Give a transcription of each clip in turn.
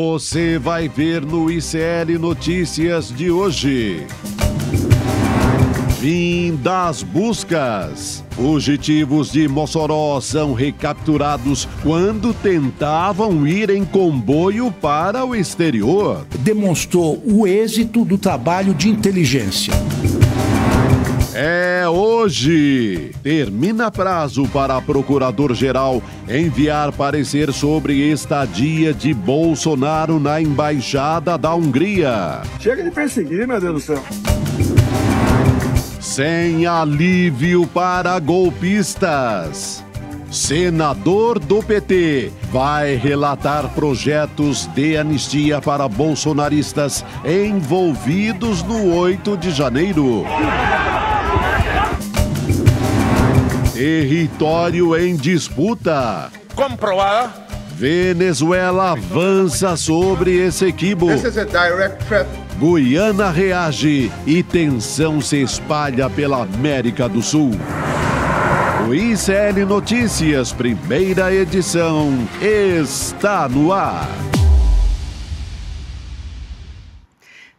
Você vai ver no ICL Notícias de hoje. Fim das buscas. Fugitivos de Mossoró são recapturados quando tentavam ir em comboio para o exterior. Demonstrou o êxito do trabalho de inteligência. É hoje! Termina prazo para Procurador-Geral enviar parecer sobre estadia de Bolsonaro na Embaixada da Hungria. Chega de perseguir, meu Deus do céu. Sem alívio para golpistas. Senador do PT vai relatar projetos de anistia para bolsonaristas envolvidos no 8 de janeiro. Território em disputa. Comprovada. Venezuela avança sobre esse threat. Guiana reage e tensão se espalha pela América do Sul. O ICL Notícias, primeira edição, está no ar.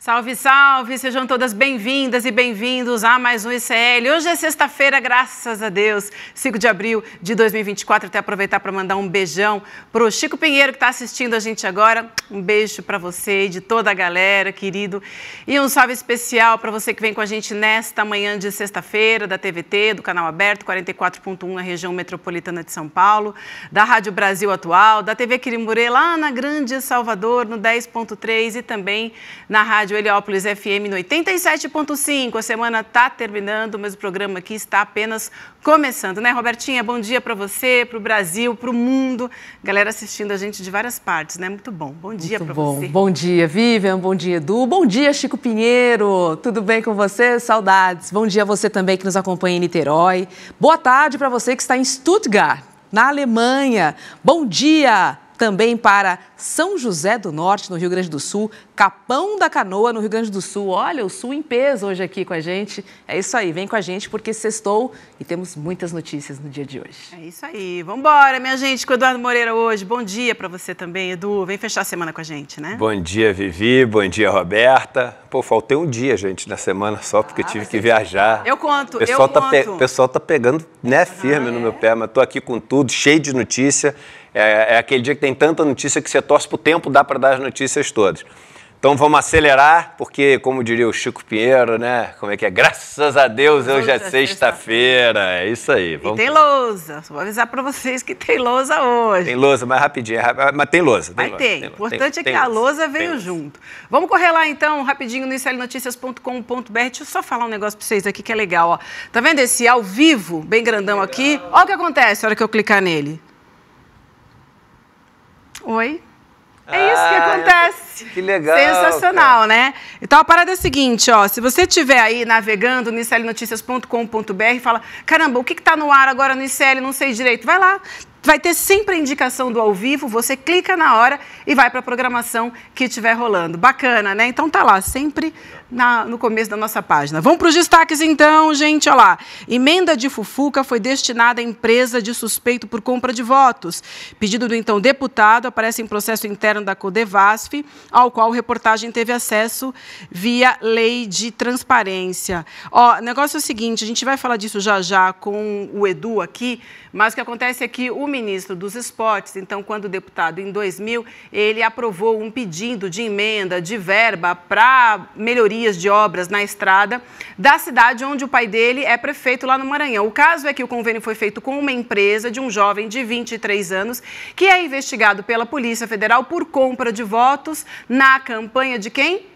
Salve, salve! Sejam todas bem-vindas e bem-vindos a mais um ICL. Hoje é sexta-feira, graças a Deus, 5 de abril de 2024. Até aproveitar para mandar um beijão para o Chico Pinheiro, que está assistindo a gente agora. Um beijo para você e de toda a galera, querido. E um salve especial para você que vem com a gente nesta manhã de sexta-feira, da TVT, do Canal Aberto 44.1 na região metropolitana de São Paulo, da Rádio Brasil Atual, da TV Quirimburê, lá na Grande Salvador, no 10.3 e também na Rádio Heliópolis FM no 87.5. A semana está terminando, mas o programa aqui está apenas começando, né, Robertinha? Bom dia para você, para o Brasil, para o mundo. Galera assistindo a gente de várias partes, né? Muito bom. Bom dia para você. Bom dia, Vivian. Bom dia, Edu. Bom dia, Chico Pinheiro. Tudo bem com você? Saudades. Bom dia a você também que nos acompanha em Niterói. Boa tarde para você que está em Stuttgart, na Alemanha. Bom dia também para São José do Norte, no Rio Grande do Sul, Capão da Canoa, no Rio Grande do Sul. Olha, o Sul em peso hoje aqui com a gente. É isso aí, vem com a gente porque sextou e temos muitas notícias no dia de hoje. É isso aí, Vambora minha gente, com o Eduardo Moreira hoje. Bom dia para você também, Edu. Vem fechar a semana com a gente, né? Bom dia, Vivi. Bom dia, Roberta. Pô, faltei um dia, gente, na semana só porque ah, tive que é viajar. Eu conto, pessoal eu tá conto. O pessoal tá pegando, né, firme ah, é? no meu pé, mas tô aqui com tudo, cheio de notícia. É, é aquele dia que tem tanta notícia que você torce para o tempo, dá para dar as notícias todas. Então vamos acelerar, porque, como diria o Chico Pinheiro, né? Como é que é? Graças a Deus hoje é, é sexta-feira. É isso aí. Vamos... E tem lousa. Vou avisar para vocês que tem lousa hoje. Tem lousa, mas rapidinho. Ah, mas tem lousa. Tem mas lousa, tem. O importante tem, é que a lousa veio junto. Vamos correr lá, então, rapidinho no incelnoticias.com.br. Deixa eu só falar um negócio para vocês aqui que é legal. Ó. Tá vendo esse ao vivo, bem grandão aqui? Olha o que acontece na hora que eu clicar nele. Oi. É isso que ah, acontece. Que legal. Sensacional, cara. né? Então a parada é a seguinte, ó. Se você estiver aí navegando no icelnoticias.com.br e fala, caramba, o que está no ar agora no ICL? Não sei direito. Vai lá vai ter sempre a indicação do ao vivo, você clica na hora e vai para a programação que estiver rolando. Bacana, né? Então tá lá, sempre na, no começo da nossa página. Vamos para os destaques então, gente, olha lá. Emenda de Fufuca foi destinada à empresa de suspeito por compra de votos. Pedido do então deputado aparece em processo interno da Codevasf, ao qual a reportagem teve acesso via lei de transparência. Ó, negócio é o seguinte, a gente vai falar disso já já com o Edu aqui, mas o que acontece é que o ministro dos Esportes. Então, quando deputado em 2000, ele aprovou um pedido de emenda de verba para melhorias de obras na estrada da cidade onde o pai dele é prefeito lá no Maranhão. O caso é que o convênio foi feito com uma empresa de um jovem de 23 anos que é investigado pela Polícia Federal por compra de votos na campanha de quem?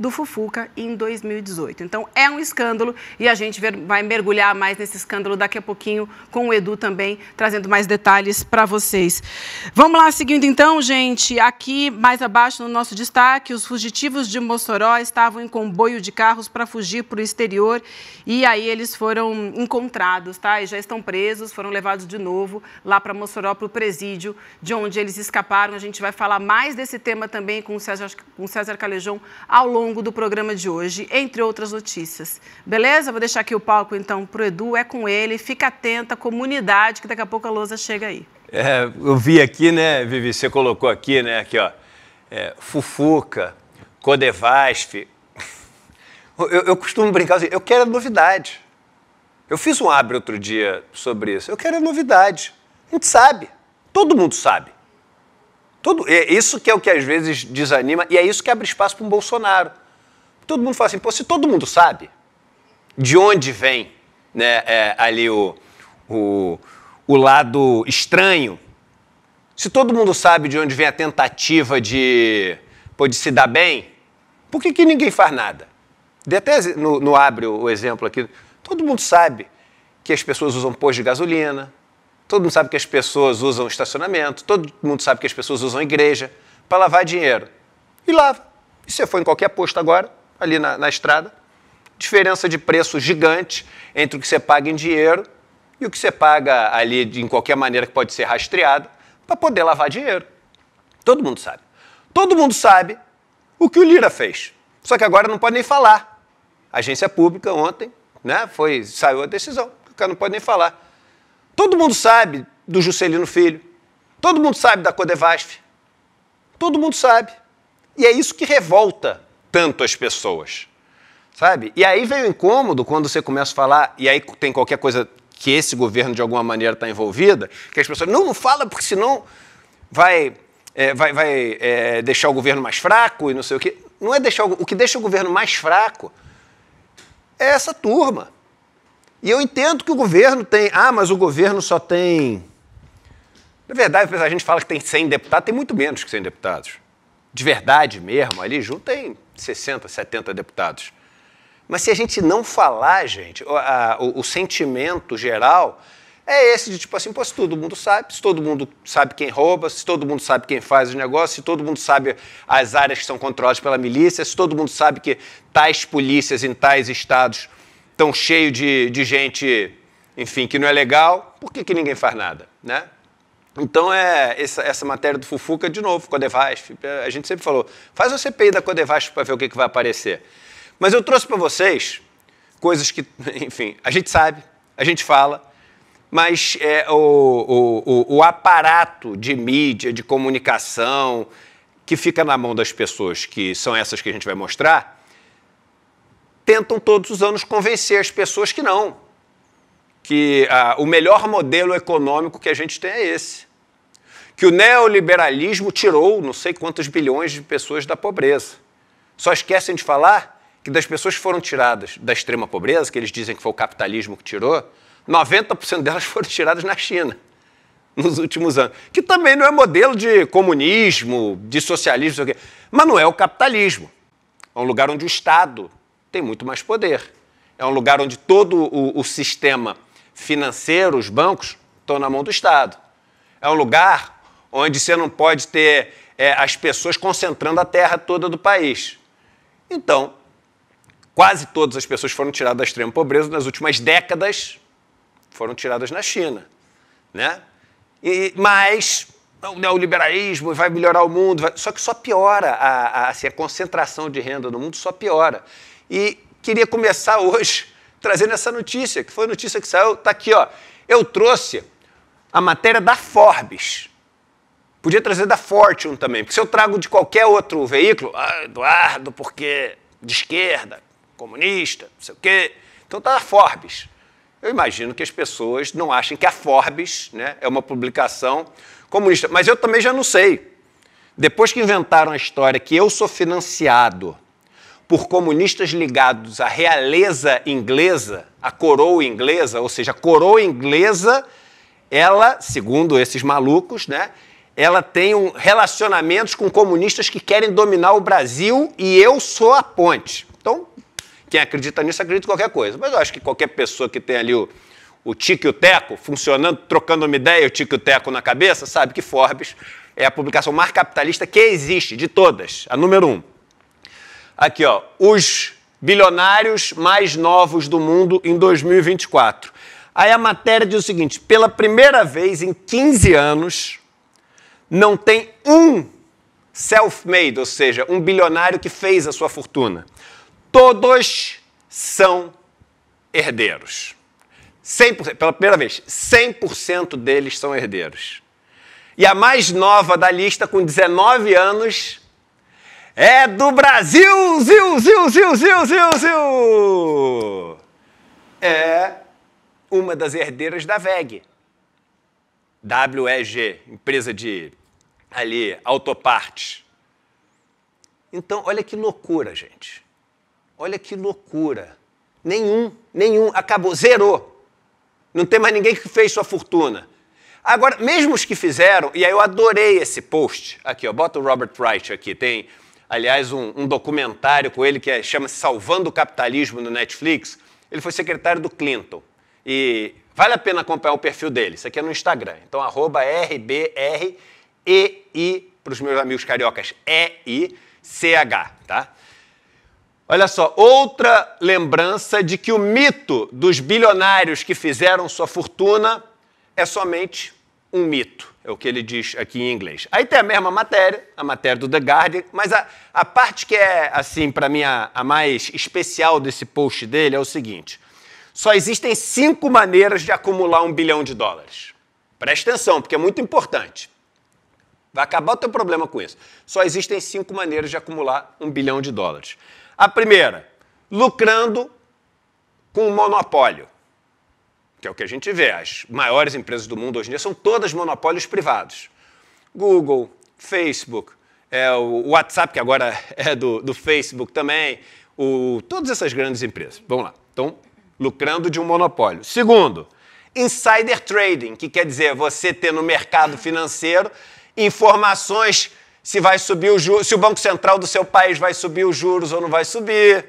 do Fufuca em 2018. Então é um escândalo e a gente vai mergulhar mais nesse escândalo daqui a pouquinho com o Edu também, trazendo mais detalhes para vocês. Vamos lá, seguindo então, gente, aqui mais abaixo no nosso destaque, os fugitivos de Mossoró estavam em comboio de carros para fugir para o exterior e aí eles foram encontrados, tá? E já estão presos, foram levados de novo lá para Mossoró, para o presídio de onde eles escaparam. A gente vai falar mais desse tema também com o César, com o César Calejão ao longo longo do programa de hoje, entre outras notícias. Beleza? Vou deixar aqui o palco então para o Edu, é com ele. Fica atenta, comunidade, que daqui a pouco a lousa chega aí. É, eu vi aqui, né, Vivi, você colocou aqui, né, aqui, ó, é, Fufuca, Codevasf. Eu, eu, costumo brincar assim, eu quero novidade. Eu fiz um abre outro dia sobre isso. Eu quero novidade. A gente sabe. Todo mundo sabe. Todo, é isso que é o que às vezes desanima e é isso que abre espaço para um Bolsonaro todo mundo fala assim, pô, se todo mundo sabe de onde vem né, é, ali o, o, o lado estranho, se todo mundo sabe de onde vem a tentativa de, pô, de se dar bem, por que, que ninguém faz nada? Dei até no, no Abre o exemplo aqui. Todo mundo sabe que as pessoas usam pôs de gasolina, todo mundo sabe que as pessoas usam estacionamento, todo mundo sabe que as pessoas usam igreja para lavar dinheiro. E lava. E você foi em qualquer posto agora, ali na, na estrada. Diferença de preço gigante entre o que você paga em dinheiro e o que você paga ali de, em qualquer maneira que pode ser rastreada para poder lavar dinheiro. Todo mundo sabe. Todo mundo sabe o que o Lira fez. Só que agora não pode nem falar. A agência pública ontem, né, foi, saiu a decisão. O cara não pode nem falar. Todo mundo sabe do Juscelino Filho. Todo mundo sabe da Codevasf. Todo mundo sabe. E é isso que revolta tanto as pessoas. Sabe? E aí vem o incômodo quando você começa a falar, e aí tem qualquer coisa que esse governo de alguma maneira está envolvida, que as pessoas, não, não fala porque senão vai, é, vai, vai é, deixar o governo mais fraco e não sei o quê. Não é deixar o, o que deixa o governo mais fraco é essa turma. E eu entendo que o governo tem, ah, mas o governo só tem. Na verdade, a gente fala que tem 100 deputados, tem muito menos que 100 deputados. De verdade mesmo, ali junto tem 60, 70 deputados. Mas se a gente não falar, gente, a, o, o, sentimento geral é esse de tipo assim, pô, se todo mundo sabe, se todo mundo sabe quem rouba, se todo mundo sabe quem faz o negócio, se todo mundo sabe as áreas que são controladas pela milícia, se todo mundo sabe que tais polícias em tais estados estão cheios de, de gente, enfim, que não é legal, por que, que ninguém faz nada, né? Então, é essa, essa, matéria do Fufuca, é de novo, Codevasf. A gente sempre falou, faz o CPI da Codevasf para ver o que, que vai aparecer. Mas eu trouxe para vocês coisas que, enfim, a gente sabe, a gente fala, mas é, o, o, o, aparato de mídia, de comunicação, que fica na mão das pessoas, que são essas que a gente vai mostrar, tentam todos os anos convencer as pessoas que não, que ah, o melhor modelo econômico que a gente tem é esse. Que o neoliberalismo tirou não sei quantos bilhões de pessoas da pobreza. Só esquecem de falar que das pessoas que foram tiradas da extrema pobreza, que eles dizem que foi o capitalismo que tirou, 90% delas foram tiradas na China nos últimos anos. Que também não é modelo de comunismo, de socialismo, mas não é o capitalismo. É um lugar onde o Estado tem muito mais poder. É um lugar onde todo o, o sistema financeiro, os bancos, estão na mão do Estado. É um lugar onde você não pode ter é, as pessoas concentrando a terra toda do país. Então, quase todas as pessoas foram tiradas da extrema pobreza nas últimas décadas, foram tiradas na China. Né? E, mas o neoliberalismo vai melhorar o mundo, vai... só que só piora, a, a, assim, a concentração de renda no mundo só piora. E queria começar hoje trazendo essa notícia, que foi a notícia que saiu, tá aqui, ó. Eu trouxe a matéria da Forbes. Podia trazer da Fortune também, porque se eu trago de qualquer outro veículo, ah, Eduardo, porque de esquerda, comunista, não sei o quê. Então tá a Forbes. Eu imagino que as pessoas não achem que a Forbes né, é uma publicação comunista. Mas eu também já não sei. Depois que inventaram a história que eu sou financiado por comunistas ligados à realeza inglesa, à coroa inglesa, ou seja, a coroa inglesa, ela, segundo esses malucos, né, ela tem um, relacionamentos com comunistas que querem dominar o Brasil e eu sou a ponte. Então, quem acredita nisso acredita em qualquer coisa. Mas eu acho que qualquer pessoa que tem ali o, o Tico e o Teco funcionando, trocando uma ideia, o Tico e o Teco na cabeça, sabe que Forbes é a publicação mais capitalista que existe, de todas, a número um. Aqui, ó, os bilionários mais novos do mundo em 2024. Aí a matéria diz o seguinte: pela primeira vez em 15 anos, não tem um self-made, ou seja, um bilionário que fez a sua fortuna. Todos são herdeiros. 100%, pela primeira vez, 100% deles são herdeiros. E a mais nova da lista, com 19 anos, é do Brasil! zil zil zil zil zil zil. É uma das herdeiras da WEG. WEG, empresa de ali autopartes. Então, olha que loucura, gente. Olha que loucura. Nenhum, nenhum, acabou, zerou. Não tem mais ninguém que fez sua fortuna. Agora, mesmo os que fizeram, e aí eu adorei esse post, aqui, ó, bota o Robert Wright aqui, tem aliás, um, um documentário com ele que é, chama-se Salvando o Capitalismo no Netflix. Ele foi secretário do Clinton. E vale a pena acompanhar o perfil dele. Isso aqui é no Instagram. Então, arroba RBREI, para os meus amigos cariocas, EICH, tá? Olha só, outra lembrança de que o mito dos bilionários que fizeram sua fortuna é somente um mito, é o que ele diz aqui em inglês. Aí tem a mesma matéria, a matéria do The Guardian, mas a, a parte que é, assim, para mim, a, a mais especial desse post dele é o seguinte: só existem cinco maneiras de acumular um bilhão de dólares. Presta atenção, porque é muito importante. Vai acabar o teu problema com isso. Só existem cinco maneiras de acumular um bilhão de dólares. A primeira, lucrando com um monopólio que é o que a gente vê. As maiores empresas do mundo hoje em dia são todas monopólios privados. Google, Facebook, é, o WhatsApp, que agora é do, do Facebook também, o, todas essas grandes empresas. Vamos lá. Estão lucrando de um monopólio. Segundo, insider trading, que quer dizer você ter no mercado financeiro informações se vai subir o se o Banco Central do seu país vai subir os juros ou não vai subir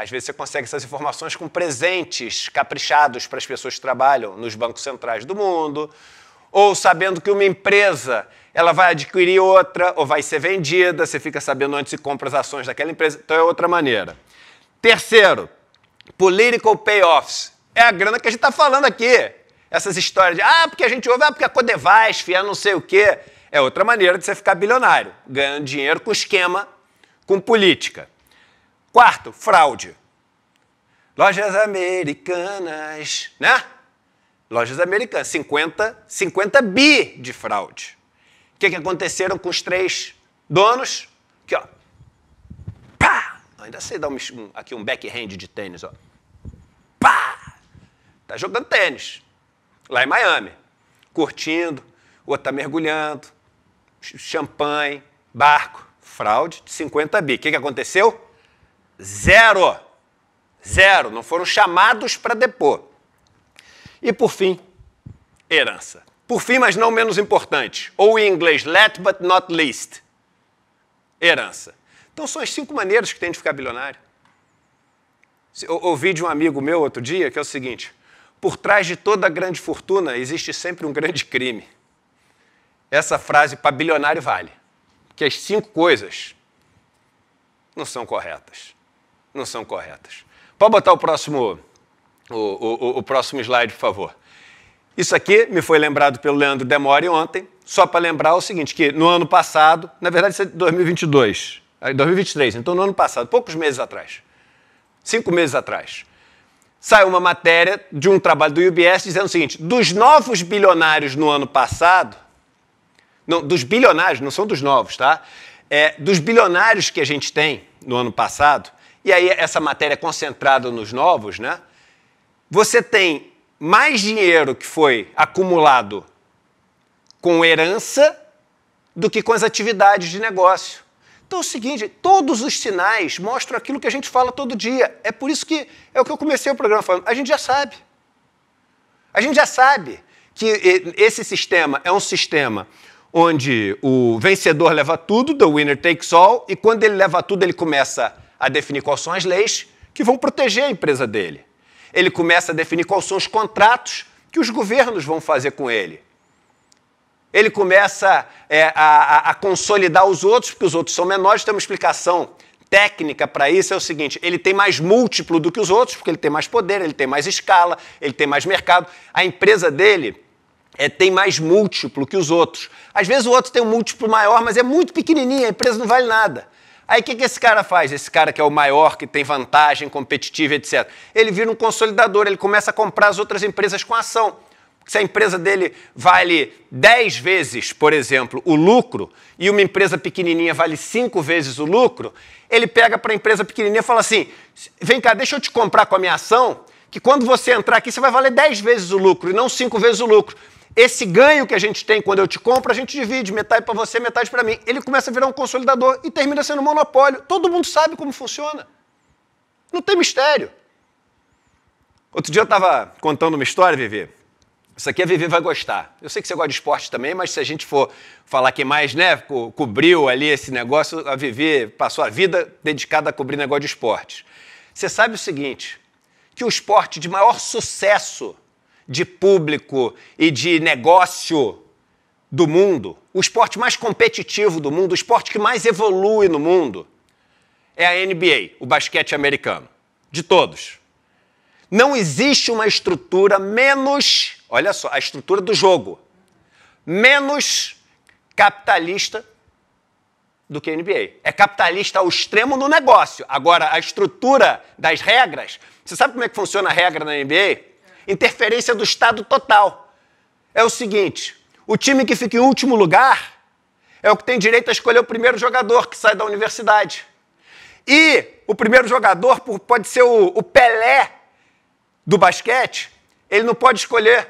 às vezes você consegue essas informações com presentes caprichados para as pessoas que trabalham nos bancos centrais do mundo, ou sabendo que uma empresa ela vai adquirir outra ou vai ser vendida, você fica sabendo onde se compra as ações daquela empresa. Então é outra maneira. Terceiro, political payoffs. É a grana que a gente está falando aqui. Essas histórias de, ah, porque a gente ouve, ah, porque a Codevasf, ah, não sei o quê. É outra maneira de você ficar bilionário, ganhando dinheiro com esquema, com política. Quarto, fraude. Lojas americanas, né? Lojas americanas, 50, 50 bi de fraude. O que, que aconteceram com os três donos? Aqui, ó. Pá! Ainda sei dar um, aqui um backhand de tênis, ó. Pá! Tá jogando tênis. Lá em Miami. Curtindo, o outro tá mergulhando, champanhe, barco. Fraude de 50 bi. O que, que aconteceu? Zero. Zero. Não foram chamados para depor. E por fim, herança. Por fim, mas não menos importante, ou em inglês, let but not least, herança. Então são as cinco maneiras que tem de ficar bilionário. Eu, ouvi de um amigo meu outro dia que é o seguinte: por trás de toda grande fortuna existe sempre um grande crime. Essa frase para bilionário vale, que as cinco coisas não são corretas não são corretas. Pode botar o próximo, o, o, o próximo slide, por favor. Isso aqui me foi lembrado pelo Leandro Demore ontem, só para lembrar o seguinte, que no ano passado, na verdade isso é 2022, 2023, então no ano passado, poucos meses atrás, cinco meses atrás, saiu uma matéria de um trabalho do UBS dizendo o seguinte, dos novos bilionários no ano passado, não, dos bilionários, não são dos novos, tá? É, dos bilionários que a gente tem no ano passado, e aí essa matéria é concentrada nos novos, né? Você tem mais dinheiro que foi acumulado com herança do que com as atividades de negócio. Então é o seguinte, todos os sinais mostram aquilo que a gente fala todo dia. É por isso que é o que eu comecei o programa falando. A gente já sabe. A gente já sabe que esse sistema é um sistema onde o vencedor leva tudo, the winner takes all, e quando ele leva tudo, ele começa a definir quais são as leis que vão proteger a empresa dele. Ele começa a definir quais são os contratos que os governos vão fazer com ele. Ele começa é, a, a, consolidar os outros, porque os outros são menores. Tem uma explicação técnica para isso: é o seguinte, ele tem mais múltiplo do que os outros, porque ele tem mais poder, ele tem mais escala, ele tem mais mercado. A empresa dele é, tem mais múltiplo que os outros. Às vezes o outro tem um múltiplo maior, mas é muito pequenininho, a empresa não vale nada. Aí o que, que esse cara faz? Esse cara que é o maior, que tem vantagem competitiva, etc. Ele vira um consolidador, ele começa a comprar as outras empresas com ação. Se a empresa dele vale 10 vezes, por exemplo, o lucro, e uma empresa pequenininha vale 5 vezes o lucro, ele pega para a empresa pequenininha e fala assim: vem cá, deixa eu te comprar com a minha ação, que quando você entrar aqui, você vai valer 10 vezes o lucro e não 5 vezes o lucro. Esse ganho que a gente tem quando eu te compro, a gente divide, metade para você, metade para mim. Ele começa a virar um consolidador e termina sendo um monopólio. Todo mundo sabe como funciona. Não tem mistério. Outro dia eu estava contando uma história, Vivi. Isso aqui a Vivi vai gostar. Eu sei que você gosta de esporte também, mas se a gente for falar quem mais né, co cobriu ali esse negócio, a Vivi passou a vida dedicada a cobrir negócio de esporte. Você sabe o seguinte, que o esporte de maior sucesso de público e de negócio do mundo, o esporte mais competitivo do mundo, o esporte que mais evolui no mundo, é a NBA, o basquete americano. De todos. Não existe uma estrutura menos, olha só, a estrutura do jogo, menos capitalista do que a NBA. É capitalista ao extremo no negócio. Agora, a estrutura das regras, você sabe como é que funciona a regra na NBA? interferência do Estado total. É o seguinte: o time que fica em último lugar é o que tem direito a escolher o primeiro jogador que sai da universidade. E o primeiro jogador pode ser o, o Pelé do basquete, ele não pode escolher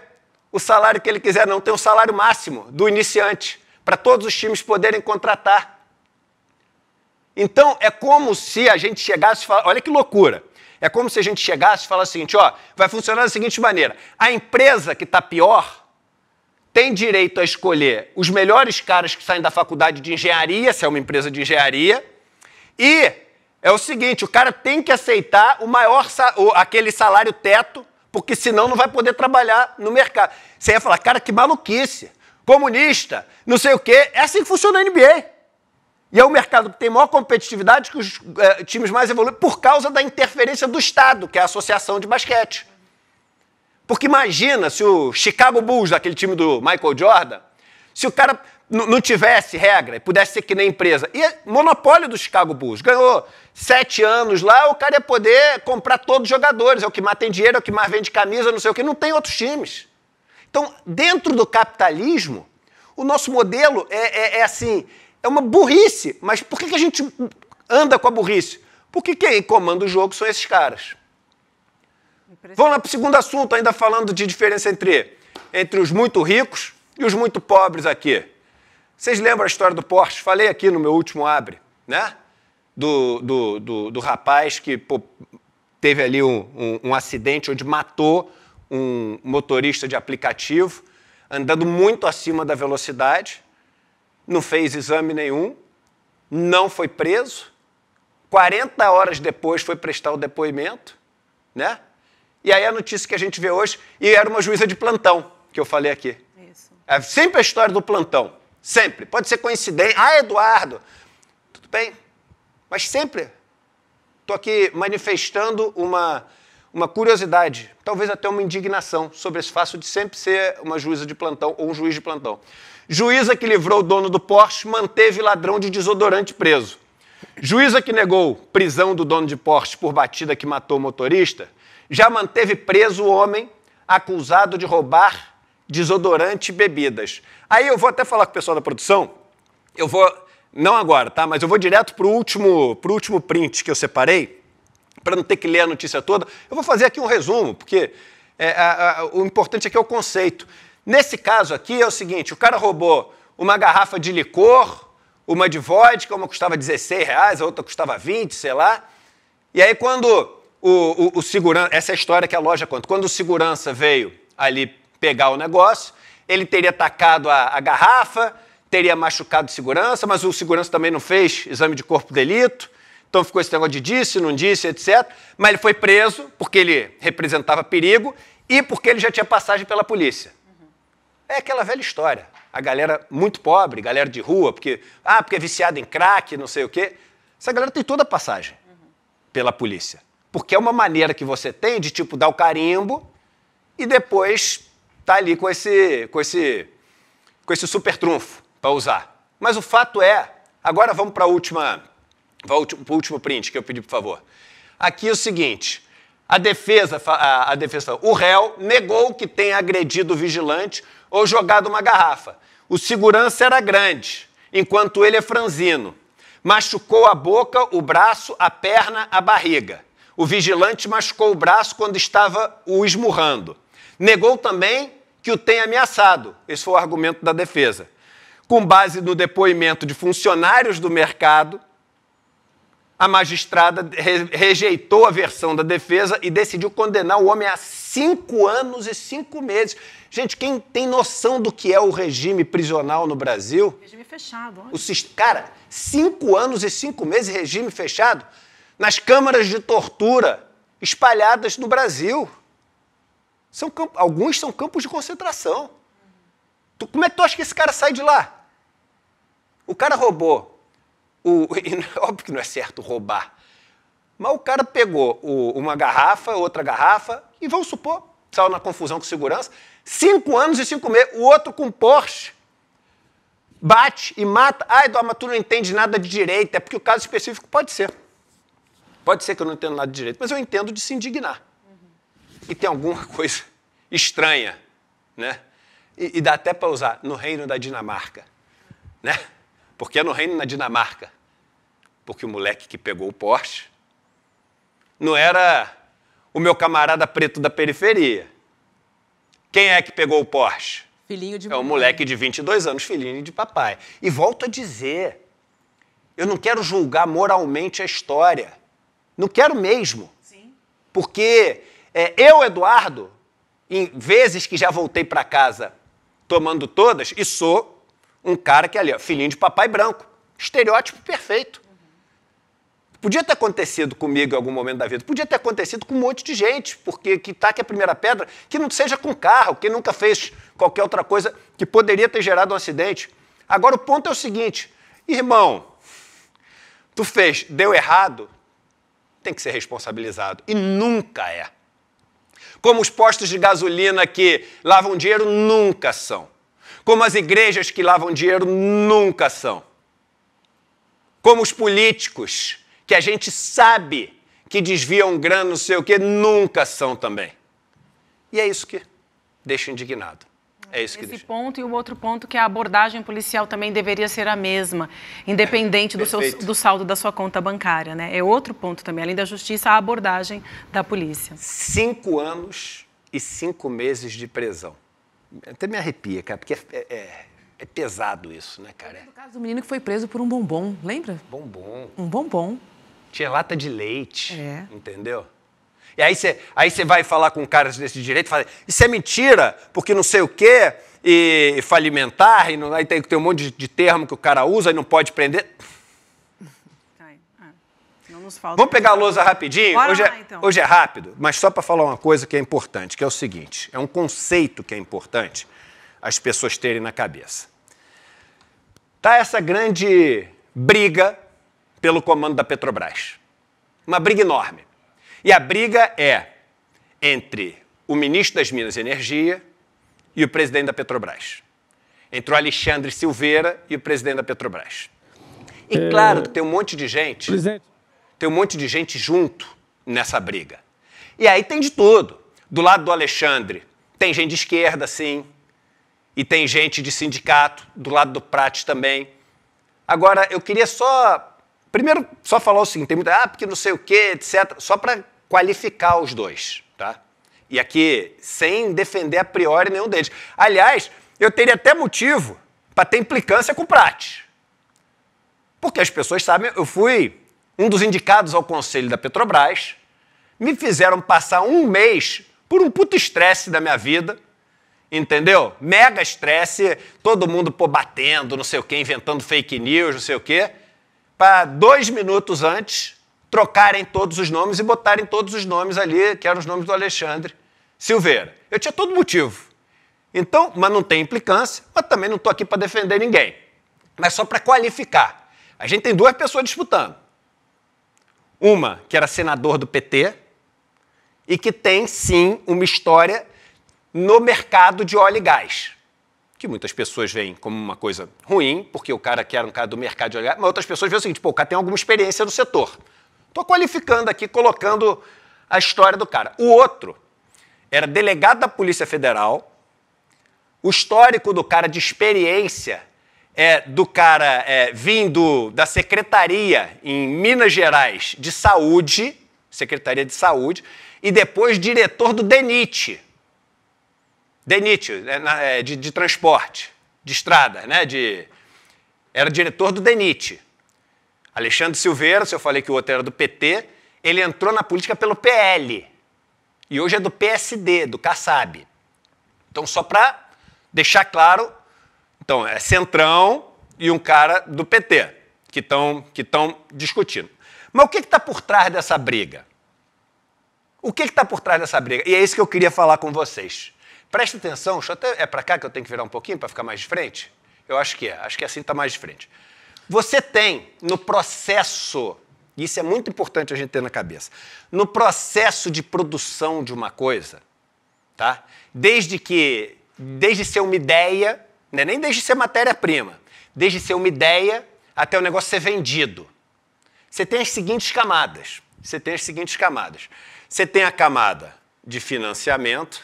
o salário que ele quiser, não. Tem o um salário máximo do iniciante, para todos os times poderem contratar. Então, é como se a gente chegasse e falasse: olha que loucura. É como se a gente chegasse e falasse o seguinte: ó, vai funcionar da seguinte maneira: a empresa que está pior tem direito a escolher os melhores caras que saem da faculdade de engenharia, se é uma empresa de engenharia, e é o seguinte: o cara tem que aceitar o maior aquele salário teto, porque senão não vai poder trabalhar no mercado. Você ia falar, cara, que maluquice! Comunista, não sei o quê. É assim que funciona a NBA. E é o mercado que tem maior competitividade que os é, times mais evoluídos por causa da interferência do Estado, que é a Associação de Basquete. Porque imagina se o Chicago Bulls, daquele time do Michael Jordan, se o cara não tivesse regra e pudesse ser que nem empresa. E é monopólio do Chicago Bulls. Ganhou sete anos lá, o cara ia poder comprar todos os jogadores. É o que mais tem dinheiro, é o que mais vende camisa, não sei o que. Não tem outros times. Então, dentro do capitalismo, o nosso modelo é, é, é assim, é uma burrice. Mas por que, a gente anda com a burrice? Porque quem comanda o jogo são esses caras. Vamos lá para o segundo assunto, ainda falando de diferença entre, entre os muito ricos e os muito pobres aqui. Vocês lembram a história do Porsche? Falei aqui no meu último abre, né? Do, do, do, do rapaz que pô, teve ali um, um, um acidente onde matou um motorista de aplicativo, andando muito acima da velocidade não fez exame nenhum, não foi preso. 40 horas depois foi prestar o depoimento, né? E aí a notícia que a gente vê hoje, e era uma juíza de plantão, que eu falei aqui. Isso. É sempre a história do plantão, sempre. Pode ser coincidência. Ah, Eduardo, tudo bem, mas sempre estou aqui manifestando uma uma curiosidade, talvez até uma indignação sobre esse fato de sempre ser uma juíza de plantão ou um juiz de plantão. Juíza que livrou o dono do Porsche manteve ladrão de desodorante preso. Juíza que negou prisão do dono de Porsche por batida que matou o motorista já manteve preso o homem acusado de roubar desodorante e bebidas. Aí eu vou até falar com o pessoal da produção, eu vou, não agora, tá? Mas eu vou direto para o último, último print que eu separei para não ter que ler a notícia toda, eu vou fazer aqui um resumo, porque é, a, a, o importante aqui é o conceito. Nesse caso aqui é o seguinte: o cara roubou uma garrafa de licor, uma de vodka, uma custava 16 reais, a outra custava 20, sei lá. E aí, quando o, o, o segurança. Essa é a história que a loja conta. Quando o segurança veio ali pegar o negócio, ele teria atacado a, a garrafa, teria machucado o segurança, mas o segurança também não fez exame de corpo de delito. Então ficou esse negócio de disse, não disse, etc. Mas ele foi preso porque ele representava perigo e porque ele já tinha passagem pela polícia. Uhum. É aquela velha história. A galera muito pobre, galera de rua, porque ah, porque é viciada em crack, não sei o quê. Essa galera tem toda a passagem uhum. pela polícia. Porque é uma maneira que você tem de tipo dar o carimbo e depois tá ali com esse com esse com esse super trunfo para usar. Mas o fato é, agora vamos para a última para o último print que eu pedi, por favor. Aqui é o seguinte: a defesa, a, a defesa, o réu negou que tenha agredido o vigilante ou jogado uma garrafa. O segurança era grande, enquanto ele é franzino. Machucou a boca, o braço, a perna, a barriga. O vigilante machucou o braço quando estava o esmurrando. Negou também que o tenha ameaçado. Esse foi o argumento da defesa. Com base no depoimento de funcionários do mercado, a magistrada rejeitou a versão da defesa e decidiu condenar o homem a cinco anos e cinco meses. Gente, quem tem noção do que é o regime prisional no Brasil? Regime fechado. Onde? O, cara, cinco anos e cinco meses regime fechado nas câmaras de tortura espalhadas no Brasil. São, alguns são campos de concentração. Tu, como é que tu acha que esse cara sai de lá? O cara roubou o, óbvio que não é certo roubar. Mas o cara pegou o, uma garrafa, outra garrafa, e vamos supor, saiu na confusão com segurança, cinco anos e cinco meses, o outro com Porsche. Bate e mata. Ai, Eduardo, mas tu não entende nada de direito. É porque o caso específico pode ser. Pode ser que eu não entenda nada de direito, mas eu entendo de se indignar. E tem alguma coisa estranha, né? E, e dá até para usar no reino da Dinamarca, né? Porque é no reino na Dinamarca. Porque o moleque que pegou o Porsche não era o meu camarada preto da periferia. Quem é que pegou o Porsche? Filhinho de É um moleque de 22 anos, filhinho de papai. E volto a dizer, eu não quero julgar moralmente a história. Não quero mesmo. Sim. Porque é, eu, Eduardo, em vezes que já voltei para casa tomando todas, e sou um cara que é ali, ó, filhinho de papai branco. Estereótipo perfeito. Podia ter acontecido comigo em algum momento da vida, podia ter acontecido com um monte de gente, porque que taque tá é a primeira pedra, que não seja com carro, que nunca fez qualquer outra coisa que poderia ter gerado um acidente. Agora o ponto é o seguinte, irmão, tu fez, deu errado, tem que ser responsabilizado. E nunca é. Como os postos de gasolina que lavam dinheiro nunca são como as igrejas que lavam dinheiro nunca são. Como os políticos, que a gente sabe que desviam grana, não sei o quê, nunca são também. E é isso que deixa indignado. É isso que Esse deixa. ponto e o outro ponto que a abordagem policial também deveria ser a mesma, independente do, seu, do saldo da sua conta bancária, né? É outro ponto também, além da justiça, a abordagem da polícia. Cinco anos e cinco meses de prisão. Até me arrepia, cara, porque é, é, é, é pesado isso, né, cara? No caso do menino que foi preso por um bombom, lembra? Bombom. Um bombom. Tinha lata de leite. É. Entendeu? E aí você aí vai falar com caras desse direito e fala: Isso é mentira, porque não sei o quê, e, e falimentar, e não, aí tem, tem um monte de, de termo que o cara usa e não pode prender nos falta. Vamos pegar a lousa rapidinho? Bora hoje, é lá, é, então. hoje é rápido, mas só para falar uma coisa que é importante, que é o seguinte: é um conceito que é importante as pessoas terem na cabeça. Tá essa grande briga pelo comando da Petrobras. Uma briga enorme. E a briga é entre o ministro das Minas e Energia e o presidente da Petrobras. Entre o Alexandre Silveira e o presidente da Petrobras. E é. claro, tem um monte de gente. Presidente. Tem um monte de gente junto nessa briga. E aí tem de tudo. Do lado do Alexandre, tem gente de esquerda, sim. E tem gente de sindicato, do lado do Prates também. Agora, eu queria só. Primeiro, só falar o seguinte: tem muita. Ah, porque não sei o quê, etc. Só para qualificar os dois, tá? E aqui, sem defender a priori nenhum deles. Aliás, eu teria até motivo para ter implicância com o Prates. Porque as pessoas sabem, eu fui um dos indicados ao conselho da Petrobras, me fizeram passar um mês por um puto estresse da minha vida, entendeu? Mega estresse, todo mundo pô, batendo, não sei o quê, inventando fake news, não sei o quê, para dois minutos antes trocarem todos os nomes e botarem todos os nomes ali, que eram os nomes do Alexandre Silveira. Eu tinha todo motivo. Então, mas não tem implicância, mas também não estou aqui para defender ninguém. Mas só para qualificar. A gente tem duas pessoas disputando. Uma que era senador do PT e que tem sim uma história no mercado de óleo e gás. Que muitas pessoas veem como uma coisa ruim, porque o cara que era um cara do mercado de óleo e gás, mas outras pessoas veem o seguinte: pô, o cara tem alguma experiência no setor. Estou qualificando aqui, colocando a história do cara. O outro era delegado da Polícia Federal. O histórico do cara de experiência é, do cara é, vindo da Secretaria em Minas Gerais de Saúde, Secretaria de Saúde, e depois diretor do DENIT. DENIT, é, é, de, de, transporte, de estrada, né? De, era diretor do DENIT. Alexandre Silveira, se eu falei que o outro era do PT, ele entrou na política pelo PL. E hoje é do PSD, do Kassab. Então, só para deixar claro então, é Centrão e um cara do PT que estão que discutindo. Mas o que está por trás dessa briga? O que está por trás dessa briga? E é isso que eu queria falar com vocês. Presta atenção, até, é para cá que eu tenho que virar um pouquinho para ficar mais de frente? Eu acho que é, acho que é assim está mais de frente. Você tem no processo, isso é muito importante a gente ter na cabeça, no processo de produção de uma coisa, tá? Desde que, desde ser uma ideia não é nem desde ser matéria-prima, desde ser uma ideia até o negócio ser vendido. Você tem as seguintes camadas. Você tem as seguintes camadas. Você tem a camada de financiamento,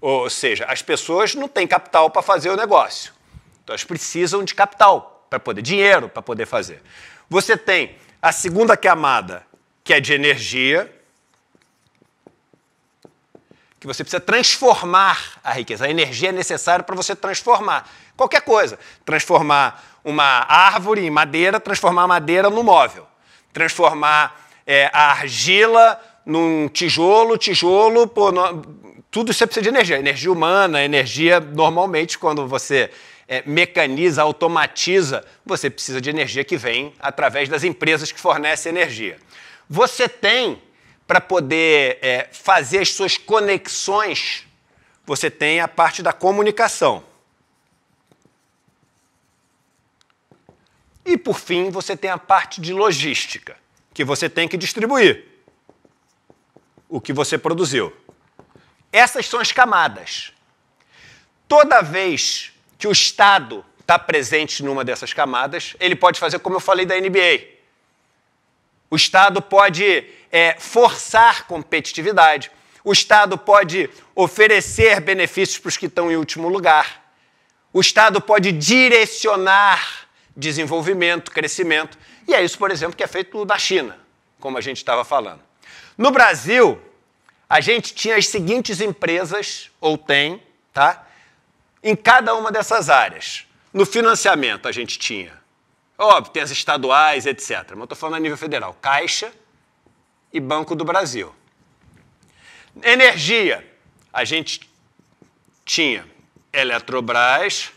ou seja, as pessoas não têm capital para fazer o negócio. Então elas precisam de capital para poder, dinheiro para poder fazer. Você tem a segunda camada, que é de energia, que você precisa transformar a riqueza. A energia é necessária para você transformar qualquer coisa. Transformar uma árvore em madeira, transformar a madeira no móvel. Transformar é, a argila num tijolo, tijolo, pô, no... tudo isso você precisa de energia. Energia humana, energia normalmente, quando você é, mecaniza, automatiza, você precisa de energia que vem através das empresas que fornecem energia. Você tem para poder é, fazer as suas conexões, você tem a parte da comunicação. E, por fim, você tem a parte de logística, que você tem que distribuir o que você produziu. Essas são as camadas. Toda vez que o Estado está presente numa dessas camadas, ele pode fazer como eu falei da NBA. O Estado pode é, forçar competitividade, o Estado pode oferecer benefícios para os que estão em último lugar, o Estado pode direcionar desenvolvimento, crescimento, e é isso, por exemplo, que é feito da China, como a gente estava falando. No Brasil, a gente tinha as seguintes empresas, ou tem, tá? Em cada uma dessas áreas. No financiamento, a gente tinha Óbvio, tem as estaduais, etc. Mas estou falando a nível federal. Caixa, e Banco do Brasil. Energia, a gente tinha Eletrobras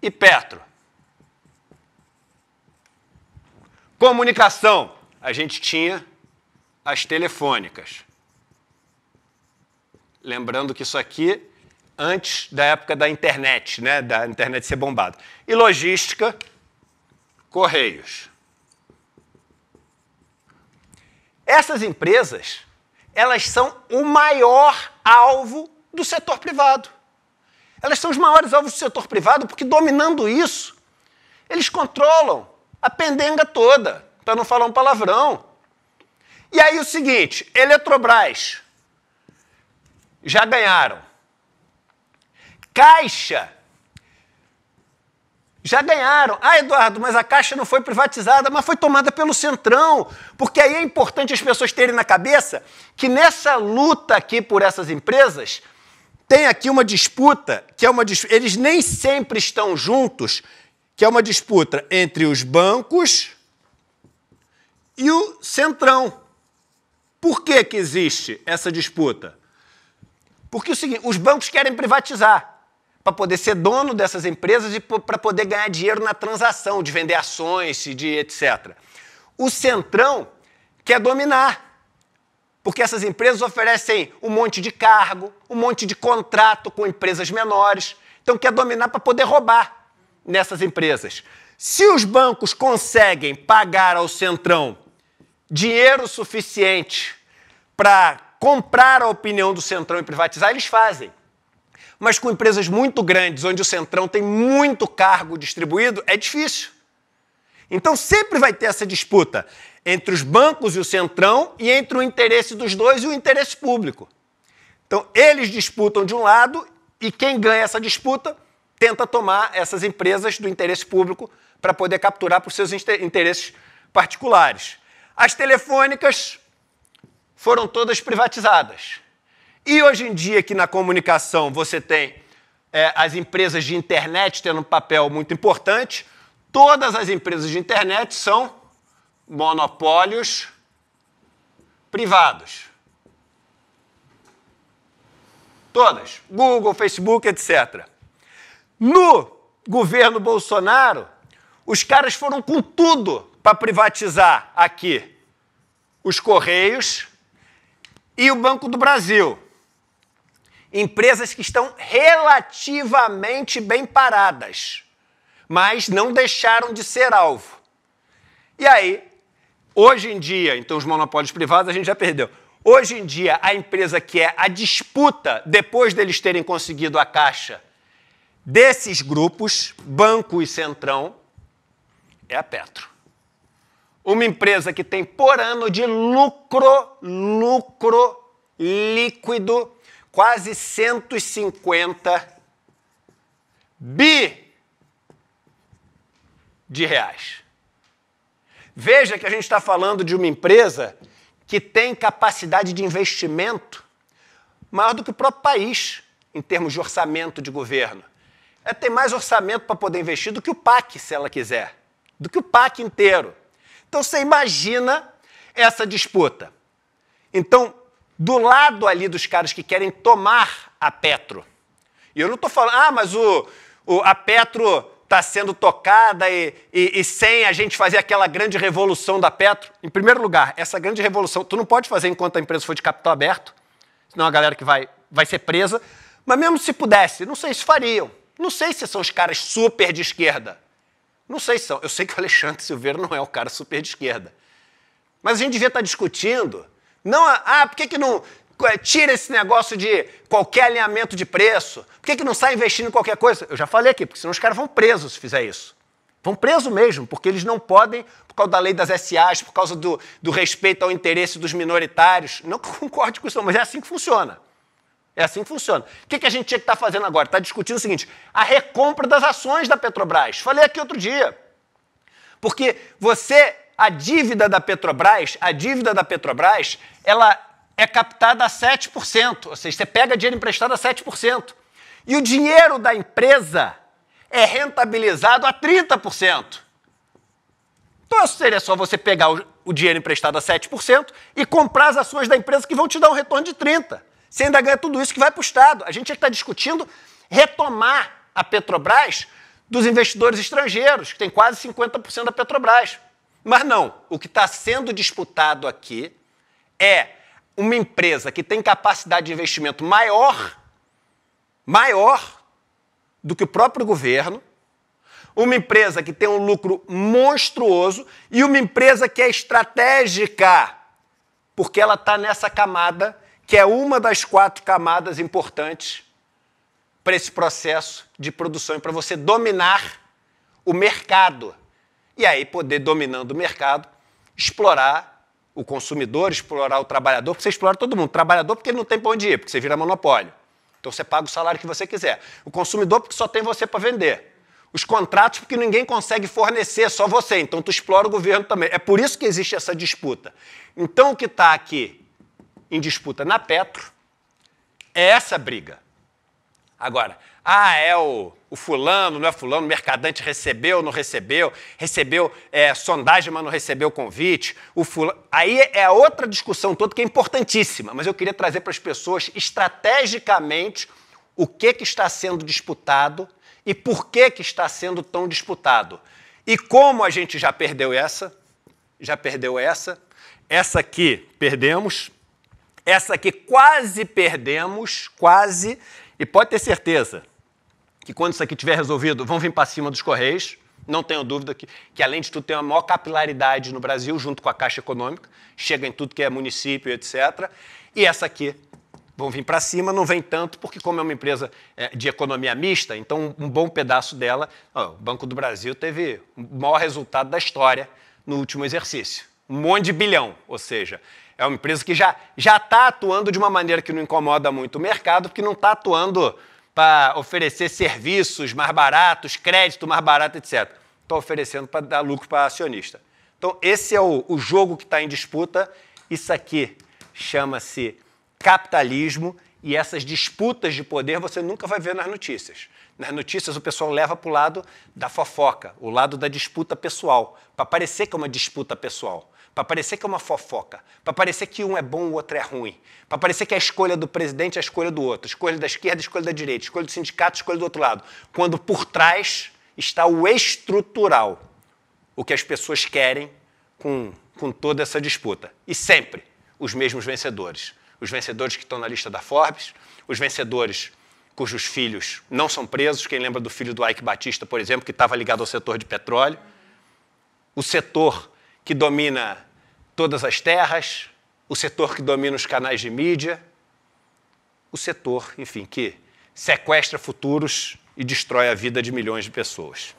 e Petro. Comunicação, a gente tinha as telefônicas. Lembrando que isso aqui antes da época da internet, né, da internet ser bombada. E logística, correios. Essas empresas, elas são o maior alvo do setor privado. Elas são os maiores alvos do setor privado porque, dominando isso, eles controlam a pendenga toda, para não falar um palavrão. E aí o seguinte, Eletrobras já ganharam. Caixa já ganharam. Ah, Eduardo, mas a Caixa não foi privatizada, mas foi tomada pelo Centrão. Porque aí é importante as pessoas terem na cabeça que nessa luta aqui por essas empresas, tem aqui uma disputa, que é uma disputa, eles nem sempre estão juntos, que é uma disputa entre os bancos e o Centrão. Por que, que existe essa disputa? Porque é o seguinte, os bancos querem privatizar para poder ser dono dessas empresas e para poder ganhar dinheiro na transação, de vender ações, de etc. O centrão quer dominar, porque essas empresas oferecem um monte de cargo, um monte de contrato com empresas menores, então quer dominar para poder roubar nessas empresas. Se os bancos conseguem pagar ao centrão dinheiro suficiente para comprar a opinião do centrão e privatizar, eles fazem mas com empresas muito grandes, onde o centrão tem muito cargo distribuído, é difícil. Então sempre vai ter essa disputa entre os bancos e o centrão e entre o interesse dos dois e o interesse público. Então eles disputam de um lado e quem ganha essa disputa tenta tomar essas empresas do interesse público para poder capturar para os seus interesses particulares. As telefônicas foram todas privatizadas. E hoje em dia, que na comunicação você tem é, as empresas de internet tendo um papel muito importante, todas as empresas de internet são monopólios privados. Todas. Google, Facebook, etc. No governo Bolsonaro, os caras foram com tudo para privatizar aqui os Correios e o Banco do Brasil empresas que estão relativamente bem paradas, mas não deixaram de ser alvo. E aí, hoje em dia, então os monopólios privados a gente já perdeu. Hoje em dia, a empresa que é a disputa, depois deles terem conseguido a caixa desses grupos, Banco e Centrão, é a Petro. Uma empresa que tem por ano de lucro, lucro líquido quase 150 bi de reais. Veja que a gente está falando de uma empresa que tem capacidade de investimento maior do que o próprio país, em termos de orçamento de governo. Ela é tem mais orçamento para poder investir do que o PAC, se ela quiser, do que o PAC inteiro. Então você imagina essa disputa. Então, do lado ali dos caras que querem tomar a Petro. E eu não estou falando, ah, mas o, o a Petro está sendo tocada e, e, e, sem a gente fazer aquela grande revolução da Petro. Em primeiro lugar, essa grande revolução, tu não pode fazer enquanto a empresa for de capital aberto, senão a galera que vai, vai ser presa. Mas mesmo se pudesse, não sei se fariam. Não sei se são os caras super de esquerda. Não sei se são. Eu sei que o Alexandre Silveira não é o cara super de esquerda. Mas a gente devia estar tá discutindo não, ah, ah, por que, que não eh, tira esse negócio de qualquer alinhamento de preço? Por que, que não sai investindo em qualquer coisa? Eu já falei aqui, porque senão os caras vão presos se fizer isso. Vão presos mesmo, porque eles não podem, por causa da lei das SAs, por causa do, do respeito ao interesse dos minoritários. Não que eu concorde com isso, mas é assim que funciona. É assim que funciona. O que, que a gente tinha que estar tá fazendo agora? Está discutindo o seguinte: a recompra das ações da Petrobras. Falei aqui outro dia. Porque você a dívida da Petrobras, a dívida da Petrobras, ela é captada a 7%, ou seja, você pega dinheiro emprestado a 7%. E o dinheiro da empresa é rentabilizado a 30%. Então seria só você pegar o, o dinheiro emprestado a 7% e comprar as ações da empresa que vão te dar um retorno de 30%. Você ainda ganha tudo isso que vai para o Estado. A gente é está discutindo retomar a Petrobras dos investidores estrangeiros, que tem quase 50% da Petrobras. Mas não, o que está sendo disputado aqui é uma empresa que tem capacidade de investimento maior, maior do que o próprio governo, uma empresa que tem um lucro monstruoso e uma empresa que é estratégica, porque ela está nessa camada que é uma das quatro camadas importantes para esse processo de produção e para você dominar o mercado e aí poder, dominando o mercado, explorar o consumidor, explorar o trabalhador, porque você explora todo mundo. O trabalhador, porque ele não tem para onde ir, porque você vira monopólio. Então você paga o salário que você quiser. O consumidor, porque só tem você para vender. Os contratos, porque ninguém consegue fornecer, só você. Então tu explora o governo também. É por isso que existe essa disputa. Então o que está aqui em disputa na Petro é essa briga. Agora, ah, é o o fulano, não é fulano, o mercadante recebeu, não recebeu, recebeu é, sondagem, mas não recebeu convite. O fulano... Aí é outra discussão toda que é importantíssima, mas eu queria trazer para as pessoas estrategicamente o que, que está sendo disputado e por que, que está sendo tão disputado. E como a gente já perdeu essa, já perdeu essa, essa aqui perdemos, essa aqui quase perdemos, quase, e pode ter certeza, que quando isso aqui estiver resolvido, vão vir para cima dos Correios. Não tenho dúvida que, que, além de tudo, tem uma maior capilaridade no Brasil, junto com a Caixa Econômica, chega em tudo que é município, etc. E essa aqui vão vir para cima, não vem tanto, porque como é uma empresa é, de economia mista, então um bom pedaço dela, ó, o Banco do Brasil teve o maior resultado da história no último exercício. Um monte de bilhão, ou seja, é uma empresa que já está atuando de uma maneira que não incomoda muito o mercado, porque não está atuando para oferecer serviços mais baratos, crédito mais barato, etc. Estou oferecendo para dar lucro para acionista. Então, esse é o, o jogo que está em disputa. Isso aqui chama-se capitalismo e essas disputas de poder você nunca vai ver nas notícias. Nas notícias o pessoal leva para o lado da fofoca, o lado da disputa pessoal, para parecer que é uma disputa pessoal para parecer que é uma fofoca, para parecer que um é bom, o outro é ruim, para parecer que a escolha do presidente é a escolha do outro, escolha da esquerda, escolha da direita, escolha do sindicato, escolha do outro lado, quando por trás está o estrutural, o que as pessoas querem com, com toda essa disputa. E sempre os mesmos vencedores. Os vencedores que estão na lista da Forbes, os vencedores cujos filhos não são presos. Quem lembra do filho do Ike Batista, por exemplo, que estava ligado ao setor de petróleo? O setor que domina todas as terras, o setor que domina os canais de mídia, o setor, enfim, que sequestra futuros e destrói a vida de milhões de pessoas.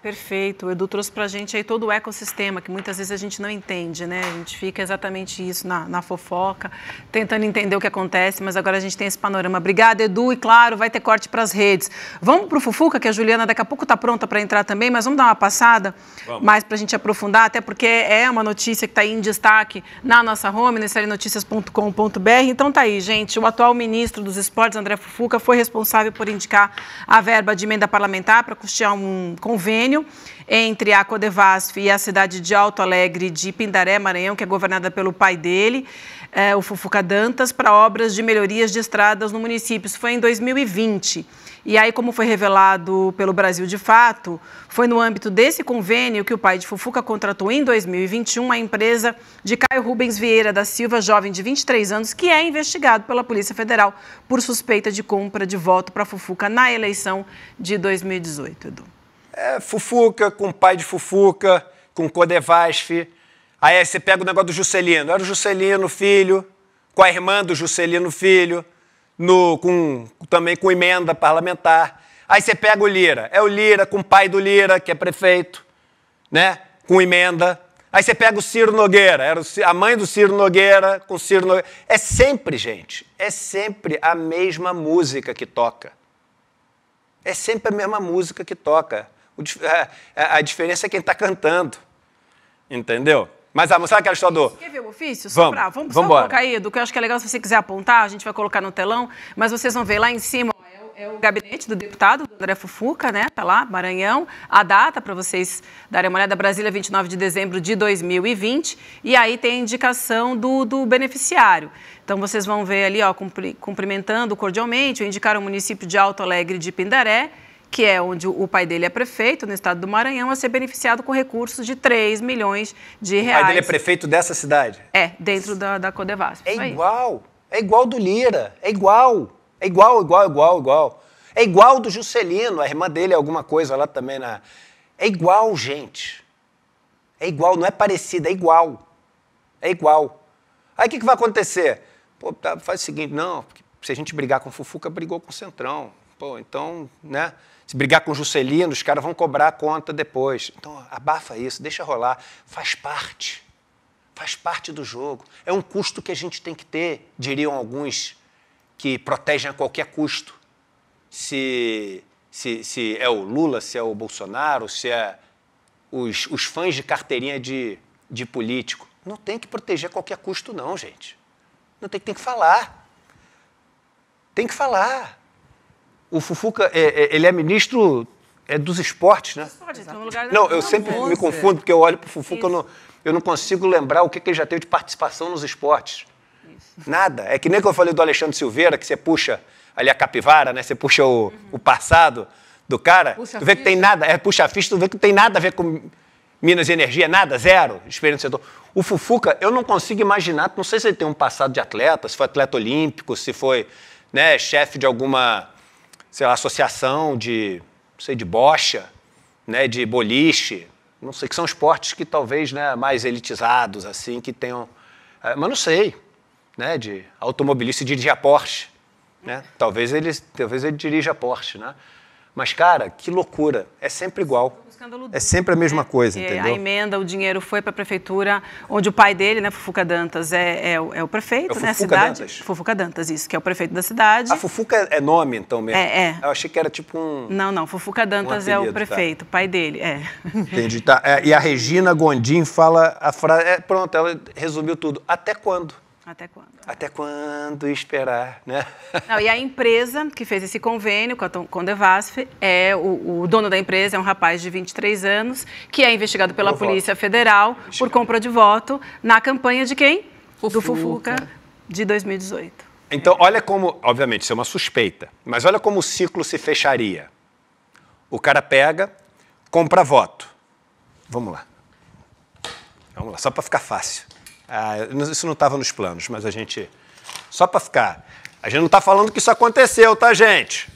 Perfeito. O Edu trouxe para a gente aí todo o ecossistema, que muitas vezes a gente não entende, né? A gente fica exatamente isso na, na fofoca, tentando entender o que acontece, mas agora a gente tem esse panorama. Obrigada, Edu. E claro, vai ter corte para as redes. Vamos para o Fufuca, que a Juliana daqui a pouco está pronta para entrar também, mas vamos dar uma passada vamos. mais para a gente aprofundar, até porque é uma notícia que está em destaque na nossa home, noticias.com.br. Então tá aí, gente. O atual ministro dos esportes, André Fufuca, foi responsável por indicar a verba de emenda parlamentar para custear um convênio convênio entre a Codevasf e a cidade de Alto Alegre de Pindaré, Maranhão, que é governada pelo pai dele, é, o Fufuca Dantas, para obras de melhorias de estradas no município. Isso foi em 2020. E aí, como foi revelado pelo Brasil de Fato, foi no âmbito desse convênio que o pai de Fufuca contratou em 2021 a empresa de Caio Rubens Vieira da Silva, jovem de 23 anos, que é investigado pela Polícia Federal por suspeita de compra de voto para Fufuca na eleição de 2018, Edu é, Fufuca, com o pai de Fufuca, com Codevasf. Aí você pega o negócio do Juscelino. Era o Juscelino, filho, com a irmã do Juscelino, filho, no, com, também com emenda parlamentar. Aí você pega o Lira. É o Lira com o pai do Lira, que é prefeito, né? com emenda. Aí você pega o Ciro Nogueira, era a mãe do Ciro Nogueira com o Ciro Nogueira. É sempre, gente, é sempre a mesma música que toca. É sempre a mesma música que toca. É, é, a, diferença é quem está cantando. Entendeu? Mas sabe aquela história do. Quer ver o ofício? Só vamos, pra, vamos, vamos só colocar aí, do que eu acho que é legal, se você quiser apontar, a gente vai colocar no telão, mas vocês vão ver lá em cima é, é o gabinete do deputado do André Fufuca, né? Tá lá, Maranhão. A data para vocês darem uma olhada, Brasília, 29 de dezembro de 2020. E aí tem a indicação do, do beneficiário. Então vocês vão ver ali, ó, cumprimentando cordialmente, indicar o município de Alto Alegre de Pindaré que é onde o pai dele é prefeito, no estado do Maranhão, a ser beneficiado com recursos de 3 milhões de reais. O pai dele é prefeito dessa cidade? É, dentro da, da Codevasf. É igual. É igual do Lira. É igual. É igual, igual, igual, igual. É igual do Juscelino. A irmã dele é alguma coisa lá também. Na... É igual, gente. É igual, não é parecida, é igual. É igual. Aí o que, que vai acontecer? Pô, tá, faz o seguinte, não, se a gente brigar com o Fufuca, brigou com o Centrão. Pô, então, né? Se brigar com Juscelino, os caras vão cobrar a conta depois. Então, abafa isso, deixa rolar. Faz parte. Faz parte do jogo. É um custo que a gente tem que ter, diriam alguns que protegem a qualquer custo. Se, se, se é o Lula, se é o Bolsonaro, se é os, os fãs de carteirinha de, de político. Não tem que proteger a qualquer custo, não, gente. Não tem, tem que falar. Tem que falar o Fufuca, é, é, ele é ministro é dos esportes, né? Esportes, então, no lugar não, eu sempre me confundo, porque eu olho para o Fufuca, eu não, eu não consigo lembrar o que, que ele já teve de participação nos esportes. Isso. Nada. É que nem que eu falei do Alexandre Silveira, que você puxa ali a capivara, né? Você puxa o, uhum. o passado do cara, puxa tu vê que tem nada, é, puxa a ficha, tu vê que tem nada a ver com Minas e Energia, nada, zero, experiência do O Fufuca, eu não consigo imaginar, não sei se ele tem um passado de atleta, se foi atleta olímpico, se foi né, chefe de alguma sei lá, associação de, não sei, de bocha, né, de boliche, não sei, que são esportes que talvez né, mais elitizados, assim, que tenham. Eh, mas não sei, né, de automobilista dirigir a Porsche. Né? Talvez, ele, talvez ele dirija a Porsche. Né? Mas, cara, que loucura, é sempre igual escândalo. É sempre a mesma né? coisa, é, entendeu? A emenda, o dinheiro foi para a prefeitura, onde o pai dele, né, Fufuca Dantas, é, é, é o prefeito, é o né, Fufuca né? cidade. Dantas. Fufuca Dantas, isso, que é o prefeito da cidade. A Fufuca é nome, então, mesmo? É, é. Eu achei que era tipo um. Não, não. Fufuca Dantas um apelido, é o tá. prefeito, tá. pai dele. É. Entendi. Tá. É, e a Regina Gondim fala a frase. É, pronto, ela resumiu tudo. Até quando? Até quando? Até quando esperar, né? Não, e a empresa que fez esse convênio com a Condevasf, é, o, o, dono da empresa é um rapaz de 23 anos, que é investigado pela Polícia voto. Federal por compra de voto na campanha de quem? Fufuca. Do Fufuca, de 2018. Então, olha como, obviamente, isso é uma suspeita, mas olha como o ciclo se fecharia. O cara pega, compra voto. Vamos lá. Vamos lá, só para ficar fácil. Ah, isso não estava nos planos, mas a gente. Só para ficar. A gente não está falando que isso aconteceu, tá, gente?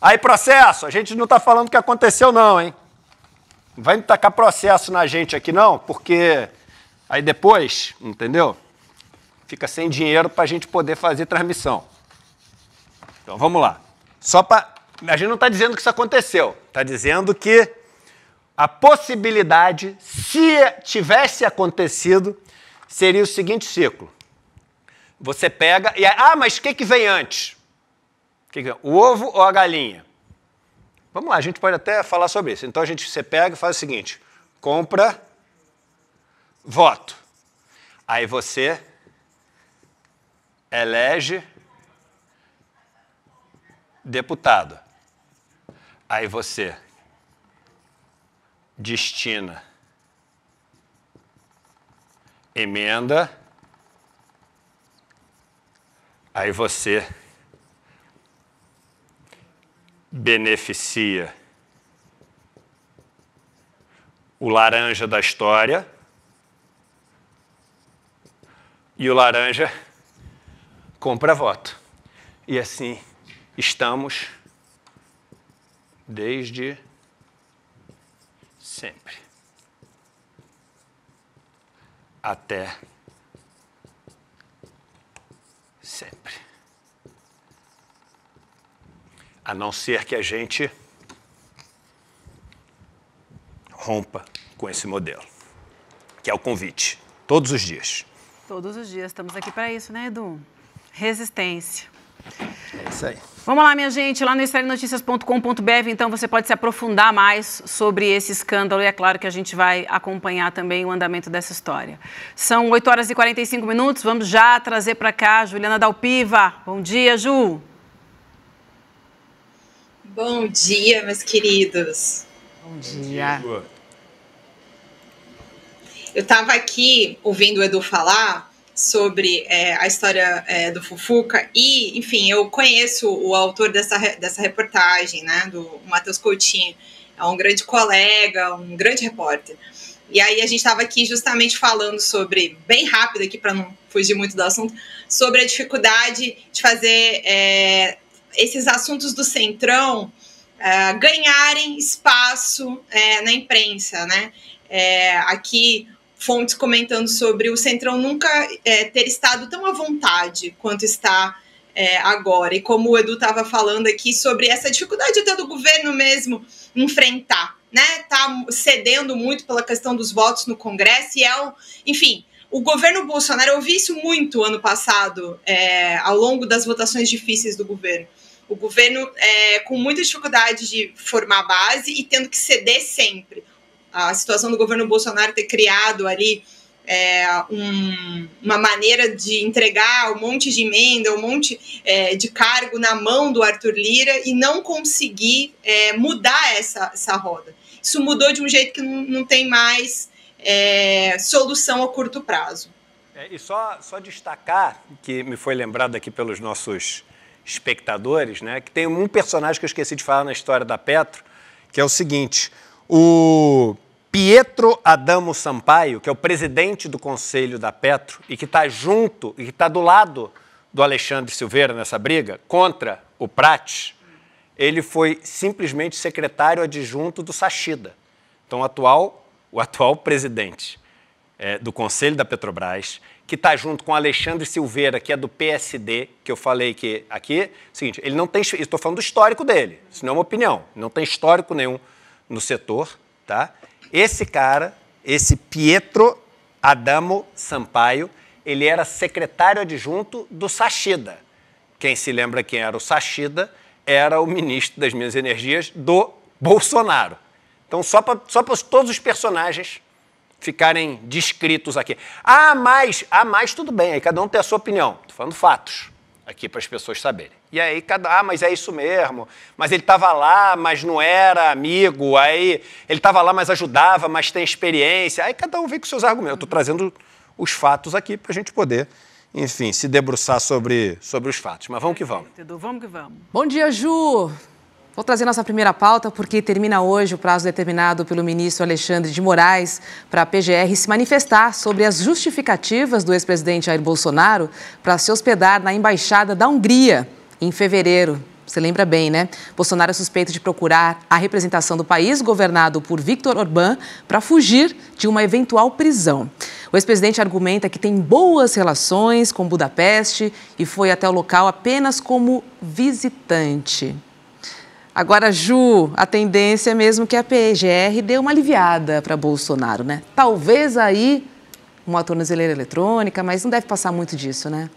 Aí, processo, a gente não está falando que aconteceu, não, hein? Não vai tacar processo na gente aqui, não, porque aí depois, entendeu? Fica sem dinheiro para a gente poder fazer transmissão. Então vamos lá. Só para. A gente não está dizendo que isso aconteceu, está dizendo que a possibilidade, se tivesse acontecido, seria o seguinte ciclo. Você pega e. Ah, mas o que, que vem antes? É? O ovo ou a galinha? Vamos lá, a gente pode até falar sobre isso. Então a gente você pega e faz o seguinte: compra, voto. Aí você elege deputado. Aí você destina emenda, aí você beneficia o laranja da história e o laranja compra voto. E assim estamos desde sempre até sempre. A não ser que a gente rompa com esse modelo, que é o convite, todos os dias. Todos os dias, estamos aqui para isso, né, Edu? Resistência. É isso aí. Vamos lá, minha gente, lá no israelnoticias.com.br, então você pode se aprofundar mais sobre esse escândalo e é claro que a gente vai acompanhar também o andamento dessa história. São 8 horas e 45 minutos, vamos já trazer para cá a Juliana Dalpiva. Bom dia, Ju. Bom dia, meus queridos. Bom dia. Bom dia. Eu estava aqui ouvindo o Edu falar sobre é, a história é, do Fufuca e, enfim, eu conheço o autor dessa, dessa reportagem, né, do Matheus Coutinho, é um grande colega, um grande repórter. E aí a gente estava aqui justamente falando sobre, bem rápido aqui para não fugir muito do assunto, sobre a dificuldade de fazer é, esses assuntos do centrão é, ganharem espaço é, na imprensa, né? É, aqui fontes comentando sobre o Centrão nunca é, ter estado tão à vontade quanto está é, agora. E como o Edu estava falando aqui sobre essa dificuldade até do governo mesmo enfrentar, né? Tá cedendo muito pela questão dos votos no Congresso e é, o. enfim. O governo Bolsonaro, eu vi isso muito ano passado, é, ao longo das votações difíceis do governo. O governo é, com muita dificuldade de formar base e tendo que ceder sempre a situação do governo Bolsonaro ter criado ali é, um, uma maneira de entregar um monte de emenda, um monte é, de cargo na mão do Arthur Lira e não conseguir é, mudar essa, essa roda. Isso mudou de um jeito que não, não tem mais é, solução a curto prazo. É, e só, só destacar, que me foi lembrado aqui pelos nossos espectadores, né, que tem um personagem que eu esqueci de falar na história da Petro, que é o seguinte: o Pietro Adamo Sampaio, que é o presidente do Conselho da Petro e que está junto e que está do lado do Alexandre Silveira nessa briga contra o Prat, ele foi simplesmente secretário adjunto do Sachida, então o atual, o atual presidente é, do Conselho da Petrobras, que está junto com Alexandre Silveira, que é do PSD, que eu falei que aqui, seguinte, ele não tem, estou falando do histórico dele, isso não é uma opinião, não tem histórico nenhum no setor, tá? Esse cara, esse Pietro Adamo Sampaio, ele era secretário adjunto do Sachida. Quem se lembra quem era o Sachida era o ministro das Minas e Energias do Bolsonaro. Então, só para só todos os personagens ficarem descritos aqui. Ah, mais, ah, mais, tudo bem, aí cada um tem a sua opinião. Estou falando fatos aqui para as pessoas saberem. E aí cada, ah, mas é isso mesmo. Mas ele estava lá, mas não era amigo. Aí ele estava lá, mas ajudava, mas tem experiência. Aí cada um vem com seus argumentos. Estou trazendo os fatos aqui para a gente poder, enfim, se debruçar sobre, sobre os fatos. Mas vamos que vamos. vamos que vamos. Bom dia, Ju. Vou trazer nossa primeira pauta porque termina hoje o prazo determinado pelo ministro Alexandre de Moraes para a PGR se manifestar sobre as justificativas do ex-presidente Jair Bolsonaro para se hospedar na embaixada da Hungria em fevereiro. Você lembra bem, né? Bolsonaro é suspeito de procurar a representação do país governado por Viktor Orbán para fugir de uma eventual prisão. O ex-presidente argumenta que tem boas relações com Budapeste e foi até o local apenas como visitante. Agora, Ju, a tendência é mesmo que a PGR dê uma aliviada para Bolsonaro, né? Talvez aí uma tornozeleira eletrônica, mas não deve passar muito disso, né?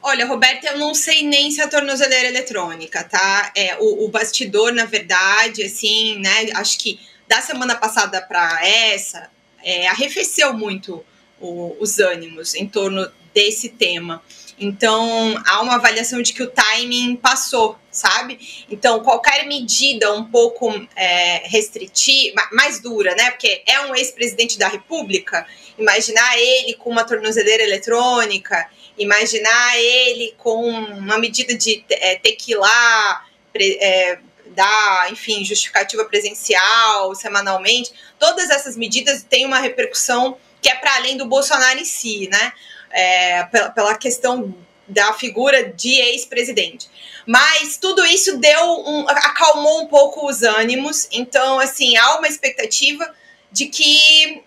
Olha, Roberta, eu não sei nem se a tornozeleira é eletrônica, tá? É, o, o bastidor, na verdade, assim, né? Acho que da semana passada para essa, é, arrefeceu muito o, os ânimos em torno desse tema. Então, há uma avaliação de que o timing passou, sabe? Então, qualquer medida um pouco é, restritiva, mais dura, né? Porque é um ex-presidente da República, imaginar ele com uma tornozeleira eletrônica, imaginar ele com uma medida de é, tequilar, é, dar, enfim, justificativa presencial, semanalmente, todas essas medidas têm uma repercussão que é para além do Bolsonaro em si, né? é, pela, pela questão da figura de ex-presidente. Mas tudo isso deu um, acalmou um pouco os ânimos. Então, assim, há uma expectativa de que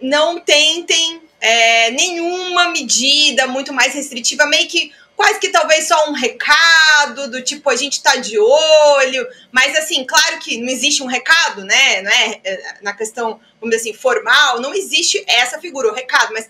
não tentem é, nenhuma medida muito mais restritiva, meio que quase que talvez só um recado do tipo a gente tá de olho, mas assim, claro que não existe um recado, né? É, é, na questão, vamos dizer assim, formal, não existe essa figura, o recado, mas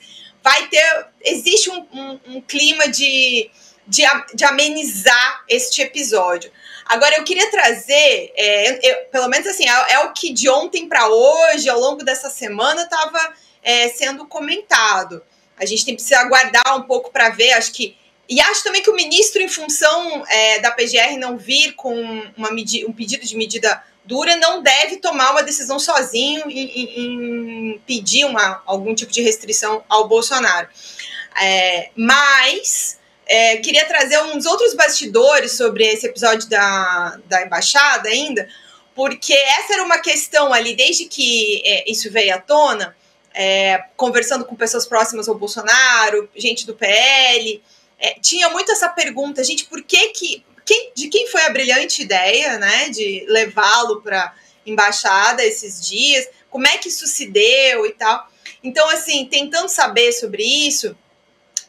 vai ter. Existe um, um, um clima de, de, de, amenizar este episódio. Agora, eu queria trazer, é, eu, pelo menos assim, é, é, o que de ontem para hoje, ao longo dessa semana, estava é, sendo comentado. A gente tem que aguardar um pouco para ver, acho que. E acho também que o ministro, em função é, da PGR não vir com uma, um pedido de medida Dura não deve tomar uma decisão sozinho e pedir uma, algum tipo de restrição ao Bolsonaro. É, mas é, queria trazer uns outros bastidores sobre esse episódio da, da embaixada ainda, porque essa era uma questão ali, desde que é, isso veio à tona, é, conversando com pessoas próximas ao Bolsonaro, gente do PL, é, tinha muito essa pergunta, gente, por que que quem, de quem foi a brilhante ideia, né, de levá-lo para embaixada esses dias, como é que isso se deu e tal. Então, assim, tentando saber sobre isso,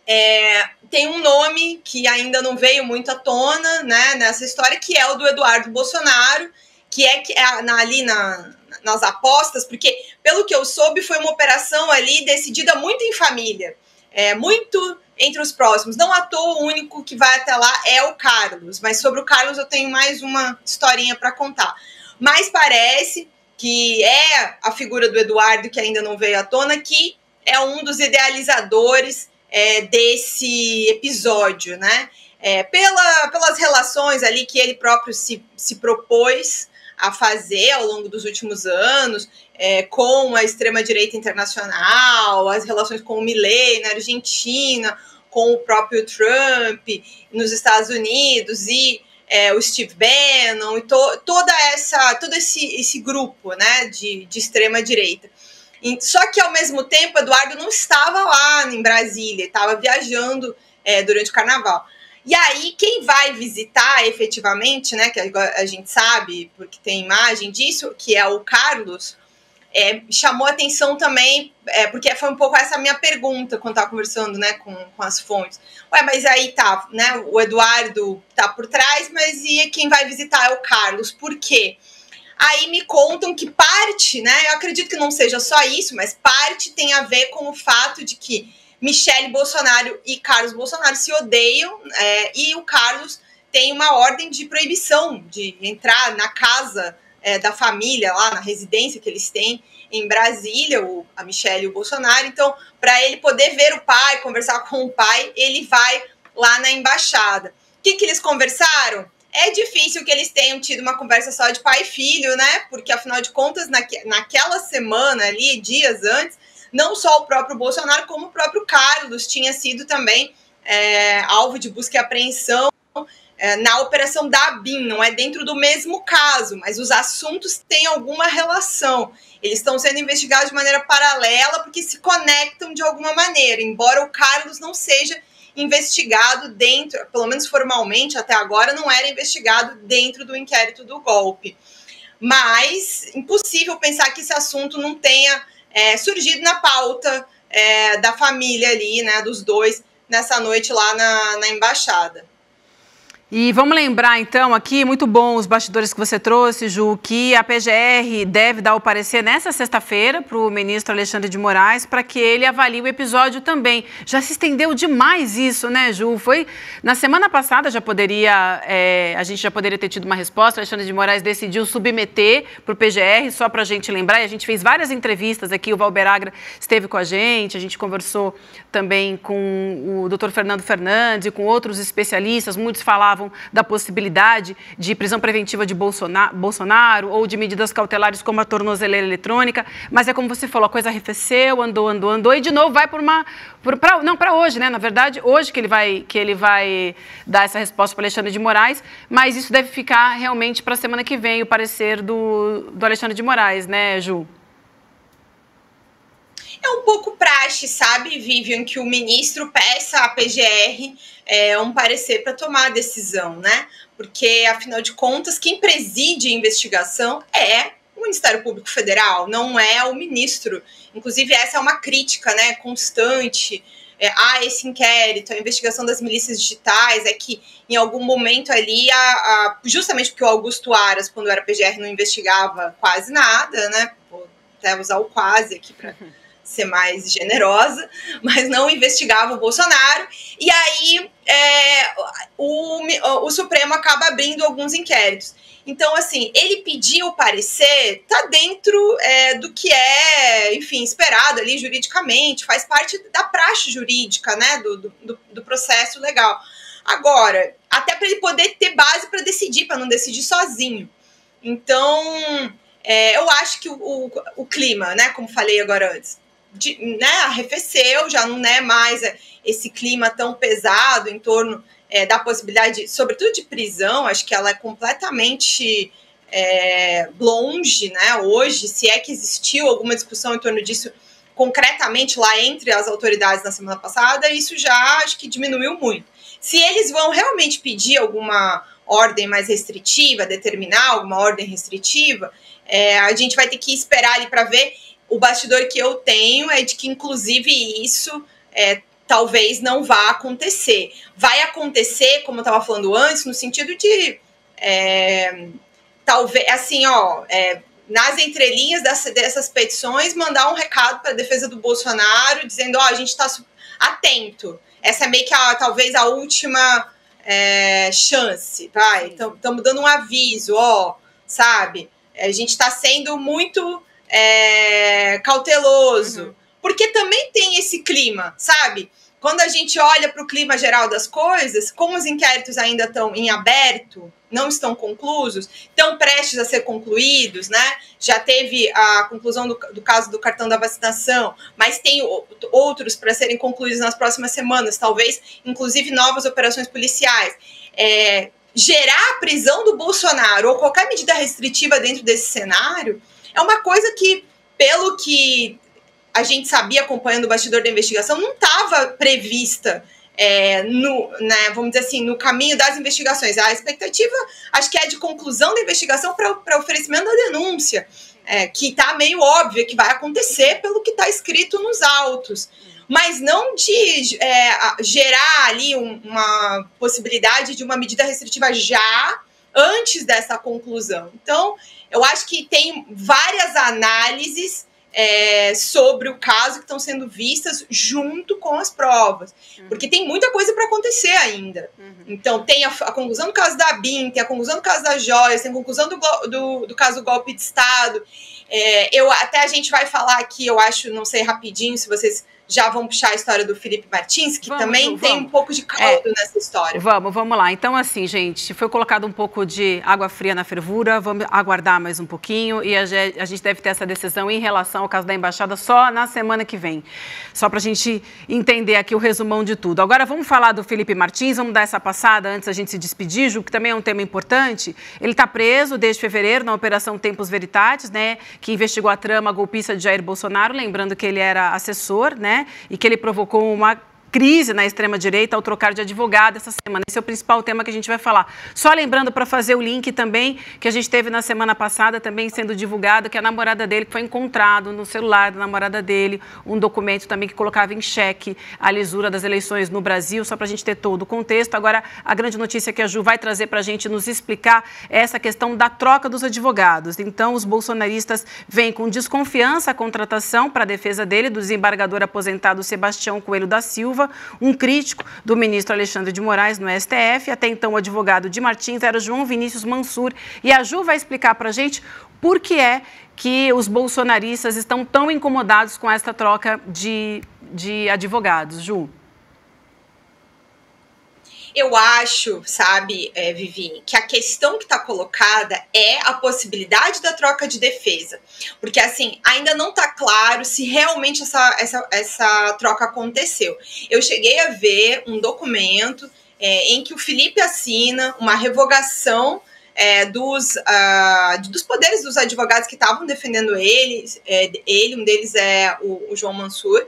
é, tem um nome que ainda não veio muito à tona, né, nessa história, que é o do Eduardo Bolsonaro, que é, que é na, ali na, nas apostas, porque, pelo que eu soube, foi uma operação ali decidida muito em família, é, muito entre os próximos. Não à toa, o único que vai até lá é o Carlos, mas sobre o Carlos eu tenho mais uma historinha para contar. Mas parece que é a figura do Eduardo que ainda não veio à tona, que é um dos idealizadores é, desse episódio, né? É, pela, pelas relações ali que ele próprio se, se propôs a fazer ao longo dos últimos anos, é, com a extrema-direita internacional, as relações com o Milley na Argentina, com o próprio Trump nos Estados Unidos e é, o Steve Bannon e to, toda essa, todo esse, esse grupo né, de, de extrema-direita. Só que, ao mesmo tempo, Eduardo não estava lá em Brasília, estava viajando é, durante o carnaval. E aí, quem vai visitar efetivamente, né, que a gente sabe, porque tem imagem disso, que é o Carlos, é, chamou atenção também, é, porque foi um pouco essa minha pergunta quando estava conversando né, com, com as fontes. Ué, mas aí tá, né? O Eduardo tá por trás, mas e quem vai visitar é o Carlos, por quê? Aí me contam que parte, né? Eu acredito que não seja só isso, mas parte tem a ver com o fato de que Michele Bolsonaro e Carlos Bolsonaro se odeiam é, e o Carlos tem uma ordem de proibição de entrar na casa é, da família, lá na residência que eles têm em Brasília, o, a Michelle e o Bolsonaro. Então, para ele poder ver o pai, conversar com o pai, ele vai lá na embaixada. O que, que eles conversaram? É difícil que eles tenham tido uma conversa só de pai e filho, né? Porque, afinal de contas, naque, naquela semana ali, dias antes, não só o próprio Bolsonaro, como o próprio Carlos tinha sido também é, alvo de busca e apreensão é, na operação da BIM, não é dentro do mesmo caso, mas os assuntos têm alguma relação. Eles estão sendo investigados de maneira paralela porque se conectam de alguma maneira, embora o Carlos não seja investigado dentro, pelo menos formalmente até agora, não era investigado dentro do inquérito do golpe. Mas impossível pensar que esse assunto não tenha é, surgido na pauta é, da família ali, né, dos dois, nessa noite lá na, na embaixada. E vamos lembrar então aqui, muito bom os bastidores que você trouxe, Ju, que a PGR deve dar o parecer nessa sexta-feira para o ministro Alexandre de Moraes para que ele avalie o episódio também. Já se estendeu demais isso, né, Ju? Foi na semana passada já poderia é, a gente já poderia ter tido uma resposta. O Alexandre de Moraes decidiu submeter para o PGR só para a gente lembrar. E a gente fez várias entrevistas aqui. O Valberagra esteve com a gente, a gente conversou também com o Dr. Fernando Fernandes, e com outros especialistas. Muitos falavam falavam da possibilidade de prisão preventiva de Bolsonaro, Bolsonaro ou de medidas cautelares como a tornozeleira eletrônica, mas é como você falou, a coisa arrefeceu, andou, andou, andou e de novo vai por uma por, pra, não para hoje, né? Na verdade, hoje que ele vai que ele vai dar essa resposta para Alexandre de Moraes, mas isso deve ficar realmente para a semana que vem o parecer do, do Alexandre de Moraes, né, Ju? É um pouco praxe, sabe, Vivian, que o ministro peça à PGR é, um parecer para tomar a decisão, né? Porque, afinal de contas, quem preside a investigação é o Ministério Público Federal, não é o ministro. Inclusive, essa é uma crítica né, constante é, esse inquérito, a investigação das milícias digitais, é que em algum momento ali, a, a, justamente porque o Augusto Aras, quando era PGR, não investigava quase nada, né? Vou até usar o quase aqui para ser mais generosa, mas não investigava o Bolsonaro. E aí é, o, o Supremo acaba abrindo alguns inquéritos. Então, assim, ele pediu parecer, tá dentro é, do que é, enfim, esperado ali juridicamente, faz parte da praxe jurídica, né, do, do, do processo legal. Agora, até para ele poder ter base para decidir, para não decidir sozinho. Então, é, eu acho que o, o, o clima, né, como falei agora antes, de, né, arrefeceu, já não né, é mais esse clima tão pesado em torno é, da possibilidade, sobretudo de prisão, acho que ela é completamente é, longe, né, hoje, se é que existiu alguma discussão em torno disso concretamente lá entre as autoridades na semana passada, isso já acho que diminuiu muito. Se eles vão realmente pedir alguma ordem mais restritiva, determinar alguma ordem restritiva, é, a gente vai ter que esperar ali para ver. O bastidor que eu tenho é de que, inclusive, isso é, talvez não vá acontecer. Vai acontecer, como eu estava falando antes, no sentido de. É, talvez, assim, ó. É, nas entrelinhas dessa, dessas petições, mandar um recado para a defesa do Bolsonaro, dizendo: ó, a gente está atento. Essa é meio que a, talvez a última é, chance, vai. Tá? Estamos dando um aviso, ó, sabe? A gente está sendo muito é, cauteloso. Uhum. Porque também tem esse clima, sabe? Quando a gente olha para o clima geral das coisas, como os inquéritos ainda estão em aberto, não estão conclusos, estão prestes a ser concluídos, né? Já teve a conclusão do, do caso do cartão da vacinação, mas tem outros para serem concluídos nas próximas semanas, talvez, inclusive novas operações policiais. É, gerar a prisão do Bolsonaro ou qualquer medida restritiva dentro desse cenário é uma coisa que, pelo que a gente sabia acompanhando o bastidor da investigação, não estava prevista. É, no, né, vamos dizer assim, no caminho das investigações. A expectativa, acho que é de conclusão da investigação para oferecimento da denúncia, é, que está meio óbvia que vai acontecer pelo que está escrito nos autos. Mas não de é, gerar ali um, uma possibilidade de uma medida restritiva já antes dessa conclusão. Então, eu acho que tem várias análises é, sobre o caso que estão sendo vistas junto com as provas, uhum. porque tem muita coisa para acontecer ainda. Uhum. Então, tem a, a, conclusão do caso da BIM, tem a conclusão do caso da Joias, tem a conclusão do, do, do caso do golpe de Estado. É, eu até a gente vai falar aqui, eu acho, não sei rapidinho se vocês já vão puxar a história do Felipe Martins, que vamos, também vamos. tem um pouco de caldo é, nessa história. Vamos, vamos lá. Então, assim, gente, foi colocado um pouco de água fria na fervura, vamos aguardar mais um pouquinho e a, a gente deve ter essa decisão em relação ao caso da embaixada só na semana que vem. Só para a gente entender aqui o resumão de tudo. Agora, vamos falar do Felipe Martins, vamos dar essa passada antes da gente se despedir, Ju, que também é um tema importante. Ele está preso desde fevereiro na Operação Tempos Veritatis, né, que investigou a trama golpista de Jair Bolsonaro, lembrando que ele era assessor, né, né? E que ele provocou uma crise na extrema-direita ao trocar de advogado essa semana. Esse é o principal tema que a gente vai falar. Só lembrando para fazer o link também, que a gente teve na semana passada também sendo divulgado, que a namorada dele foi encontrado no celular da namorada dele, um documento também que colocava em xeque a lisura das eleições no Brasil, só para a gente ter todo o contexto. Agora, a grande notícia que a Ju vai trazer para a gente nos explicar é essa questão da troca dos advogados. Então, os bolsonaristas vêm com desconfiança a contratação para a defesa dele, do desembargador aposentado Sebastião Coelho da Silva, Silva, um crítico do ministro Alexandre de Moraes no STF. Até então, o advogado de Martins era João Vinícius Mansur. E a Ju vai explicar para a gente por que é que os bolsonaristas estão tão incomodados com esta troca de, de advogados. Ju. Eu acho, sabe, é, Vivi, que a questão que está colocada é a possibilidade da troca de defesa. Porque, assim, ainda não está claro se realmente essa, essa, essa troca aconteceu. Eu cheguei a ver um documento é, em que o Felipe assina uma revogação é, dos, uh, dos poderes dos advogados que estavam defendendo ele, é, ele, um deles é o, o João Mansur.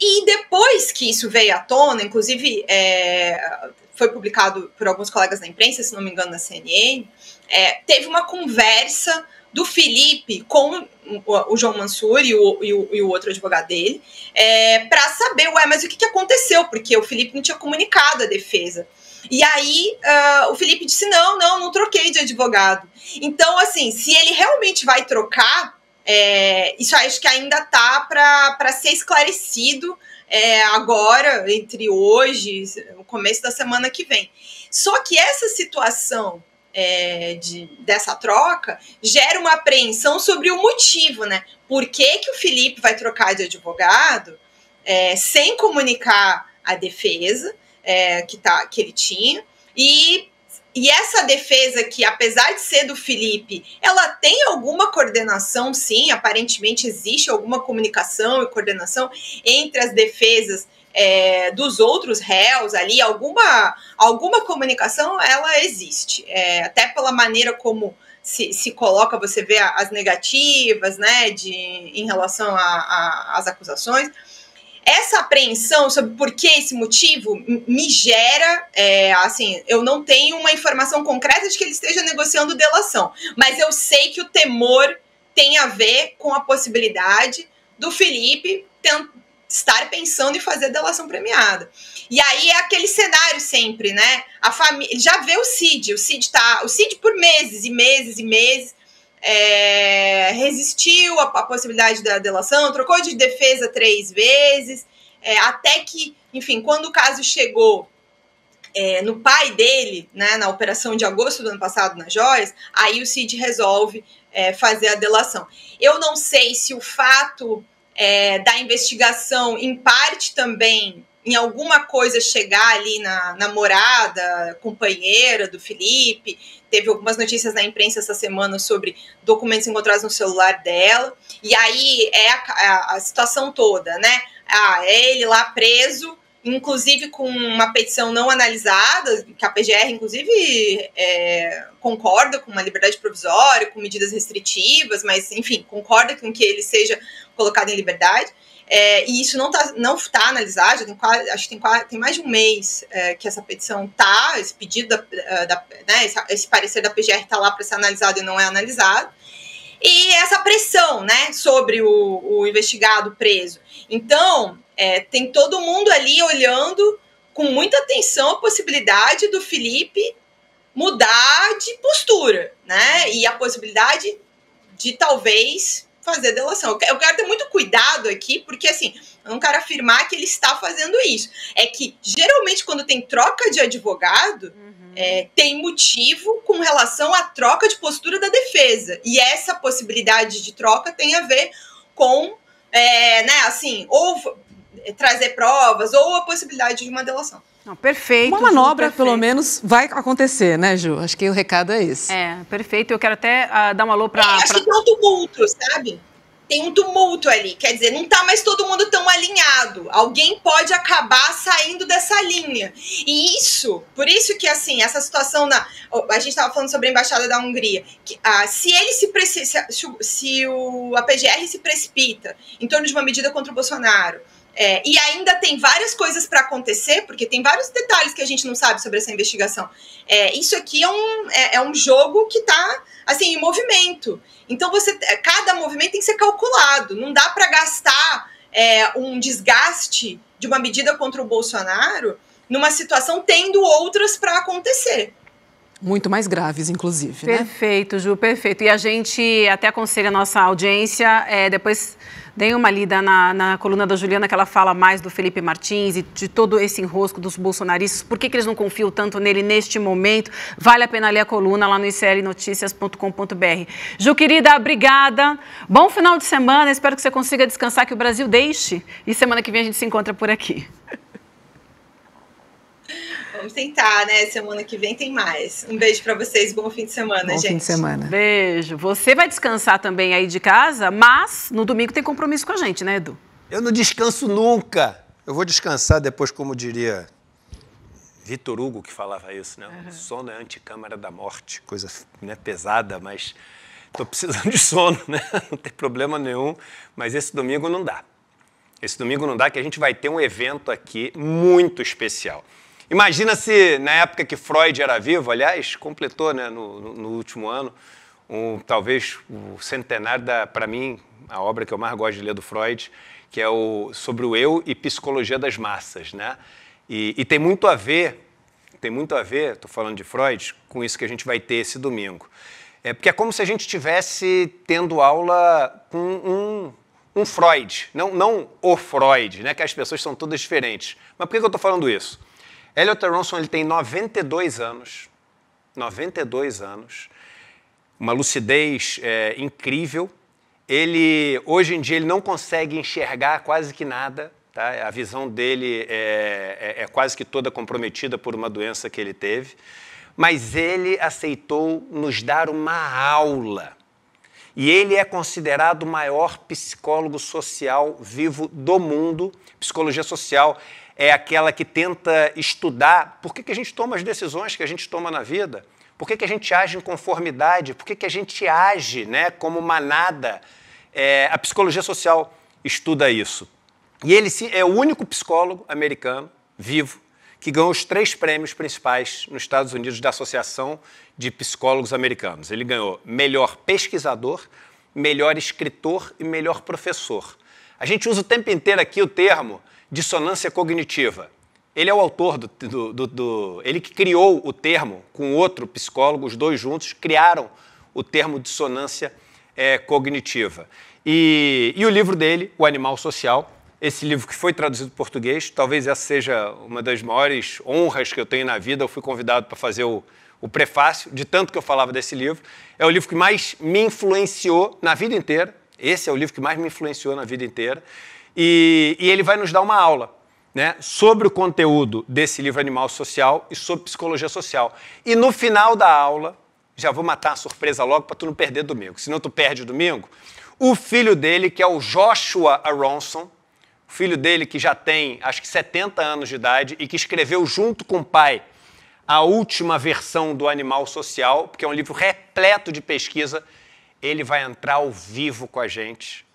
E depois que isso veio à tona, inclusive é, foi publicado por alguns colegas da imprensa, se não me engano, na CNN, é, teve uma conversa do Felipe com o, João Mansur e o, e o, e o outro advogado dele, é, para saber, ué, mas o que, que aconteceu? Porque o Felipe não tinha comunicado a defesa. E aí uh, o Felipe disse: não, não, não troquei de advogado. Então, assim, se ele realmente vai trocar, é, isso acho que ainda está para ser esclarecido é, agora, entre hoje, o começo da semana que vem. Só que essa situação é, de, dessa troca gera uma apreensão sobre o motivo, né? Por que, que o Felipe vai trocar de advogado é, sem comunicar a defesa é, que, tá, que ele tinha e e essa defesa que, apesar de ser do Felipe, ela tem alguma coordenação, sim, aparentemente existe alguma comunicação e coordenação entre as defesas é, dos outros réus ali, alguma, alguma comunicação ela existe. É, até pela maneira como se, se coloca, você vê as negativas, né, de, em relação às acusações essa apreensão sobre por que esse motivo me gera, é, assim, eu não tenho uma informação concreta de que ele esteja negociando delação, mas eu sei que o temor tem a ver com a possibilidade do Felipe estar pensando em fazer delação premiada. E aí é aquele cenário sempre, né? A família já vê o Cid, o Cid tá, o Cid por meses e meses e meses é, resistiu à, possibilidade da delação, trocou de defesa três vezes, é, até que, enfim, quando o caso chegou é, no pai dele, né, na operação de agosto do ano passado nas Joias, aí o Cid resolve é, fazer a delação. Eu não sei se o fato é, da investigação, em parte também, em alguma coisa chegar ali na namorada, companheira do Felipe, teve algumas notícias na imprensa essa semana sobre documentos encontrados no celular dela. E aí é a, a situação toda, né? Ah, é ele lá preso, inclusive com uma petição não analisada, que a PGR, inclusive, é, concorda com uma liberdade provisória, com medidas restritivas, mas, enfim, concorda com que ele seja colocado em liberdade. É, e isso não está não tá analisado, tem quase, acho que tem, quase, tem mais de um mês é, que essa petição está, esse pedido, da, da né, esse, esse, parecer da PGR está lá para ser analisado e não é analisado. E essa pressão né, sobre o, o investigado preso. Então, é, tem todo mundo ali olhando com muita atenção a possibilidade do Felipe mudar de postura, né? E a possibilidade de talvez fazer delação. Eu quero ter muito cuidado aqui, porque assim, eu não quero afirmar que ele está fazendo isso. É que geralmente quando tem troca de advogado, uhum. é, tem motivo com relação à troca de postura da defesa. E essa possibilidade de troca tem a ver com, é, né, assim, ou é, trazer provas, ou a possibilidade de uma delação. Não, perfeito. Uma manobra, perfeito. pelo menos, vai acontecer, né, Ju? Acho que o recado é esse. É, perfeito. Eu quero até uh, dar um alô para. É, acho pra... que tem um tumulto, sabe? Tem um tumulto ali. Quer dizer, não tá mais todo mundo tão alinhado. Alguém pode acabar saindo dessa linha. E isso, por isso que, assim, essa situação na. A gente tava falando sobre a Embaixada da Hungria. Que, uh, se ele se, preci... se, se o, a PGR se precipita em torno de uma medida contra o Bolsonaro é, e ainda tem várias coisas para acontecer, porque tem vários detalhes que a gente não sabe sobre essa investigação. É, isso aqui é um, é, é um jogo que está assim, em movimento. Então, você é, cada movimento tem que ser calculado. Não dá para gastar é, um desgaste de uma medida contra o Bolsonaro numa situação tendo outras para acontecer. Muito mais graves, inclusive. Né? Perfeito, né? Ju, perfeito. E a gente até aconselha a nossa audiência, é, depois Dei uma lida na, na, coluna da Juliana que ela fala mais do Felipe Martins e de todo esse enrosco dos bolsonaristas. Por que, que eles não confiam tanto nele neste momento? Vale a pena ler a coluna lá no iclnoticias.com.br. Ju, querida, obrigada. Bom final de semana. Espero que você consiga descansar, que o Brasil deixe. E semana que vem a gente se encontra por aqui. Vamos tentar, né? Semana que vem tem mais. Um beijo para vocês, bom fim de semana, bom gente. Bom fim de semana. Beijo. Você vai descansar também aí de casa, mas no domingo tem compromisso com a gente, né, Edu? Eu não descanso nunca. Eu vou descansar depois, como diria Vitor Hugo, que falava isso, né? Uhum. Sono é a anticâmara da morte. Coisa né, pesada, mas estou precisando de sono, né? Não tem problema nenhum. Mas esse domingo não dá. Esse domingo não dá, que a gente vai ter um evento aqui muito especial. Imagina se, na época que Freud era vivo, aliás, completou né, no, no, último ano, um, talvez o centenário da, para mim, a obra que eu mais gosto de ler do Freud, que é o sobre o eu e psicologia das massas, né? E, e tem muito a ver, tem muito a ver, estou falando de Freud, com isso que a gente vai ter esse domingo. É porque é como se a gente estivesse tendo aula com um, um Freud, não, não o Freud, né? Que as pessoas são todas diferentes. Mas por que, que eu estou falando isso? Elliot Ronson ele tem 92 anos, 92 anos, uma lucidez é, incrível. Ele hoje em dia ele não consegue enxergar quase que nada. Tá? A visão dele é, é, é quase que toda comprometida por uma doença que ele teve. Mas ele aceitou nos dar uma aula. E ele é considerado o maior psicólogo social vivo do mundo. Psicologia social é aquela que tenta estudar por que, que a gente toma as decisões que a gente toma na vida, por que, que a gente age em conformidade, por que, que a gente age né, como manada. É, a psicologia social estuda isso. E ele é o único psicólogo americano vivo que ganhou os três prêmios principais nos Estados Unidos da Associação de Psicólogos Americanos. Ele ganhou melhor pesquisador, melhor escritor e melhor professor. A gente usa o tempo inteiro aqui o termo dissonância cognitiva. Ele é o autor do, do, do, do, Ele que criou o termo com outro psicólogo, os dois juntos criaram o termo dissonância é, cognitiva. E, e o livro dele, O Animal Social, esse livro que foi traduzido para português, talvez essa seja uma das maiores honras que eu tenho na vida. Eu fui convidado para fazer o, o prefácio, de tanto que eu falava desse livro. É o livro que mais me influenciou na vida inteira. Esse é o livro que mais me influenciou na vida inteira e, e ele vai nos dar uma aula né, sobre o conteúdo desse livro Animal Social e sobre psicologia social. E no final da aula, já vou matar a surpresa logo para tu não perder domingo, senão tu perde domingo, o filho dele, que é o Joshua Aronson, o filho dele que já tem acho que 70 anos de idade e que escreveu junto com o pai a última versão do Animal Social, porque é um livro repleto de pesquisa, ele vai entrar ao vivo com a gente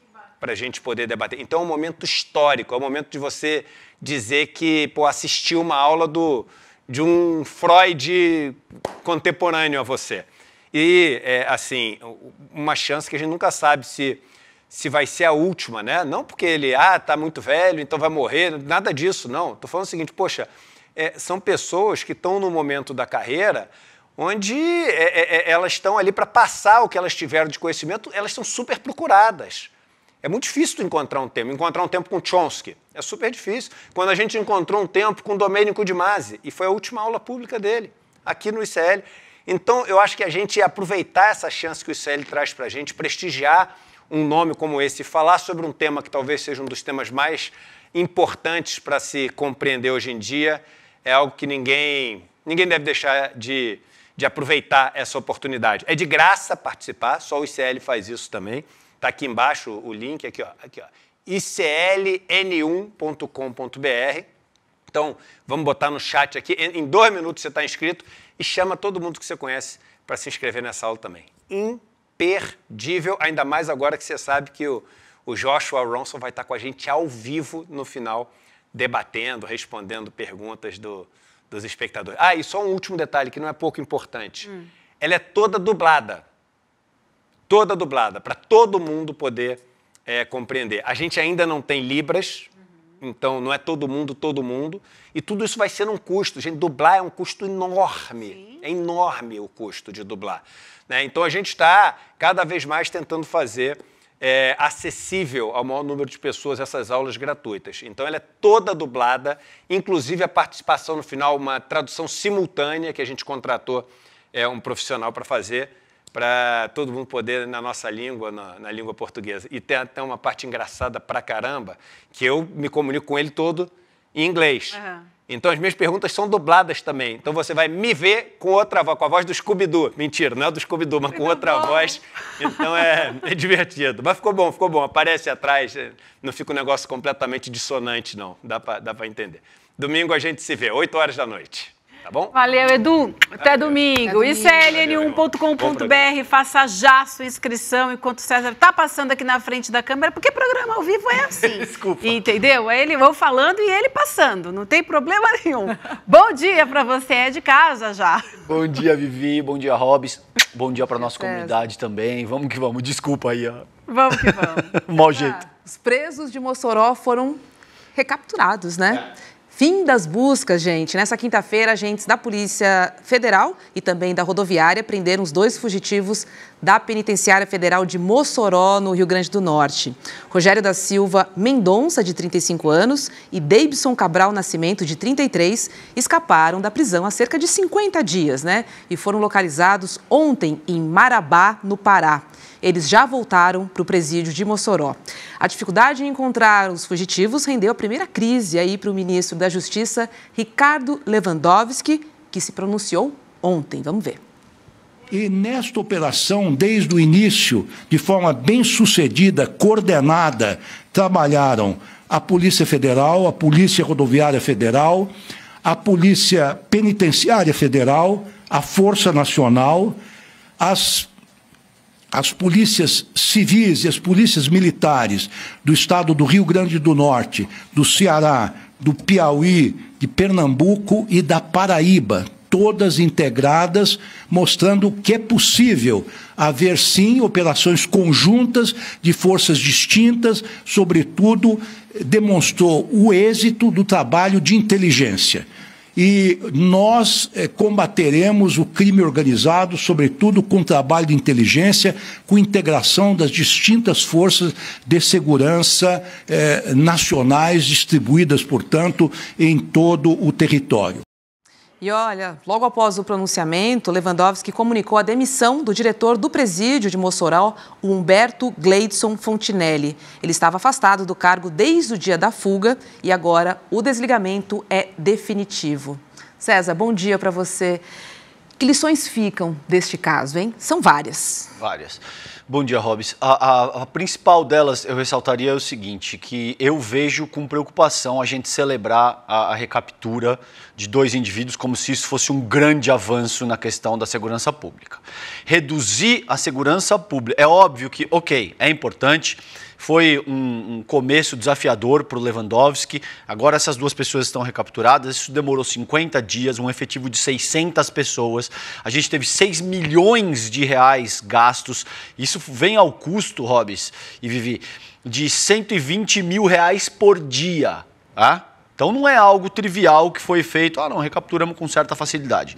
para a gente poder debater. Então é um momento histórico, é o um momento de você dizer que pô, assistiu uma aula do, de um Freud contemporâneo a você. E, é, assim, uma chance que a gente nunca sabe se, se vai ser a última, né? Não porque ele, ah, tá muito velho, então vai morrer, nada disso, não. Estou falando o seguinte, poxa, é, são pessoas que estão no momento da carreira onde é, é, é elas estão ali para passar o que elas tiveram de conhecimento, elas são super procuradas. É muito difícil tu encontrar um tempo. Encontrar um tempo com Chomsky é super difícil. Quando a gente encontrou um tempo com Domênico de Masi, e foi a última aula pública dele, aqui no ICL. Então, eu acho que a gente ia aproveitar essa chance que o ICL traz para a gente, prestigiar um nome como esse, falar sobre um tema que talvez seja um dos temas mais importantes para se compreender hoje em dia, é algo que ninguém, ninguém deve deixar de, de aproveitar essa oportunidade. É de graça participar, só o ICL faz isso também. Está aqui embaixo o link, aqui, ó, aqui, ó, icln1.com.br. Então, vamos botar no chat aqui. Em dois minutos você está inscrito e chama todo mundo que você conhece para se inscrever nessa aula também. Imperdível, ainda mais agora que você sabe que o, o Joshua Ronson vai estar tá com a gente ao vivo no final, debatendo, respondendo perguntas do, dos espectadores. Ah, e só um último detalhe que não é pouco importante. Hum. Ela é toda dublada toda dublada, para todo mundo poder é, compreender. A gente ainda não tem Libras, então não é todo mundo, todo mundo. E tudo isso vai ser um custo. Gente, dublar é um custo enorme. Sim. É enorme o custo de dublar. Né? Então a gente está cada vez mais tentando fazer é, acessível ao maior número de pessoas essas aulas gratuitas. Então ela é toda dublada, inclusive a participação no final, uma tradução simultânea que a gente contratou é, um profissional para fazer para todo mundo poder na nossa língua, na, na, língua portuguesa. E tem até uma parte engraçada pra caramba, que eu me comunico com ele todo em inglês. Uhum. Então as minhas perguntas são dubladas também. Então você vai me ver com outra voz, com a voz do Scooby-Doo. Mentira, não é do Scooby-Doo, mas com outra bom. voz. Então é, é, divertido. Mas ficou bom, ficou bom. Aparece atrás, é, não fica um negócio completamente dissonante, não. Dá para entender. Domingo a gente se vê, 8 horas da noite. Tá bom? Valeu, Edu. Até domingo. domingo. Isso é ln1.com.br. Faça já sua inscrição enquanto o César está passando aqui na frente da câmera, porque programa ao vivo é assim. Desculpa. Entendeu? É ele vou falando e ele passando. Não tem problema nenhum. Bom dia para você, é de casa já. Bom dia, Vivi. Bom dia, Hobbs. Bom dia para nossa comunidade também. Vamos que vamos. Desculpa aí. Ó. Vamos que vamos. Mau jeito. Ah, os presos de Mossoró foram recapturados, né? É. Fim das buscas, gente. Nessa quinta-feira, agentes da Polícia Federal e também da Rodoviária prenderam os dois fugitivos da Penitenciária Federal de Mossoró, no Rio Grande do Norte. Rogério da Silva Mendonça, de 35 anos, e Davidson Cabral Nascimento, de 33, escaparam da prisão há cerca de 50 dias, né? E foram localizados ontem em Marabá, no Pará eles já voltaram para o presídio de Mossoró. A dificuldade em encontrar os fugitivos rendeu a primeira crise aí para o ministro da Justiça, Ricardo Lewandowski, que se pronunciou ontem. Vamos ver. E nesta operação, desde o início, de forma bem sucedida, coordenada, trabalharam a Polícia Federal, a Polícia Rodoviária Federal, a Polícia Penitenciária Federal, a Força Nacional, as as polícias civis e as polícias militares do estado do Rio Grande do Norte, do Ceará, do Piauí, de Pernambuco e da Paraíba, todas integradas, mostrando que é possível haver sim operações conjuntas de forças distintas, sobretudo demonstrou o êxito do trabalho de inteligência e nós eh, combateremos o crime organizado, sobretudo com trabalho de inteligência, com integração das distintas forças de segurança eh, nacionais, distribuídas, portanto, em todo o território. E olha, logo após o pronunciamento, Lewandowski comunicou a demissão do diretor do presídio de Mossoró, Humberto Gleidson Fontinelli. Ele estava afastado do cargo desde o dia da fuga e agora o desligamento é definitivo. César, bom dia para você. Que lições ficam deste caso, hein? São várias. Várias. Bom dia, Robes. A, a, a, principal delas eu ressaltaria é o seguinte: que eu vejo com preocupação a gente celebrar a, a, recaptura de dois indivíduos como se isso fosse um grande avanço na questão da segurança pública. Reduzir a segurança pública. É óbvio que, ok, é importante foi um, um começo desafiador para o Lewandowski. Agora essas duas pessoas estão recapturadas. Isso demorou 50 dias, um efetivo de 600 pessoas. A gente teve 6 milhões de reais gastos. Isso vem ao custo, Hobbs e Vivi, de 120 mil reais por dia. Ah? Então não é algo trivial que foi feito, ah, não, recapturamos com certa facilidade.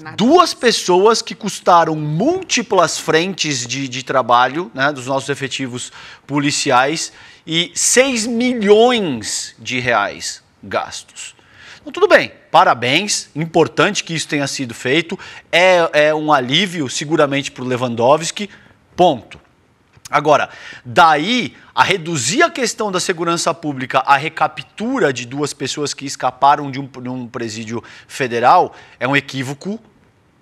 Né? Duas pessoas que custaram múltiplas frentes de, de trabalho né, dos nossos efetivos policiais e 6 milhões de reais gastos. Então, tudo bem, parabéns, importante que isso tenha sido feito, é, é um alívio seguramente para o Lewandowski, ponto. Agora, daí a reduzir a questão da segurança pública à recaptura de duas pessoas que escaparam de um, de um presídio federal é um equívoco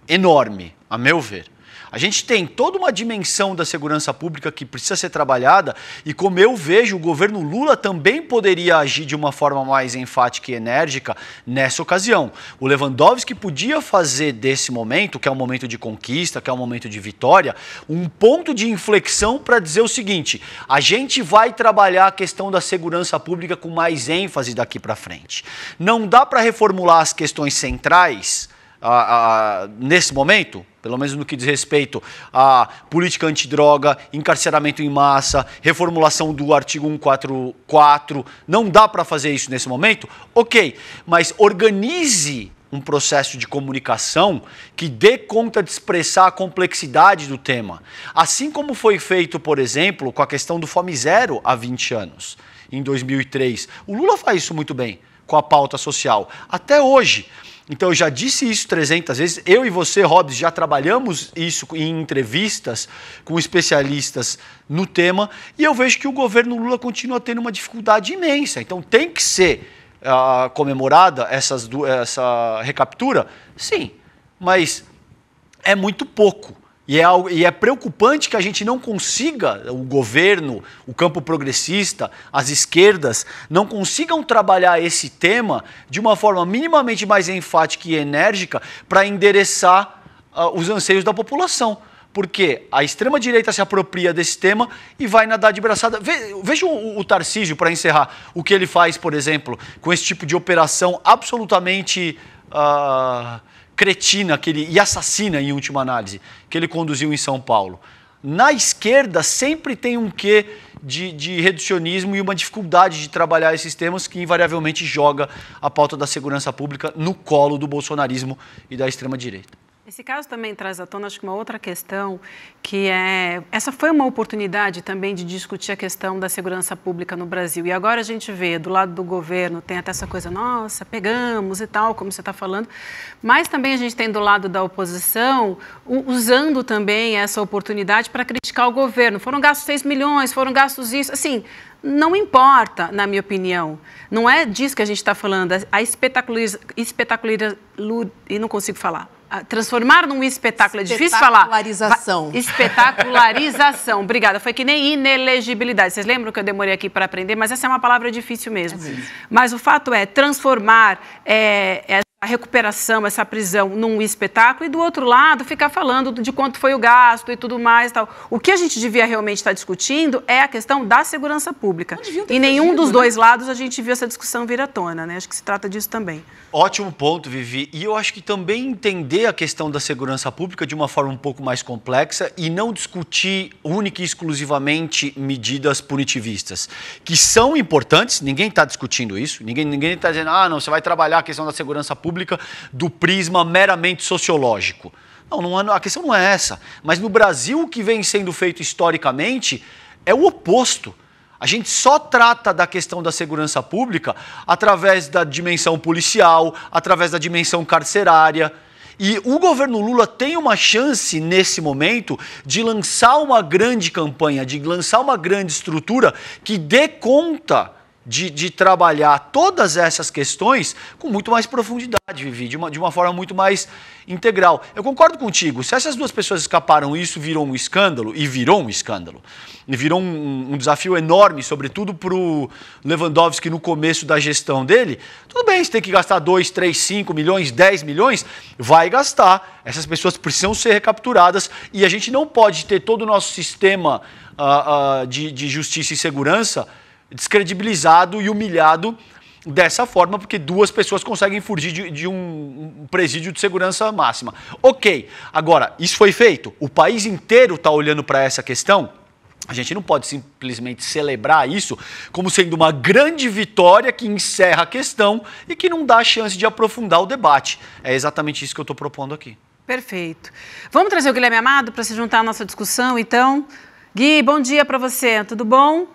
enorme, a meu ver. A gente tem toda uma dimensão da segurança pública que precisa ser trabalhada e, como eu vejo, o governo Lula também poderia agir de uma forma mais enfática e enérgica nessa ocasião. O Lewandowski podia fazer desse momento, que é um momento de conquista, que é um momento de vitória, um ponto de inflexão para dizer o seguinte: a gente vai trabalhar a questão da segurança pública com mais ênfase daqui para frente. Não dá para reformular as questões centrais ah, nesse momento, pelo menos no que diz respeito à política antidroga, encarceramento em massa, reformulação do artigo 144, não dá para fazer isso nesse momento? Ok, mas organize um processo de comunicação que dê conta de expressar a complexidade do tema. Assim como foi feito, por exemplo, com a questão do Fome Zero há 20 anos, em 2003. O Lula faz isso muito bem com a pauta social. Até hoje. Então, eu já disse isso 300 vezes. Eu e você, Hobbes, já trabalhamos isso em entrevistas com especialistas no tema. E eu vejo que o governo Lula continua tendo uma dificuldade imensa. Então, tem que ser uh, comemorada essas, essa recaptura? Sim, mas é muito pouco. E é, algo, e é preocupante que a gente não consiga, o governo, o campo progressista, as esquerdas, não consigam trabalhar esse tema de uma forma minimamente mais enfática e enérgica para endereçar uh, os anseios da população. Porque a extrema-direita se apropria desse tema e vai nadar de braçada. Ve, veja o, o Tarcísio, para encerrar, o que ele faz, por exemplo, com esse tipo de operação absolutamente. Uh, cretina que ele, e assassina, em última análise, que ele conduziu em São Paulo. Na esquerda sempre tem um quê de, de, reducionismo e uma dificuldade de trabalhar esses temas que invariavelmente joga a pauta da segurança pública no colo do bolsonarismo e da extrema-direita. Esse caso também traz à tona, acho que uma outra questão, que é. Essa foi uma oportunidade também de discutir a questão da segurança pública no Brasil. E agora a gente vê, do lado do governo, tem até essa coisa, nossa, pegamos e tal, como você está falando. Mas também a gente tem do lado da oposição, usando também essa oportunidade para criticar o governo. Foram gastos 6 milhões, foram gastos isso. Assim, não importa, na minha opinião. Não é disso que a gente está falando. É a espetacularização. Espetacular, e não consigo falar transformar num espetáculo. É difícil falar. Espetacularização. Espetacularização. Obrigada. Foi que nem inelegibilidade. Vocês lembram que eu demorei aqui para aprender, mas essa é uma palavra difícil mesmo. É mas o fato é transformar é, é a recuperação, essa prisão num espetáculo, e do outro lado ficar falando de quanto foi o gasto e tudo mais tal. O que a gente devia realmente estar discutindo é a questão da segurança pública. E nenhum fugido, dos né? dois lados a gente viu essa discussão vir à tona, né? Acho que se trata disso também. Ótimo ponto, Vivi. E eu acho que também entender a questão da segurança pública de uma forma um pouco mais complexa e não discutir única e exclusivamente medidas punitivistas, que são importantes, ninguém está discutindo isso, ninguém está dizendo, ah, não, você vai trabalhar a questão da segurança pública República do prisma meramente sociológico. Não, não, é- a questão não é essa. Mas no Brasil, o que vem sendo feito historicamente é o oposto. A gente só trata da questão da segurança pública através da dimensão policial, através da dimensão carcerária. E o governo Lula tem uma chance nesse momento de lançar uma grande campanha, de lançar uma grande estrutura que dê conta de, de, trabalhar todas essas questões com muito mais profundidade, Vivi, de uma, de uma forma muito mais integral. Eu concordo contigo, se essas duas pessoas escaparam isso virou um escândalo, e virou um escândalo, e virou um, um desafio enorme, sobretudo para o Lewandowski no começo da gestão dele, tudo bem, se tem que gastar 2, 3, 5 milhões, 10 milhões, vai gastar. Essas pessoas precisam ser recapturadas e a gente não pode ter todo o nosso sistema uh, uh, de, de justiça e segurança descredibilizado e humilhado dessa forma, porque duas pessoas conseguem fugir de, de um, um presídio de segurança máxima. Ok, agora, isso foi feito? O país inteiro está olhando para essa questão? A gente não pode simplesmente celebrar isso como sendo uma grande vitória que encerra a questão e que não dá a chance de aprofundar o debate. É exatamente isso que eu estou propondo aqui. Perfeito. Vamos trazer o Guilherme Amado para se juntar à nossa discussão, então. Gui, bom dia para você. Tudo bom?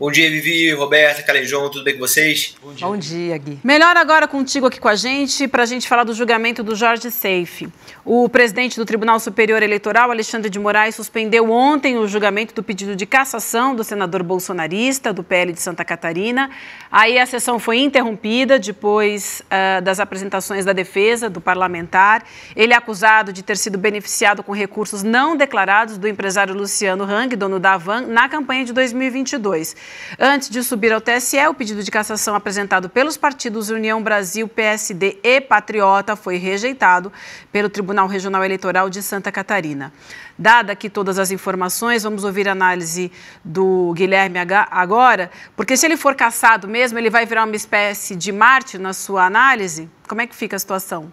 Bom dia, Vivi, Roberta, Calejão, tudo bem com vocês? Bom dia. Bom dia, Gui. Melhor agora contigo aqui com a gente para a gente falar do julgamento do Jorge Seife. O presidente do Tribunal Superior Eleitoral, Alexandre de Moraes, suspendeu ontem o julgamento do pedido de cassação do senador bolsonarista do PL de Santa Catarina. Aí a sessão foi interrompida depois uh, das apresentações da defesa do parlamentar. Ele é acusado de ter sido beneficiado com recursos não declarados do empresário Luciano Hang, dono da Avan, na campanha de 2022. Antes de subir ao TSE, o pedido de cassação apresentado pelos partidos União Brasil, PSD e Patriota foi rejeitado pelo Tribunal Regional Eleitoral de Santa Catarina. Dada aqui todas as informações, vamos ouvir a análise do Guilherme agora, porque se ele for cassado mesmo, ele vai virar uma espécie de Marte na sua análise? Como é que fica a situação?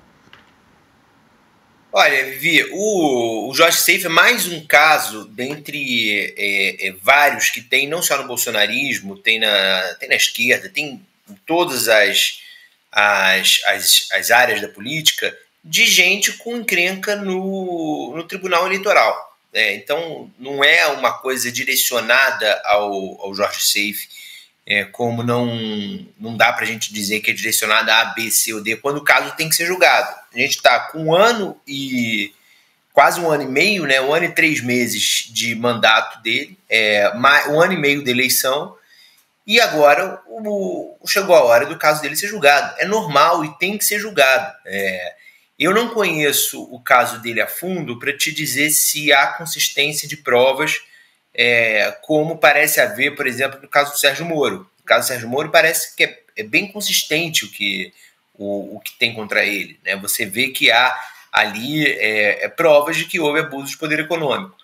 Olha, Vivi, o, o Jorge Seife é mais um caso dentre é, é, vários que tem, não só no bolsonarismo, tem na, tem na esquerda, tem em todas as, as, as, as áreas da política, de gente com encrenca no, no Tribunal Eleitoral. Né? Então, não é uma coisa direcionada ao, ao Jorge Seife é, como não, não dá para a gente dizer que é direcionada a B, C ou D, quando o caso tem que ser julgado. A gente está com um ano e quase um ano e meio, né, um ano e três meses de mandato dele, é, um ano e meio de eleição, e agora o, chegou a hora do caso dele ser julgado. É normal e tem que ser julgado. É, eu não conheço o caso dele a fundo para te dizer se há consistência de provas é, como parece haver, por exemplo, no caso do Sérgio Moro. No caso do Sérgio Moro, parece que é, é bem consistente o que, o, o, que tem contra ele. Né? Você vê que há ali é, é provas de que houve abuso de poder econômico.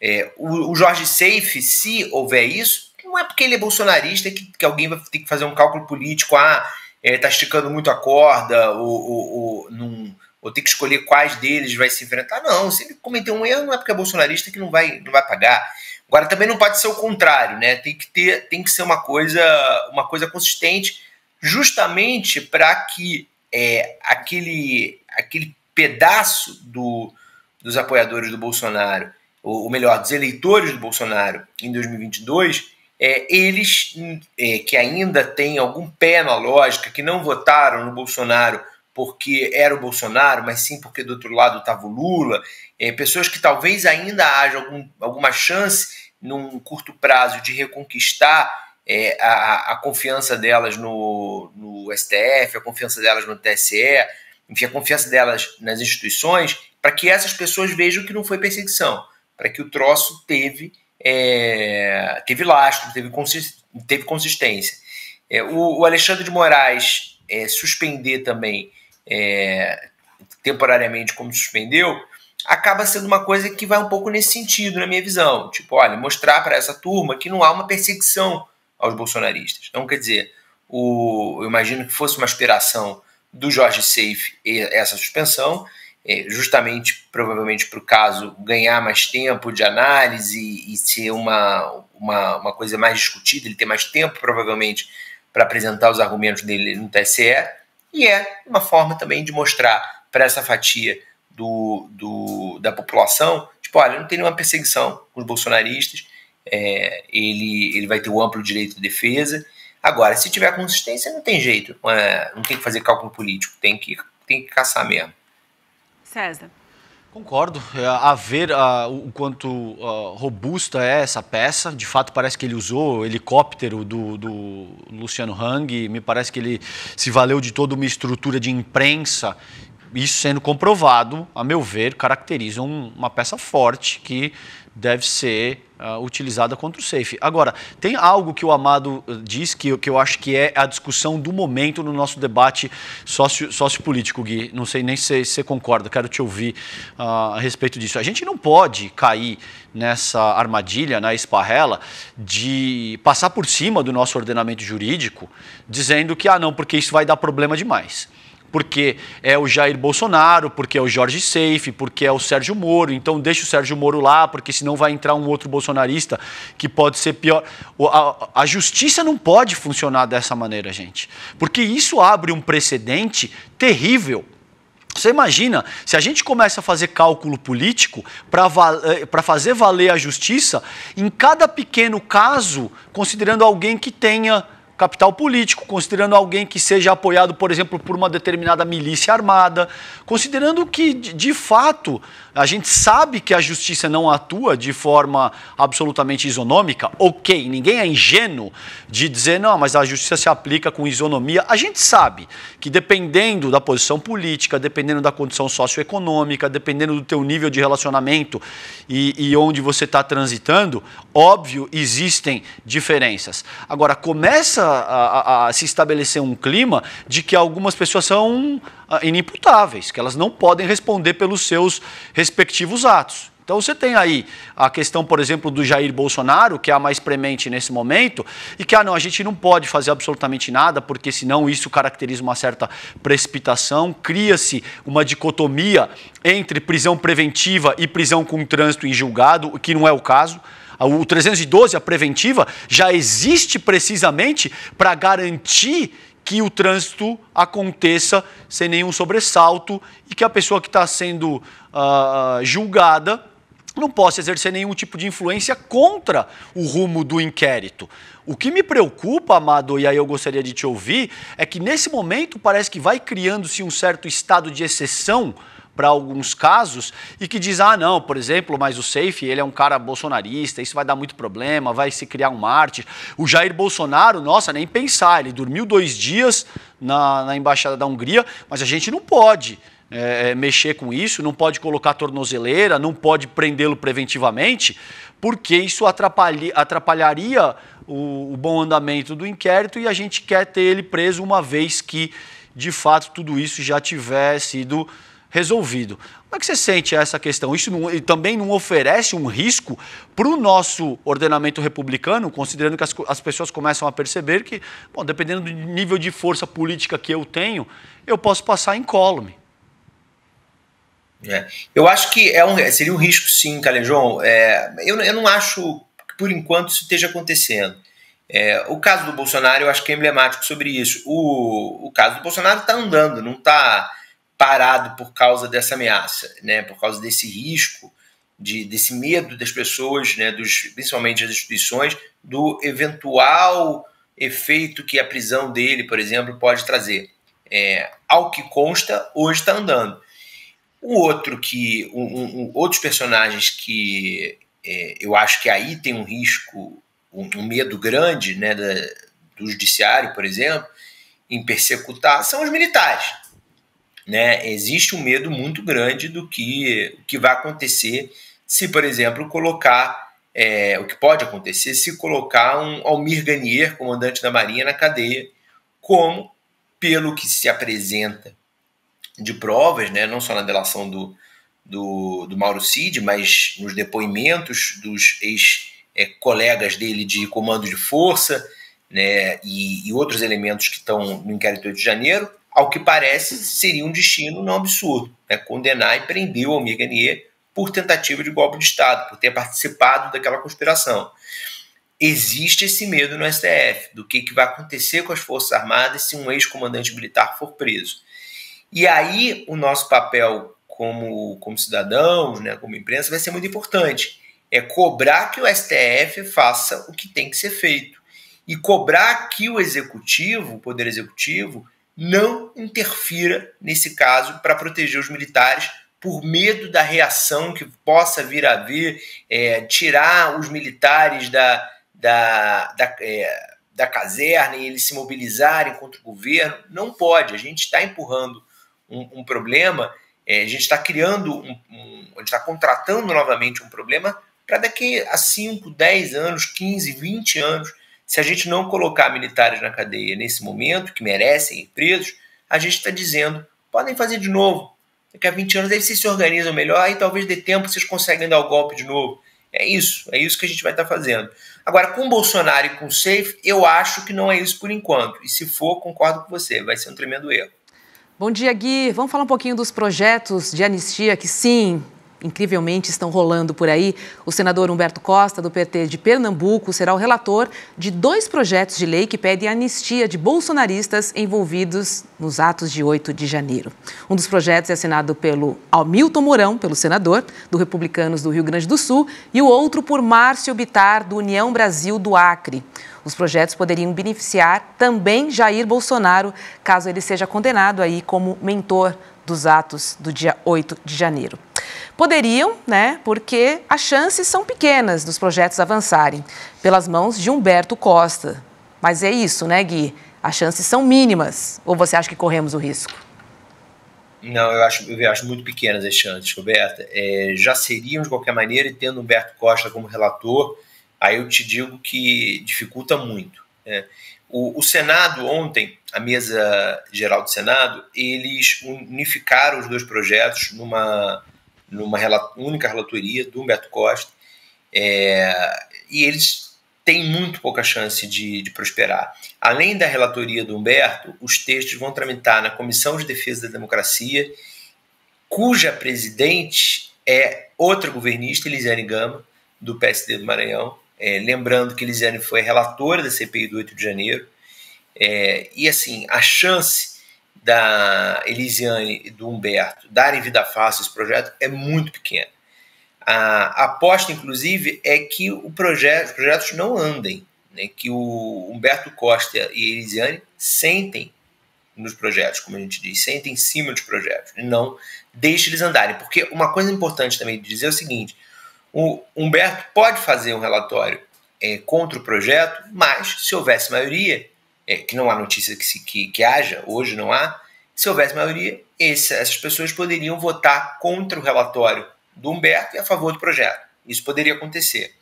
É, o, o Jorge Seife, se houver isso, não é porque ele é bolsonarista que, que alguém vai ter que fazer um cálculo político, ah, é, tá esticando muito a corda, ou, ou, ou, num, ou ter que escolher quais deles vai se enfrentar. Não, se ele cometer um erro, não é porque é bolsonarista que não vai, não vai pagar. Agora também não pode ser o contrário, né? Tem que ter, tem que ser uma coisa, uma coisa consistente, justamente para que é, aquele, aquele pedaço do, dos apoiadores do Bolsonaro, ou, ou melhor, dos eleitores do Bolsonaro em 2022, é, eles é, que ainda têm algum pé na lógica, que não votaram no Bolsonaro porque era o Bolsonaro, mas sim porque do outro lado estava o Lula é, pessoas que talvez ainda haja algum, alguma chance num curto prazo de reconquistar é, a, a, confiança delas no, no, STF, a confiança delas no TSE, enfim, a confiança delas nas instituições, para que essas pessoas vejam que não foi perseguição, para que o troço teve, é, teve lastro, teve, consist, teve consistência. É, o, o, Alexandre de Moraes é, suspender também é, temporariamente, como suspendeu, acaba sendo uma coisa que vai um pouco nesse sentido, na minha visão. Tipo, olha, mostrar para essa turma que não há uma perseguição aos bolsonaristas. Então, quer dizer, o, eu imagino que fosse uma aspiração do Jorge Seif essa suspensão, é, justamente, provavelmente, para o caso ganhar mais tempo de análise e ser uma, uma, uma coisa mais discutida, ele ter mais tempo, provavelmente, para apresentar os argumentos dele no TSE, e é uma forma também de mostrar para essa fatia do, do, da população, tipo, olha, não tem nenhuma perseguição com os bolsonaristas, é, ele, ele vai ter o amplo direito de defesa. Agora, se tiver consistência, não tem jeito, é, não tem que fazer cálculo político, tem que, tem que caçar mesmo. César. Concordo. É, a ver a, o quanto a, robusta é essa peça. De fato, parece que ele usou o helicóptero do, do Luciano Hang. Me parece que ele se valeu de toda uma estrutura de imprensa isso sendo comprovado, a meu ver, caracteriza um, uma peça forte que deve ser uh, utilizada contra o safe. Agora, tem algo que o Amado ah, diz que, que eu acho que é a discussão do momento no nosso debate socio sociopolítico, Gui. Não sei nem se você concorda, quero te ouvir uh, a respeito disso. A gente não pode cair nessa armadilha, na esparrela, de passar por cima do nosso ordenamento jurídico dizendo que, ah, não, porque isso vai dar problema demais porque é o Jair Bolsonaro, porque é o Jorge Seife, porque é o Sérgio Moro. Então deixa o Sérgio Moro lá, porque senão vai entrar um outro bolsonarista que pode ser pior. A, a justiça não pode funcionar dessa maneira, gente, porque isso abre um precedente terrível. Você imagina, se a gente começa a fazer cálculo político para val eh, fazer valer a justiça, em cada pequeno caso, considerando alguém que tenha capital político, considerando alguém que seja apoiado, por exemplo, por uma determinada milícia armada, considerando que, de fato, a gente sabe que a justiça não atua de forma absolutamente isonômica, ok, ninguém é ingênuo de dizer, não, mas a justiça se aplica com isonomia. A gente sabe que, dependendo da posição política, dependendo da condição socioeconômica, dependendo do teu nível de relacionamento e, e onde você está transitando, óbvio, existem diferenças. Agora, começa a, a, a se estabelecer um clima de que algumas pessoas são ah, inimputáveis, que elas não podem responder pelos seus respectivos atos. Então você tem aí a questão, por exemplo, do Jair Bolsonaro, que é a mais premente nesse momento, e que ah, não, a gente não pode fazer absolutamente nada, porque senão isso caracteriza uma certa precipitação, cria-se uma dicotomia entre prisão preventiva e prisão com trânsito em julgado, o que não é o caso. O 312, a preventiva, já existe precisamente para garantir que o trânsito aconteça sem nenhum sobressalto e que a pessoa que está sendo uh, julgada não possa exercer nenhum tipo de influência contra o rumo do inquérito. O que me preocupa, Amado, e aí eu gostaria de te ouvir, é que nesse momento parece que vai criando-se um certo estado de exceção para alguns casos e que diz: ah, não, por exemplo, mas o Safe, ele é um cara bolsonarista, isso vai dar muito problema, vai se criar um marte O Jair Bolsonaro, nossa, nem pensar, ele dormiu dois dias na, na embaixada da Hungria, mas a gente não pode. É, é mexer com isso, não pode colocar tornozeleira, não pode prendê-lo preventivamente, porque isso atrapalha, atrapalharia o, o bom andamento do inquérito e a gente quer ter ele preso uma vez que, de fato, tudo isso já tiver sido resolvido. Como é que você sente essa questão? Isso não, também não oferece um risco para o nosso ordenamento republicano, considerando que as, as pessoas começam a perceber que, bom, dependendo do nível de força política que eu tenho, eu posso passar incólume. É. Eu acho que é um, seria um risco, sim, Calejão. É, eu, eu, não acho que, por enquanto, isso esteja acontecendo. É, o caso do Bolsonaro, eu acho que é emblemático sobre isso. O, o caso do Bolsonaro está andando, não está parado por causa dessa ameaça, né? Por causa desse risco, de, desse medo das pessoas, né? Dos, principalmente das instituições, do eventual efeito que a prisão dele, por exemplo, pode trazer. É, ao que consta, hoje está andando. O outro que, um, um, outros personagens que é, eu acho que aí tem um risco, um, um medo grande, né? Da, do judiciário, por exemplo, em persecutar, são os militares né? Existe um medo muito grande do que, que vai acontecer se, por exemplo, colocar é, o que pode acontecer se colocar um Almir Ganier, comandante da Marinha, na cadeia, como, pelo que se apresenta de provas, né, não só na delação do, do, do Mauro Cid, mas nos depoimentos dos ex-colegas é, dele de comando de força né, e, e outros elementos que estão no inquérito de Janeiro, ao que parece, seria um destino não absurdo, né? condenar e prender o Almir Garnier por tentativa de golpe de Estado, por ter participado daquela conspiração. Existe esse medo no STF do que, que vai acontecer com as Forças Armadas se um ex-comandante militar for preso. E aí o nosso papel como, como cidadãos, né, como imprensa, vai ser muito importante. É cobrar que o STF faça o que tem que ser feito. E cobrar que o executivo, o poder executivo, não interfira nesse caso para proteger os militares por medo da reação que possa vir a haver, é, tirar os militares da, da, da, é, da caserna e eles se mobilizarem contra o governo. Não pode, a gente está empurrando um, um problema, é, a gente está criando, um, um a gente está contratando novamente um problema para daqui a 5, 10 anos, 15, 20 anos se a gente não colocar militares na cadeia nesse momento, que merecem ir presos, a gente está dizendo: podem fazer de novo. Daqui a 20 anos aí vocês se organizam melhor, aí talvez dê tempo vocês conseguem dar o golpe de novo. É isso, é isso que a gente vai estar tá fazendo. Agora, com Bolsonaro e com o Safe, eu acho que não é isso por enquanto. E se for, concordo com você, vai ser um tremendo erro. Bom dia, Gui. Vamos falar um pouquinho dos projetos de anistia que, sim, incrivelmente estão rolando por aí, o senador Humberto Costa, do PT de Pernambuco, será o relator de dois projetos de lei que pedem anistia de bolsonaristas envolvidos nos atos de 8 de janeiro. Um dos projetos é assinado pelo Almilton Mourão, pelo senador, do Republicanos do Rio Grande do Sul, e o outro por Márcio Bitar, do União Brasil do Acre. Os projetos poderiam beneficiar também Jair Bolsonaro, caso ele seja condenado aí como mentor dos atos do dia 8 de janeiro. Poderiam, né? Porque as chances são pequenas dos projetos avançarem pelas mãos de Humberto Costa. Mas é isso, né, Gui? As chances são mínimas. Ou você acha que corremos o risco? Não, eu acho, eu acho muito pequenas as chances, Roberta. É, já seriam de qualquer maneira, e tendo Humberto Costa como relator, aí eu te digo que dificulta muito. Né? O, o, Senado, ontem, a mesa geral do Senado, eles unificaram os dois projetos numa, numa única relatoria do Humberto Costa, é, e eles têm muito pouca chance de, de, prosperar. Além da relatoria do Humberto, os textos vão tramitar na Comissão de Defesa da Democracia, cuja presidente é outra governista, Elisiane Gama, do PSD do Maranhão. É, lembrando que Elisiane foi relatora da CPI do 8 de janeiro. É, e assim, a chance da Elisiane e do Humberto darem vida fácil a esse projeto é muito pequeno. A aposta, inclusive, é que o projeto, os projetos não andem, né? que o Humberto Costa e a Elisiane sentem nos projetos, como a gente diz, sentem em cima dos projetos, não deixe eles andarem. Porque uma coisa importante também de dizer é o seguinte: o Humberto pode fazer um relatório é, contra o projeto, mas se houvesse maioria, é, que não há notícia que, se, que, que haja, hoje não há, se houvesse maioria, esse, essas pessoas poderiam votar contra o relatório do Humberto e a favor do projeto. Isso poderia acontecer.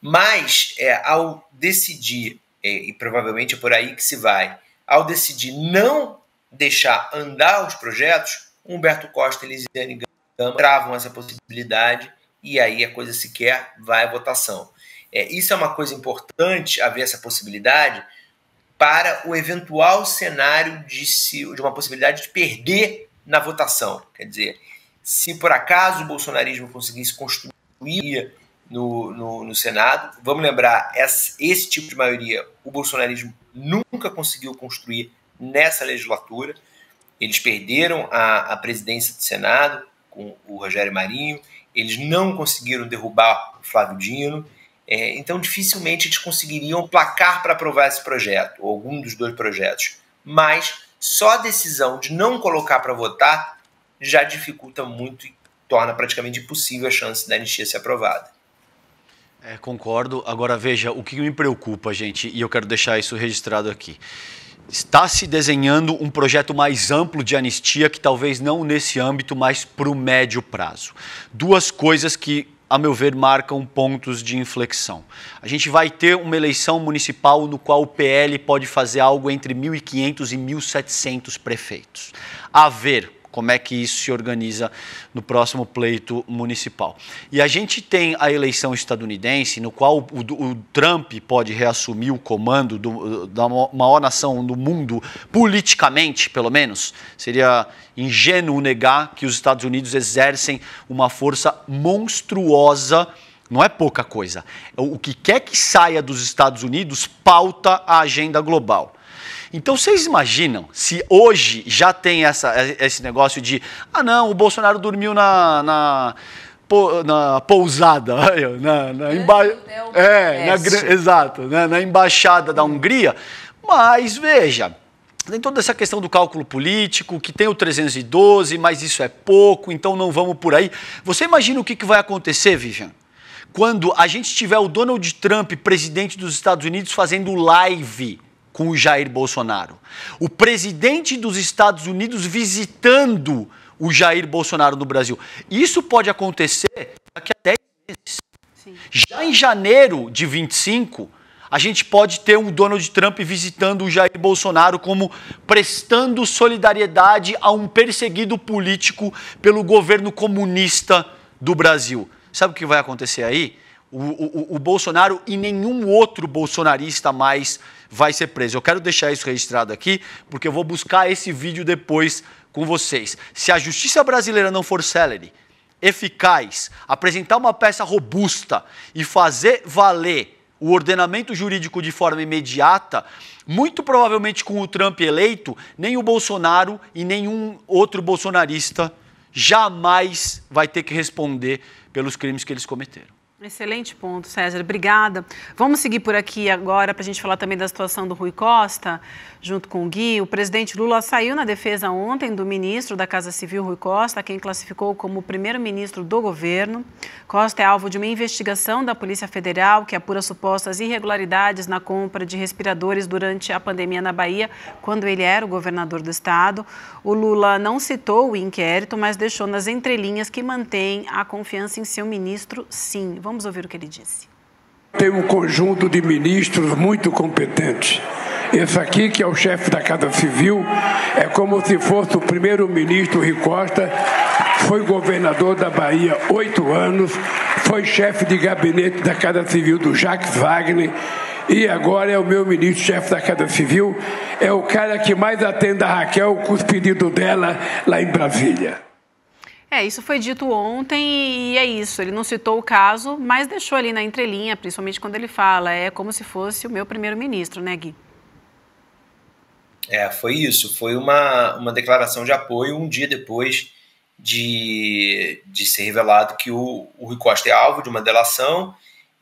Mas, é, ao decidir, é, e provavelmente é por aí que se vai, ao decidir não deixar andar os projetos, Humberto Costa e Elisiane Gama travam essa possibilidade e aí a coisa sequer vai à votação. É, isso é uma coisa importante, haver essa possibilidade, para o eventual cenário de, se, de uma possibilidade de perder na votação. Quer dizer, se por acaso o bolsonarismo conseguisse construir no, no, no Senado, vamos lembrar, esse, esse tipo de maioria o bolsonarismo nunca conseguiu construir nessa legislatura. Eles perderam a, a presidência do Senado com o Rogério Marinho, eles não conseguiram derrubar o Flávio Dino é, então, dificilmente eles conseguiriam placar para aprovar esse projeto, ou algum dos dois projetos. Mas só a decisão de não colocar para votar já dificulta muito e torna praticamente impossível a chance da anistia ser aprovada. É, concordo. Agora veja, o que me preocupa, gente, e eu quero deixar isso registrado aqui. Está se desenhando um projeto mais amplo de anistia, que talvez não nesse âmbito, mas para o médio prazo. Duas coisas que a meu ver, marcam pontos de inflexão. A gente vai ter uma eleição municipal no qual o PL pode fazer algo entre 1.500 e 1.700 prefeitos. A ver como é que isso se organiza no próximo pleito municipal. E a gente tem a eleição estadunidense, no qual o, o Trump pode reassumir o comando do, da maior nação do mundo, politicamente, pelo menos. Seria ingênuo negar que os Estados Unidos exercem uma força monstruosa não é pouca coisa. O que quer que saia dos Estados Unidos pauta a agenda global. Então vocês imaginam se hoje já tem essa, esse negócio de ah não, o Bolsonaro dormiu na, na na pousada, na, na, emba... é, na, exato, né? na embaixada da uhum. Hungria. Mas veja, tem toda essa questão do cálculo político, que tem o 312, mas isso é pouco, então não vamos por aí. Você imagina o que, que vai acontecer, Vivian? Quando a gente tiver o Donald Trump, presidente dos Estados Unidos, fazendo live com o Jair Bolsonaro. O presidente dos Estados Unidos visitando o Jair Bolsonaro no Brasil. Isso pode acontecer daqui a 10 meses. Já em janeiro de 25, a gente pode ter o Donald Trump visitando o Jair Bolsonaro como prestando solidariedade a um perseguido político pelo governo comunista do Brasil. Sabe o que vai acontecer aí? o, o, o, Bolsonaro e nenhum outro bolsonarista mais vai ser preso. Eu quero deixar isso registrado aqui, porque eu vou buscar esse vídeo depois com vocês. Se a justiça brasileira não for célere, eficaz, apresentar uma peça robusta e fazer valer o ordenamento jurídico de forma imediata, muito provavelmente com o Trump eleito, nem o Bolsonaro e nenhum outro bolsonarista jamais vai ter que responder pelos crimes que eles cometeram. Excelente ponto, César. Obrigada. Vamos seguir por aqui agora para a gente falar também da situação do Rui Costa, junto com o Gui. O presidente Lula saiu na defesa ontem do ministro da Casa Civil, Rui Costa, quem classificou como o primeiro-ministro do governo. Costa é alvo de uma investigação da Polícia Federal que apura supostas irregularidades na compra de respiradores durante a pandemia na Bahia, quando ele era o governador do estado. O Lula não citou o inquérito, mas deixou nas entrelinhas que mantém a confiança em seu ministro, sim. Vamos Vamos ouvir o que ele disse. Tem um conjunto de ministros muito competentes. Esse aqui, que é o chefe da Casa Civil, é como se fosse o primeiro-ministro Ricosta, foi governador da Bahia oito anos, foi chefe de gabinete da Casa Civil do Jacques Wagner e agora é o meu ministro-chefe da Casa Civil. É o cara que mais atende a Raquel com os pedidos dela lá em Brasília. É, isso foi dito ontem e é isso. Ele não citou o caso, mas deixou ali na entrelinha, principalmente quando ele fala, é como se fosse o meu primeiro-ministro, né, Gui? É, foi isso. Foi uma, uma declaração de apoio um dia depois de, de ser revelado que o, o Rui Costa é alvo de uma delação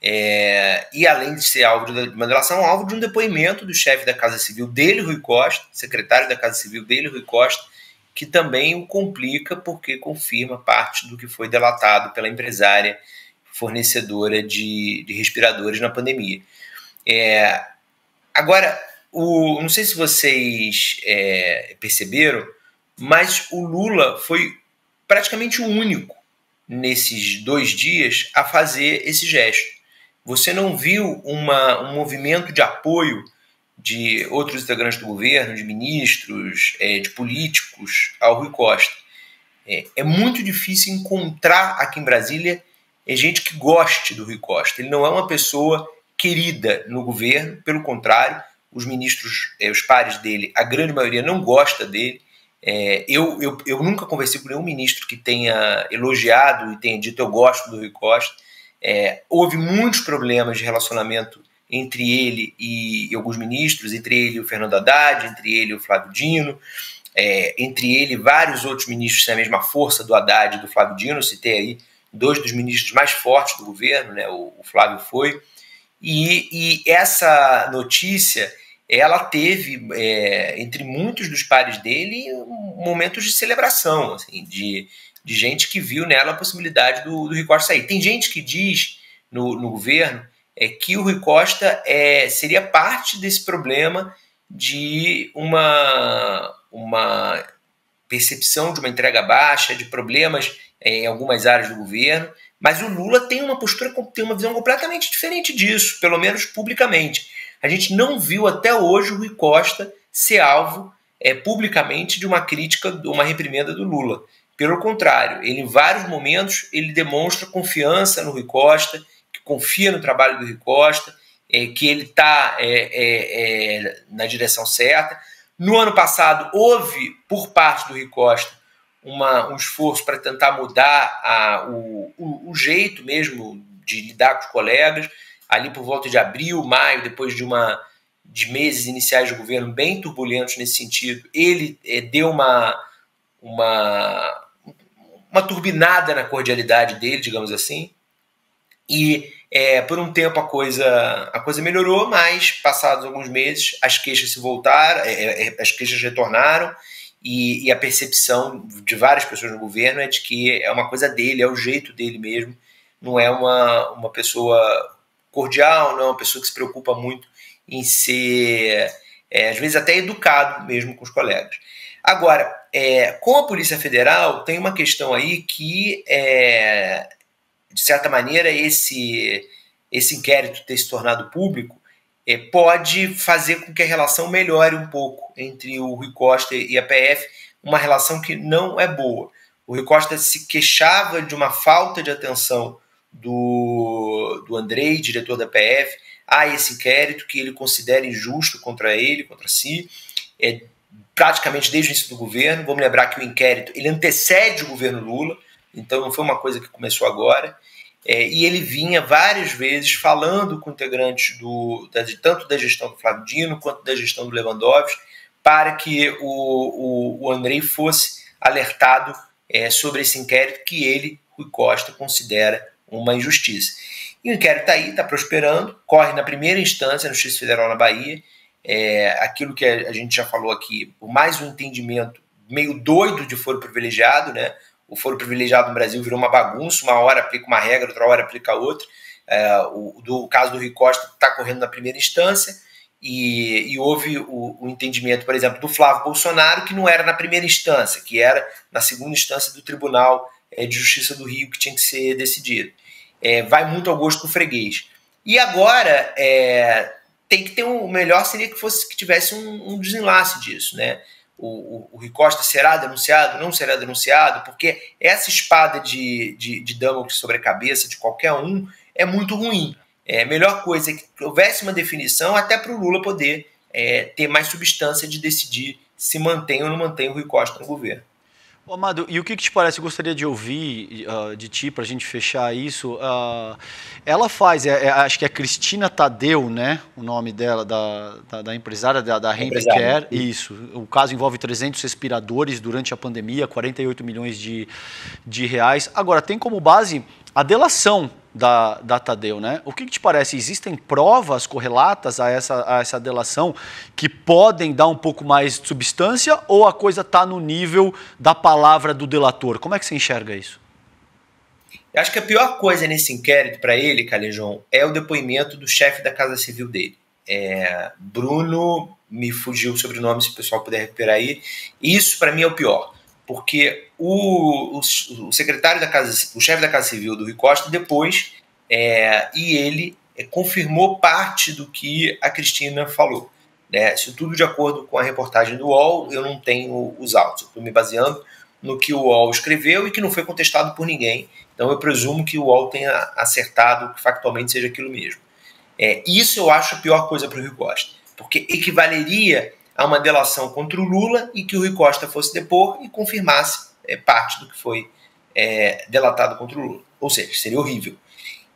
é, e além de ser alvo de uma delação, alvo de um depoimento do chefe da Casa Civil dele, Rui Costa, secretário da Casa Civil dele, Rui Costa, que também o complica porque confirma parte do que foi delatado pela empresária fornecedora de, de respiradores na pandemia. É, agora, o, não sei se vocês é, perceberam, mas o Lula foi praticamente o único nesses dois dias a fazer esse gesto. Você não viu uma, um movimento de apoio de outros integrantes do governo, de ministros, é, de políticos, ao Rui Costa. É, é, muito difícil encontrar aqui em Brasília é, gente que goste do Rui Costa. Ele não é uma pessoa querida no governo, pelo contrário, os ministros, é, os pares dele, a grande maioria não gosta dele. É, eu, eu, eu nunca conversei com nenhum ministro que tenha elogiado e tenha dito eu gosto do Rui Costa. É, houve muitos problemas de relacionamento entre ele e alguns ministros, entre ele e o Fernando Haddad, entre ele e o Flávio Dino, é, entre ele e vários outros ministros da mesma força do Haddad e do Flávio Dino. citei aí dois dos ministros mais fortes do governo, né? o, o Flávio foi. E, e, essa notícia ela teve, é, entre muitos dos pares dele, momentos de celebração, assim, de, de gente que viu nela a possibilidade do, do Ricardo sair. Tem gente que diz no, no governo é que o Rui Costa é, seria parte desse problema de uma, uma percepção de uma entrega baixa, de problemas é, em algumas áreas do governo, mas o Lula tem uma postura, tem uma visão completamente diferente disso, pelo menos publicamente. A gente não viu até hoje o Rui Costa ser alvo é, publicamente de uma crítica, de uma reprimenda do Lula. Pelo contrário, ele em vários momentos ele demonstra confiança no Rui Costa, que confia no trabalho do Rui Costa, é, que ele está é, é, é, na direção certa. No ano passado, houve, por parte do Rui Costa, uma, um esforço para tentar mudar a, o, o, o jeito mesmo de lidar com os colegas, ali por volta de abril, maio, depois de uma de meses iniciais de governo bem turbulentos nesse sentido, ele é, deu uma, uma, uma turbinada na cordialidade dele, digamos assim, e é, por um tempo a coisa, a coisa melhorou, mas passados alguns meses as queixas se voltaram, é, é, é, as queixas retornaram e, e, a percepção de várias pessoas no governo é de que é uma coisa dele, é o jeito dele mesmo, não é uma, uma pessoa cordial, não é uma pessoa que se preocupa muito em ser, é, às vezes até educado mesmo com os colegas. Agora, é, com a Polícia Federal tem uma questão aí que é, de certa maneira, esse, esse inquérito ter se tornado público é, pode fazer com que a relação melhore um pouco entre o Rui Costa e a PF, uma relação que não é boa. O Rui Costa se queixava de uma falta de atenção do, do Andrei, diretor da PF, a esse inquérito que ele considera injusto contra ele, contra si, é, praticamente desde o início do governo. Vamos lembrar que o inquérito ele antecede o governo Lula, então não foi uma coisa que começou agora. É, e ele vinha várias vezes falando com integrantes do, da, tanto da gestão do Flávio Dino quanto da gestão do Lewandowski para que o, o, o Andrei fosse alertado é, sobre esse inquérito que ele, Rui Costa, considera uma injustiça. E o inquérito está aí, está prosperando, corre na primeira instância no Justiça Federal na Bahia. É, aquilo que a, a gente já falou aqui, mais um entendimento meio doido de foro privilegiado, né? o foro privilegiado no Brasil virou uma bagunça, uma hora aplica uma regra, outra hora aplica outra. É, o, do, o caso do Rui Costa está correndo na primeira instância e, e houve o, o, entendimento, por exemplo, do Flávio Bolsonaro, que não era na primeira instância, que era na segunda instância do Tribunal é, de Justiça do Rio que tinha que ser decidido. É, vai muito ao gosto do freguês. E agora é, tem que ter um, o melhor seria que fosse que tivesse um, um desenlace disso, né? o, o, o Ricosta será denunciado, não será denunciado, porque essa espada de, de, de Damocles sobre a cabeça de qualquer um é muito ruim. É, a melhor coisa é que houvesse uma definição até para o Lula poder é, ter mais substância de decidir se mantém ou não mantém o Rui Costa no governo. Ô, Amado, e o que, que, te parece? Eu gostaria de ouvir uh, de ti, para a gente fechar isso. Uh, ela faz, é, é, acho que é Cristina Tadeu, né? O nome dela, da, da, da empresária da, da Handicare. Isso. O caso envolve 300 respiradores durante a pandemia, 48 milhões de, de reais. Agora, tem como base a delação da, da Tadeu, né? O que, que, te parece? Existem provas correlatas a essa, a essa delação que podem dar um pouco mais de substância ou a coisa está no nível da palavra do delator? Como é que você enxerga isso? Eu acho que a pior coisa nesse inquérito para ele, Calejão, é o depoimento do chefe da Casa Civil dele. É, Bruno, me fugiu o sobrenome, se o pessoal puder recuperar aí. Isso para mim é o pior porque o, o, secretário da Casa, o chefe da Casa Civil do Rui Costa, depois, é, e ele é, confirmou parte do que a Cristina falou. Né? se tudo de acordo com a reportagem do UOL, eu não tenho os autos, estou me baseando no que o UOL escreveu e que não foi contestado por ninguém. Então eu presumo que o UOL tenha acertado que factualmente seja aquilo mesmo. É, isso eu acho a pior coisa para o Rio Costa, porque equivaleria a uma delação contra o Lula e que o Rui Costa fosse depor e confirmasse é, parte do que foi é, delatado contra o Lula. Ou seja, seria horrível.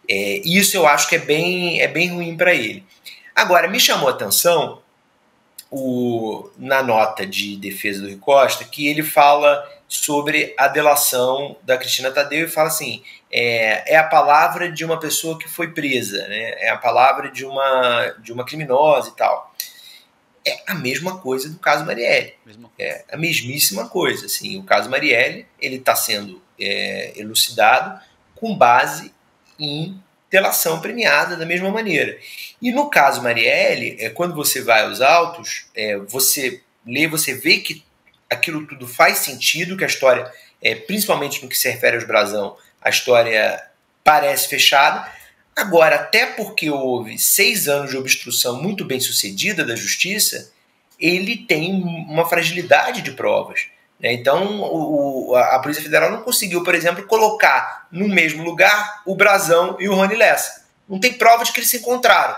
É, isso eu acho que é bem, é bem ruim para ele. Agora, me chamou a atenção o, na nota de defesa do Rui Costa que ele fala sobre a delação da Cristina Tadeu e fala assim: é, é a palavra de uma pessoa que foi presa, né? é a palavra de uma, de uma criminosa e tal é a mesma coisa do caso Marielle. É a mesmíssima coisa. Assim, o caso Marielle ele está sendo é, elucidado com base em delação premiada da mesma maneira. E no caso Marielle, é, quando você vai aos autos, é, você lê, você vê que aquilo tudo faz sentido, que a história, é, principalmente no que se refere aos Brasão, a história parece fechada, Agora, até porque houve seis anos de obstrução muito bem sucedida da justiça, ele tem uma fragilidade de provas. Né? Então, o, a Polícia Federal não conseguiu, por exemplo, colocar no mesmo lugar o brasão e o Rony Lessa. Não tem prova de que eles se encontraram.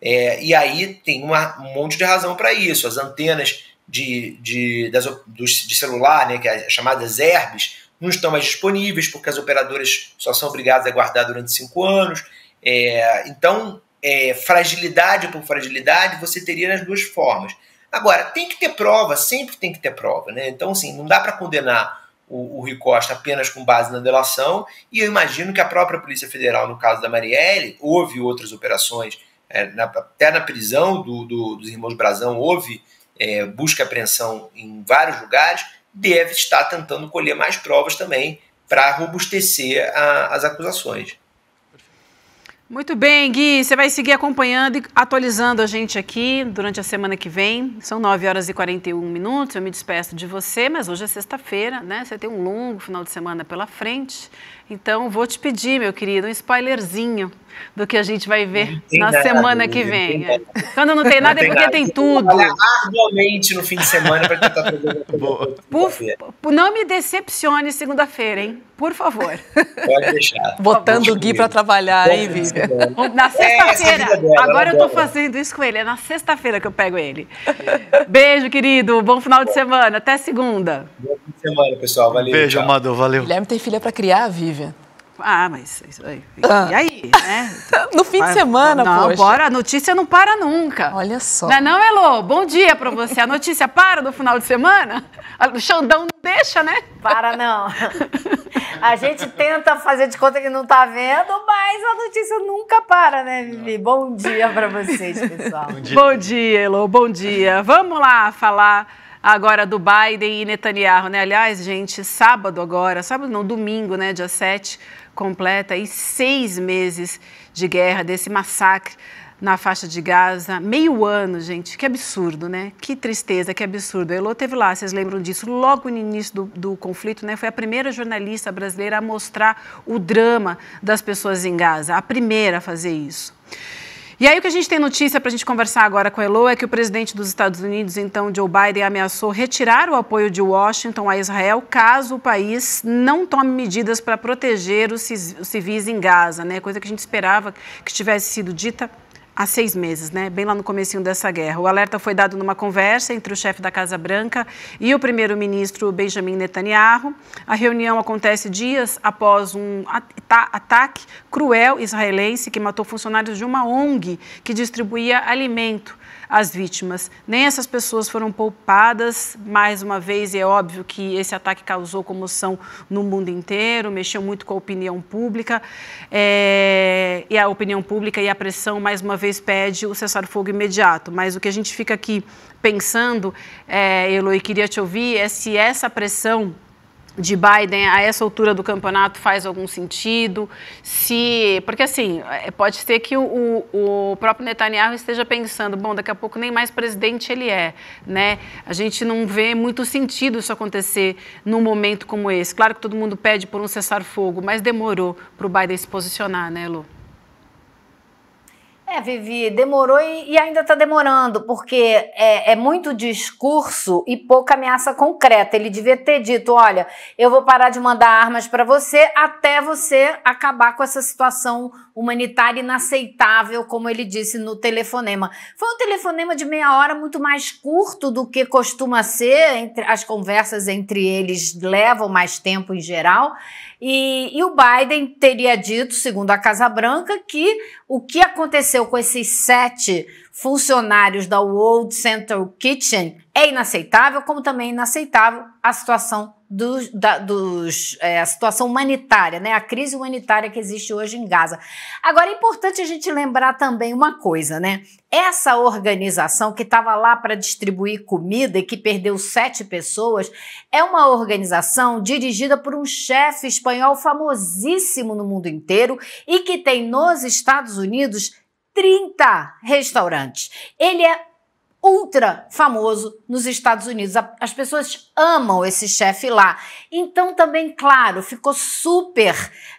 É, e aí tem uma, um monte de razão para isso. As antenas de, de, das, dos, de celular, né, que é as chamadas herbes, não estão mais disponíveis porque as operadoras só são obrigadas a guardar durante cinco anos. É, então, é, fragilidade por fragilidade, você teria nas duas formas. Agora, tem que ter prova, sempre tem que ter prova. Né? Então, assim, não dá para condenar o, o Rui Costa apenas com base na delação, e eu imagino que a própria Polícia Federal, no caso da Marielle, houve outras operações, é, na, até na prisão do, do, dos irmãos Brazão, houve é, busca e apreensão em vários lugares, deve estar tentando colher mais provas também para robustecer a, as acusações. Muito bem, Gui. Você vai seguir acompanhando e atualizando a gente aqui durante a semana que vem. São 9 horas e 41 minutos. Eu me despeço de você, mas hoje é sexta-feira, né? Você tem um longo final de semana pela frente. Então, vou te pedir, meu querido, um spoilerzinho do que a gente vai ver na nada, semana que vem. Quando não tem nada não é porque nada. tem tudo. Arduamente no fim de semana para tentar fazer Por, Não me decepcione segunda-feira, hein? Por favor. Pode deixar. Botando o Gui para trabalhar, hein, Vivian? Na é, é sexta-feira. É agora eu tô fazendo isso com ele. É na sexta-feira que eu pego ele. Beijo, querido. Bom final de semana. Até segunda semana, pessoal. Valeu. Beijo, tchau. Valeu. Guilherme tem filha para criar, Vivian. Ah, mas isso aí. Ah. E aí, né? no fim de semana, não, poxa. Bora, a notícia não para nunca. Olha só. Não, é não Elô? Bom dia para você. A notícia para no final de semana? O Xandão não deixa, né? Para não. A gente tenta fazer de conta que não tá vendo, mas a notícia nunca para, né, Vivi? Bom dia para vocês, pessoal. Bom dia, Bom dia Elô. Bom dia. Vamos lá falar agora do Biden e Netanyahu, né? Aliás, gente, sábado agora, sábado não, domingo, né, dia 7, completa aí seis meses de guerra, desse massacre na faixa de Gaza, meio ano, gente, que absurdo, né? Que tristeza, que absurdo. A Elô teve lá, vocês lembram disso, logo no início do, do, conflito, né? Foi a primeira jornalista brasileira a mostrar o drama das pessoas em Gaza, a primeira a fazer isso. E aí o que a gente tem notícia para a gente conversar agora com a Elo é que o presidente dos Estados Unidos, então Joe Biden, ameaçou retirar o apoio de Washington a Israel caso o país não tome medidas para proteger os civis em Gaza, né? Coisa que a gente esperava que tivesse sido dita há seis meses, né? bem lá no começo dessa guerra. O alerta foi dado numa conversa entre o chefe da Casa Branca e o primeiro-ministro Benjamin Netanyahu. A reunião acontece dias após um ataque cruel israelense que matou funcionários de uma ONG que distribuía alimento as vítimas. Nem essas pessoas foram poupadas, mais uma vez, e é óbvio que esse ataque causou comoção no mundo inteiro, mexeu muito com a opinião pública, é... e a opinião pública e a pressão, mais uma vez, pede o cessar-fogo imediato. Mas o que a gente fica aqui pensando, é, Eloy, queria te ouvir, é se essa pressão de Biden a essa altura do campeonato faz algum sentido? Se, porque assim, é, pode ser que o, o próprio Netanyahu esteja pensando, bom, daqui a pouco nem mais presidente ele é, né? A gente não vê muito sentido isso acontecer num momento como esse. Claro que todo mundo pede por um cessar-fogo, mas demorou para o Biden se posicionar, né, Lu? É, Vivi, demorou e, e ainda está demorando, porque é, é, muito discurso e pouca ameaça concreta. Ele devia ter dito: olha, eu vou parar de mandar armas para você até você acabar com essa situação humanitária inaceitável, como ele disse no telefonema. Foi um telefonema de meia hora muito mais curto do que costuma ser, entre, as conversas entre eles levam mais tempo em geral. E, e, o Biden teria dito, segundo a Casa Branca, que o que aconteceu com esses sete funcionários da World Central Kitchen é inaceitável, como também é inaceitável a situação da dos, é, a situação humanitária, né? a crise humanitária que existe hoje em Gaza. Agora, é importante a gente lembrar também uma coisa, né? Essa organização que estava lá para distribuir comida e que perdeu sete pessoas é uma organização dirigida por um chefe espanhol famosíssimo no mundo inteiro e que tem nos Estados Unidos 30 restaurantes. Ele é ultra famoso nos Estados Unidos. As pessoas amam esse chefe lá. Então, também, claro, ficou super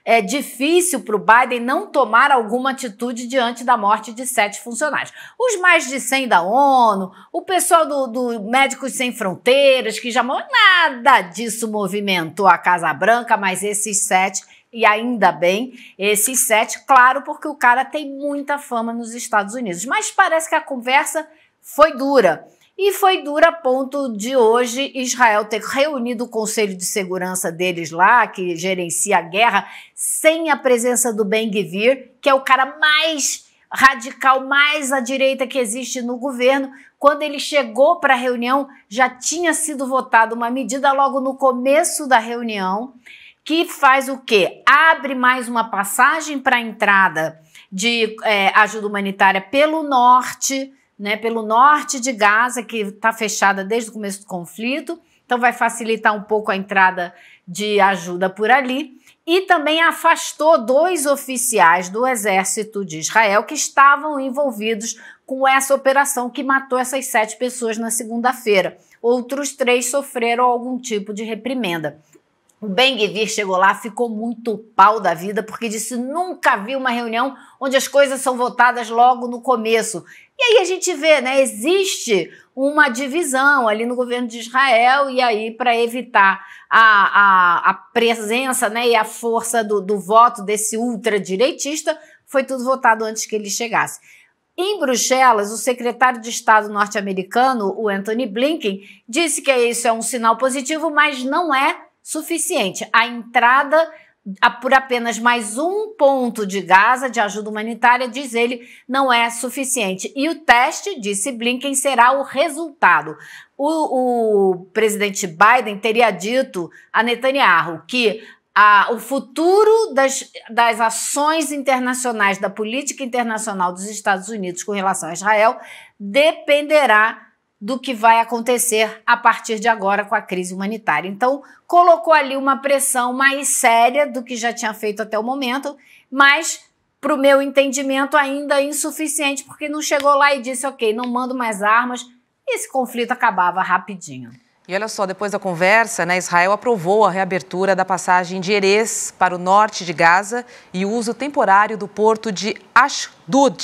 é, difícil para o Biden não tomar alguma atitude diante da morte de sete funcionários. Os mais de 100 da ONU, o pessoal do, do Médicos Sem Fronteiras, que já nada disso movimentou a Casa Branca, mas esses sete e ainda bem, esses sete, claro, porque o cara tem muita fama nos Estados Unidos. Mas parece que a conversa foi dura. E foi dura a ponto de hoje Israel ter reunido o Conselho de Segurança deles lá, que gerencia a guerra, sem a presença do Ben Gvir, que é o cara mais radical, mais à direita que existe no governo. Quando ele chegou para a reunião, já tinha sido votada uma medida logo no começo da reunião, que faz o quê? Abre mais uma passagem para a entrada de é, ajuda humanitária pelo norte né, pelo norte de Gaza, que está fechada desde o começo do conflito, então vai facilitar um pouco a entrada de ajuda por ali. E também afastou dois oficiais do exército de Israel que estavam envolvidos com essa operação que matou essas sete pessoas na segunda-feira. Outros três sofreram algum tipo de reprimenda. O Ben Gvir chegou lá, ficou muito pau da vida, porque disse nunca vi uma reunião onde as coisas são votadas logo no começo. E aí a gente vê, né? Existe uma divisão ali no governo de Israel, e aí, para evitar a, a, a, presença né, e a força do, do voto desse ultradireitista, foi tudo votado antes que ele chegasse. Em Bruxelas, o secretário de Estado norte-americano, o Anthony Blinken, disse que isso é um sinal positivo, mas não é suficiente. A entrada por apenas mais um ponto de Gaza de ajuda humanitária, diz ele, não é suficiente. E o teste, disse Blinken, será o resultado. O, o presidente Biden teria dito a Netanyahu que a, o futuro das, das ações internacionais, da política internacional dos Estados Unidos com relação a Israel, dependerá do que vai acontecer a partir de agora com a crise humanitária. Então, colocou ali uma pressão mais séria do que já tinha feito até o momento, mas, para o meu entendimento, ainda insuficiente, porque não chegou lá e disse: ok, não mando mais armas. Esse conflito acabava rapidinho. E olha só, depois da conversa, né, Israel aprovou a reabertura da passagem de Erez para o norte de Gaza e o uso temporário do porto de Ashdod,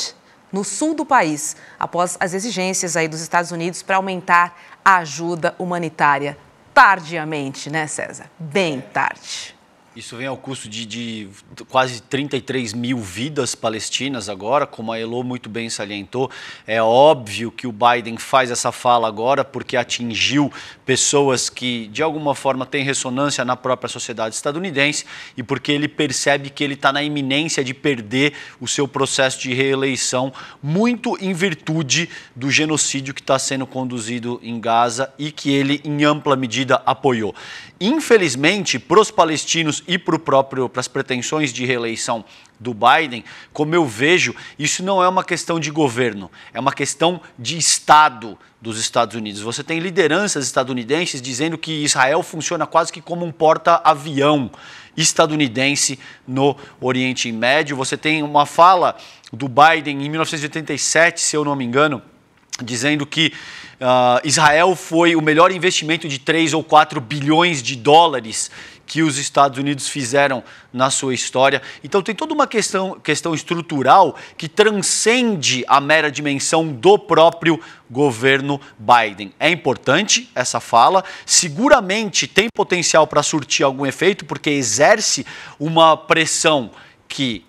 no sul do país, após as exigências aí dos Estados Unidos para aumentar a ajuda humanitária. Tardiamente, né, César? Bem tarde. Isso vem ao custo de, de, quase 33 mil vidas palestinas agora, como a Elô muito bem salientou. É óbvio que o Biden faz essa fala agora porque atingiu pessoas que, de alguma forma, têm ressonância na própria sociedade estadunidense e porque ele percebe que ele está na iminência de perder o seu processo de reeleição, muito em virtude do genocídio que está sendo conduzido em Gaza e que ele, em ampla medida, apoiou. Infelizmente, para os palestinos, e para próprio para as pretensões de reeleição do Biden, como eu vejo, isso não é uma questão de governo, é uma questão de Estado dos Estados Unidos. Você tem lideranças estadunidenses dizendo que Israel funciona quase que como um porta-avião estadunidense no Oriente Médio. Você tem uma fala do Biden em 1987, se eu não me engano, dizendo que uh, Israel foi o melhor investimento de 3 ou 4 bilhões de dólares que os Estados Unidos fizeram na sua história. Então tem toda uma questão, questão estrutural que transcende a mera dimensão do próprio governo Biden. É importante essa fala, seguramente tem potencial para surtir algum efeito, porque exerce uma pressão que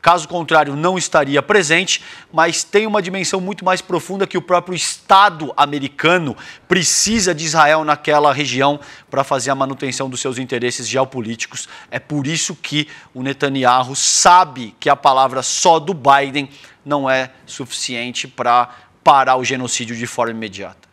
caso contrário, não estaria presente, mas tem uma dimensão muito mais profunda que o próprio Estado americano precisa de Israel naquela região para fazer a manutenção dos seus interesses geopolíticos. É por isso que o Netanyahu sabe que a palavra só do Biden não é suficiente para parar o genocídio de forma imediata.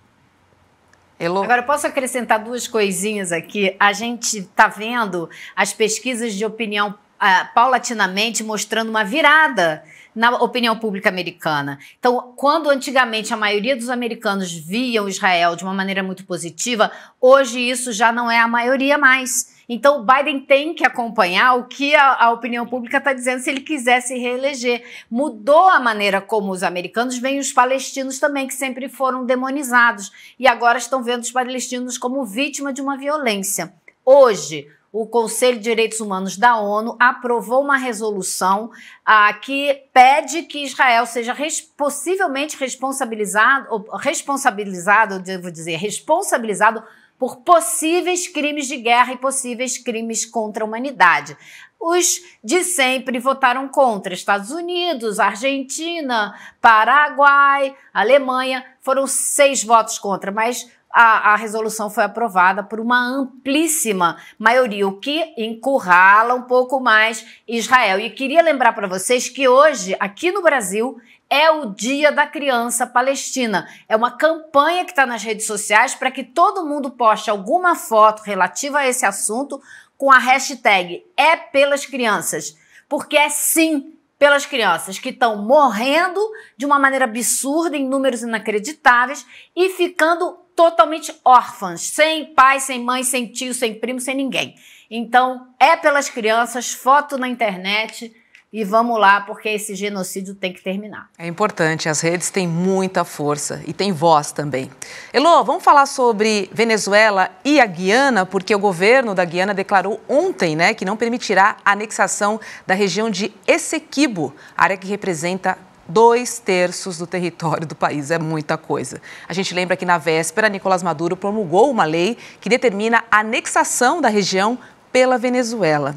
Hello. Agora, posso acrescentar duas coisinhas aqui? A gente está vendo as pesquisas de opinião uh, paulatinamente mostrando uma virada na opinião pública americana. Então, quando antigamente a maioria dos americanos viam Israel de uma maneira muito positiva, hoje isso já não é a maioria mais. Então, o Biden tem que acompanhar o que a, a opinião pública está dizendo se ele quiser se reeleger. Mudou a maneira como os americanos veem os palestinos também, que sempre foram demonizados, e agora estão vendo os palestinos como vítima de uma violência. Hoje, o Conselho de Direitos Humanos da ONU aprovou uma resolução ah, que pede que Israel seja res, possivelmente responsabilizado, ou responsabilizado, devo dizer, responsabilizado por possíveis crimes de guerra e possíveis crimes contra a humanidade. Os de sempre votaram contra. Estados Unidos, Argentina, Paraguai, Alemanha foram seis votos contra, mas a, a, resolução foi aprovada por uma amplíssima maioria, o que encurrala um pouco mais Israel. E queria lembrar para vocês que hoje, aqui no Brasil, é o Dia da Criança Palestina. É uma campanha que está nas redes sociais para que todo mundo poste alguma foto relativa a esse assunto com a hashtag É pelas crianças. Porque é sim pelas crianças que estão morrendo de uma maneira absurda, em números inacreditáveis, e ficando totalmente órfãs, sem pai, sem mãe, sem tio, sem primo, sem ninguém. Então, é pelas crianças, foto na internet, e vamos lá, porque esse genocídio tem que terminar. É importante, as redes têm muita força e têm voz também. Elô, vamos falar sobre Venezuela e a Guiana, porque o governo da Guiana declarou ontem né, que não permitirá a anexação da região de Essequibo, área que representa dois terços do território do país. É muita coisa. A gente lembra que na véspera, Nicolás Maduro promulgou uma lei que determina a anexação da região pela Venezuela.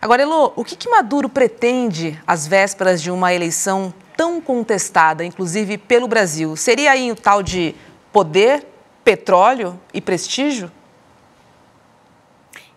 Agora, Elô, o que, que Maduro pretende às vésperas de uma eleição tão contestada, inclusive pelo Brasil? Seria aí o tal de poder, petróleo e prestígio?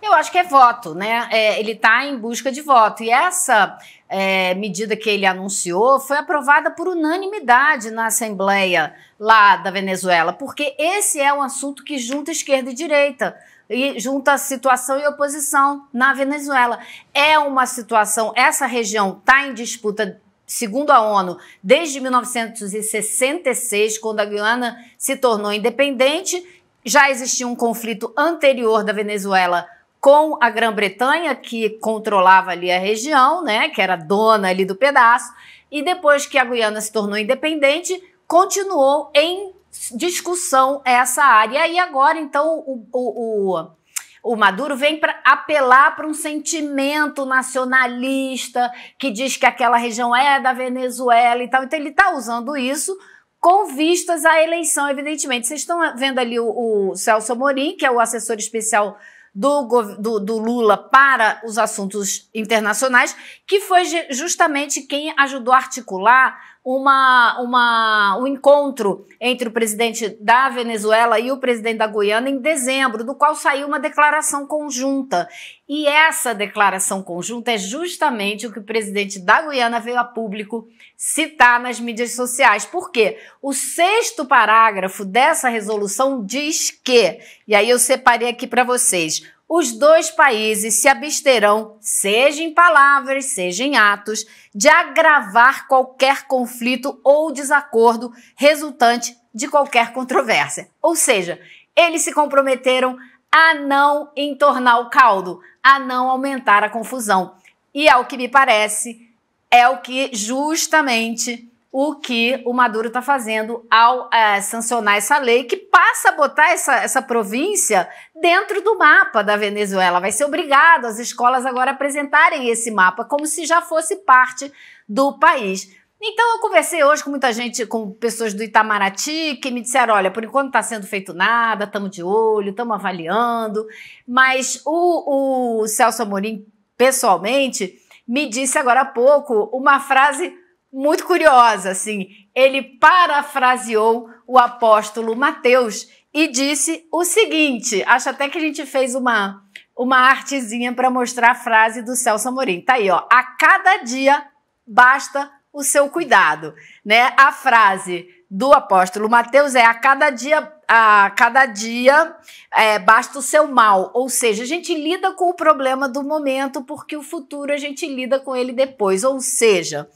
Eu acho que é voto, né? É, ele está em busca de voto. E essa é, medida que ele anunciou foi aprovada por unanimidade na Assembleia lá da Venezuela, porque esse é um assunto que junta esquerda e direita. E junta situação e oposição na Venezuela. É uma situação, essa região está em disputa segundo a ONU, desde 1966, quando a Guiana se tornou independente. Já existia um conflito anterior da Venezuela com a Grã-Bretanha, que controlava ali a região, né, que era dona ali do pedaço, e depois que a Guiana se tornou independente, continuou em discussão essa área. E agora, então, o, o, o o Maduro vem para apelar para um sentimento nacionalista que diz que aquela região é da Venezuela e tal. Então ele está usando isso com vistas à eleição, evidentemente. Vocês estão vendo ali o, o Celso Morim, que é o assessor especial do, do, do, Lula para os assuntos internacionais, que foi justamente quem ajudou a articular uma, uma, um encontro entre o presidente da Venezuela e o presidente da Guiana em dezembro, do qual saiu uma declaração conjunta. E essa declaração conjunta é justamente o que o presidente da Guiana veio a público citar nas mídias sociais. Por quê? O sexto parágrafo dessa resolução diz que, e aí eu separei aqui para vocês, os dois países se absterão, seja em palavras, seja em atos, de agravar qualquer conflito ou desacordo resultante de qualquer controvérsia. Ou seja, eles se comprometeram a não entornar o caldo, a não aumentar a confusão. E ao que me parece, é o que justamente o que o Maduro está fazendo ao é, sancionar essa lei, que passa a botar essa, essa província dentro do mapa da Venezuela. Vai ser obrigado as escolas agora apresentarem esse mapa, como se já fosse parte do país. Então eu conversei hoje com muita gente, com pessoas do Itamaraty, que me disseram: olha, por enquanto não está sendo feito nada, estamos de olho, estamos avaliando. Mas o, o Celso Amorim, pessoalmente, me disse agora há pouco uma frase muito curiosa, assim. Ele parafraseou o apóstolo Mateus e disse o seguinte: acho até que a gente fez uma, uma artezinha para mostrar a frase do Celso Amorim. Tá aí, ó. A cada dia basta o seu cuidado, né? A frase do apóstolo Mateus é a cada dia a cada dia é, basta o seu mal, ou seja, a gente lida com o problema do momento porque o futuro a gente lida com ele depois, ou seja,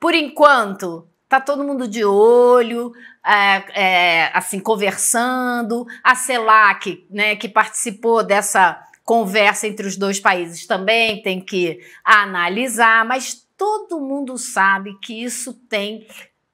por enquanto, tá todo mundo de olho, é, é, assim, conversando. A CELAC, né, que participou dessa conversa entre os dois países também tem que analisar, mas todo mundo sabe que isso tem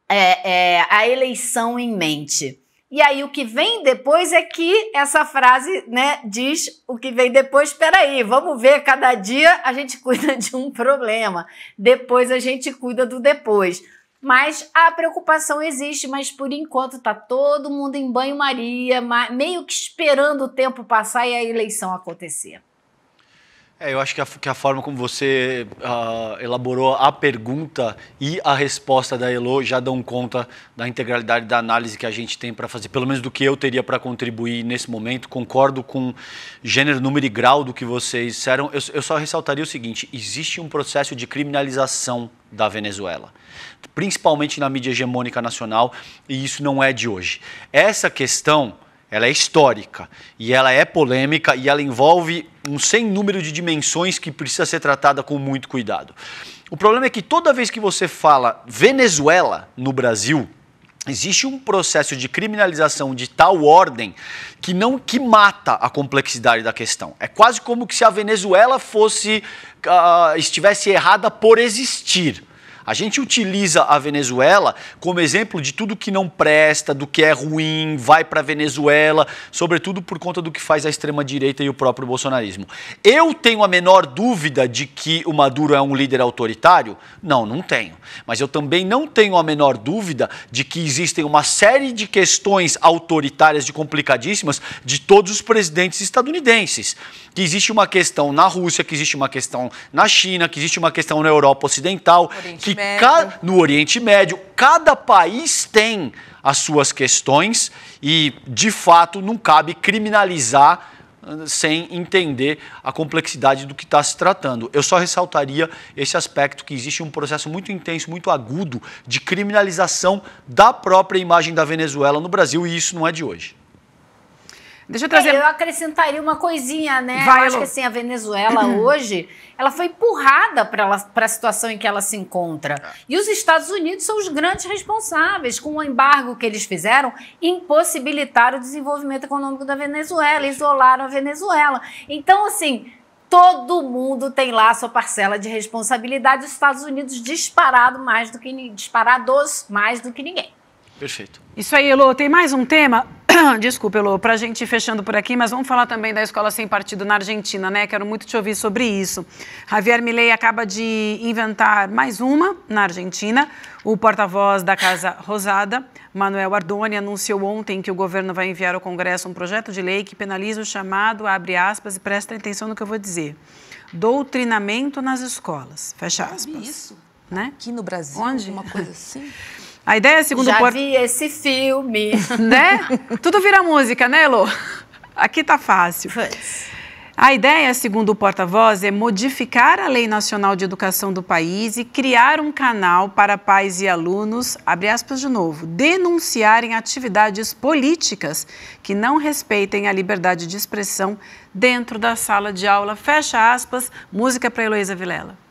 é, é, a eleição em mente. E aí o que vem depois é que essa frase, né, diz o que vem depois, espera aí, vamos ver, cada dia a gente cuida de um problema, depois a gente cuida do depois. Mas a preocupação existe, mas por enquanto tá todo mundo em banho-maria, meio que esperando o tempo passar e a eleição acontecer. É, eu acho que a, que a forma como você uh, elaborou a pergunta e a resposta da Elo já dão conta da integralidade da análise que a gente tem para fazer, pelo menos do que eu teria para contribuir nesse momento. Concordo com gênero, número e grau do que vocês disseram. Eu, eu só ressaltaria o seguinte: existe um processo de criminalização da Venezuela, principalmente na mídia hegemônica nacional, e isso não é de hoje. Essa questão ela é histórica e ela é polêmica e ela envolve um sem número de dimensões que precisa ser tratada com muito cuidado. O problema é que toda vez que você fala Venezuela no Brasil, existe um processo de criminalização de tal ordem que não que mata a complexidade da questão. É quase como que se a Venezuela fosse uh, estivesse errada por existir. A gente utiliza a Venezuela como exemplo de tudo que não presta, do que é ruim, vai para a Venezuela, sobretudo por conta do que faz a extrema-direita e o próprio bolsonarismo. Eu tenho a menor dúvida de que o Maduro é um líder autoritário? Não, não tenho. Mas eu também não tenho a menor dúvida de que existem uma série de questões autoritárias de complicadíssimas de todos os presidentes estadunidenses. Que existe uma questão na Rússia, que existe uma questão na China, que existe uma questão na Europa Ocidental, Oriente. que Médio. Ca... no Oriente Médio, cada país tem as suas questões e, de fato, não cabe criminalizar sem entender a complexidade do que está se tratando. Eu só ressaltaria esse aspecto que existe um processo muito intenso, muito agudo de criminalização da própria imagem da Venezuela no Brasil e isso não é de hoje. Deixa eu trazer. É, eu acrescentaria uma coisinha, né? Vai, eu acho que assim, a Venezuela hoje, ela foi empurrada para a situação em que ela se encontra. É. E os Estados Unidos são os grandes responsáveis. Com o embargo que eles fizeram, impossibilitaram o desenvolvimento econômico da Venezuela, isolaram a Venezuela. Então, assim, todo mundo tem lá a sua parcela de responsabilidade. Os Estados Unidos disparado mais do que disparados mais do que ninguém. Perfeito. Isso aí, Elô. Tem mais um tema? Desculpa, Elô, para a gente ir fechando por aqui, mas vamos falar também da escola sem partido na Argentina, né? Quero muito te ouvir sobre isso. Javier Milei acaba de inventar mais uma na Argentina. O porta-voz da Casa Rosada, Manuel Ardoni, anunciou ontem que o governo vai enviar ao Congresso um projeto de lei que penaliza o chamado, abre aspas, e presta atenção no que eu vou dizer, doutrinamento nas escolas, fecha aspas. Eu vi isso, né? aqui no Brasil, Onde? uma coisa assim. A ideia é segundo Já Porto... vi esse filme. Né? Tudo vira música, né, Elo? Aqui tá fácil. A ideia, segundo o porta-voz, é modificar a Lei Nacional de Educação do país e criar um canal para pais e alunos, abre aspas de novo, denunciarem atividades políticas que não respeitem a liberdade de expressão dentro da sala de aula. Fecha aspas, música para Heloísa Vilela.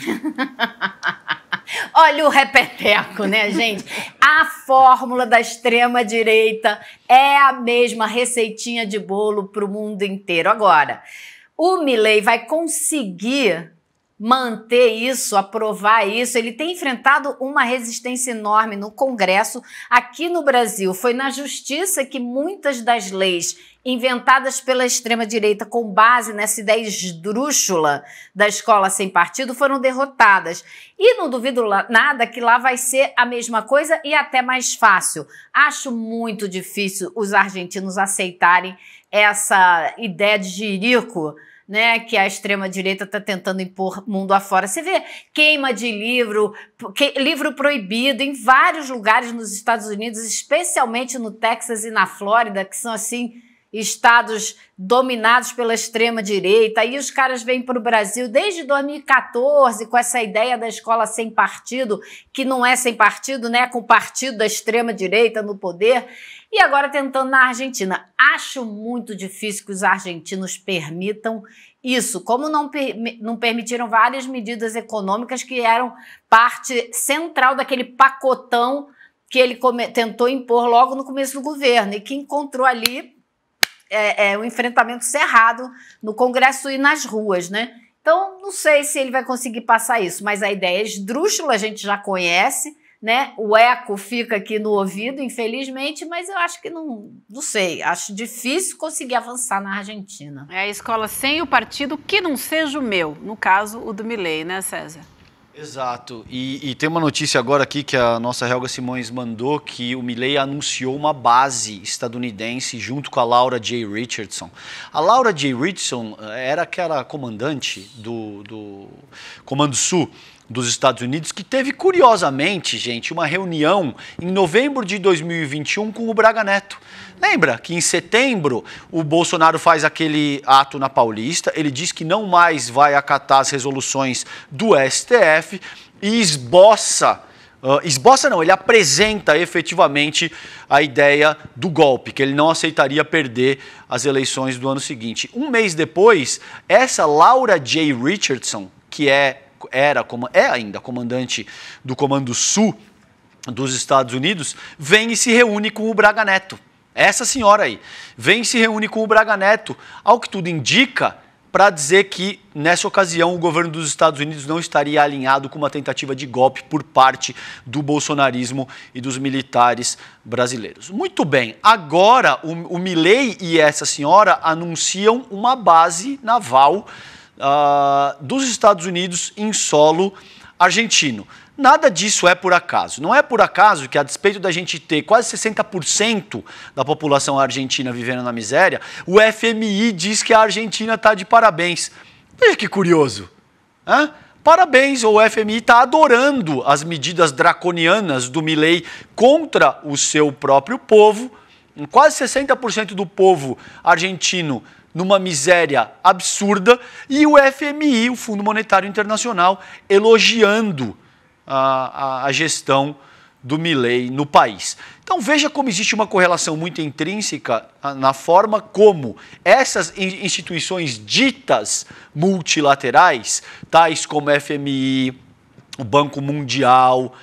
Olha o repeteco, né, gente? A fórmula da extrema-direita é a mesma receitinha de bolo para o mundo inteiro. Agora, o Milley vai conseguir manter isso, aprovar isso. Ele tem enfrentado uma resistência enorme no Congresso aqui no Brasil. Foi na justiça que muitas das leis inventadas pela extrema-direita com base nessa ideia esdrúxula da escola sem partido foram derrotadas. E não duvido nada que lá vai ser a mesma coisa e até mais fácil. Acho muito difícil os argentinos aceitarem essa ideia de jirico né, que a extrema-direita está tentando impor mundo afora. Você vê queima de livro, que, livro proibido em vários lugares nos Estados Unidos, especialmente no Texas e na Flórida, que são assim estados dominados pela extrema direita. E os caras vêm para o Brasil desde 2014 com essa ideia da escola sem partido, que não é sem partido, né? É com o partido da extrema direita no poder e agora tentando na Argentina. Acho muito difícil que os argentinos permitam isso, como não, per não permitiram várias medidas econômicas que eram parte central daquele pacotão que ele tentou impor logo no começo do governo e que encontrou ali é, é, um enfrentamento cerrado no Congresso e nas ruas, né? Então, não sei se ele vai conseguir passar isso, mas a ideia é esdrúxula, a gente já conhece, né? O eco fica aqui no ouvido, infelizmente, mas eu acho que não, não sei, acho difícil conseguir avançar na Argentina. É a escola sem o partido que não seja o meu, no caso o do Milei, né, César? Exato. E, e, tem uma notícia agora aqui que a nossa Helga Simões mandou que o Milley anunciou uma base estadunidense junto com a Laura J. Richardson. A Laura J. Richardson eh, era aquela comandante do, do Comando Sul dos Estados Unidos, que teve, curiosamente, gente, uma reunião em novembro de 2021 com o Braga Neto. Lembra que em setembro o Bolsonaro faz aquele ato na Paulista, ele diz que não mais vai acatar as resoluções do STF e esboça. Uh, esboça não, ele apresenta efetivamente a ideia do golpe, que ele não aceitaria perder as eleições do ano seguinte. Um mês depois, essa Laura J. Richardson, que é era, é ainda comandante do Comando Sul dos Estados Unidos, vem e se reúne com o Braga Neto. Essa senhora aí vem e se reúne com o Braga Neto, ao que tudo indica, para dizer que nessa ocasião o governo dos Estados Unidos não estaria alinhado com uma tentativa de golpe por parte do bolsonarismo e dos militares brasileiros. Muito bem, agora o, o Milley e essa senhora anunciam uma base naval uh, dos Estados Unidos em solo argentino. Nada disso é por acaso. Não é por acaso que, a despeito da gente ter quase 60% da população argentina vivendo na miséria, o FMI diz que a Argentina está de parabéns. Veja que curioso. Hã? Parabéns, o FMI está adorando as medidas draconianas do Milley contra o seu próprio povo. Quase 60% do povo argentino numa miséria absurda, e o FMI, o Fundo Monetário Internacional, elogiando a, a, a gestão do Milley no país. Então veja como existe uma correlação muito intrínseca ah, na forma como essas instituições ditas multilaterais, tais como FMI, o Banco Mundial,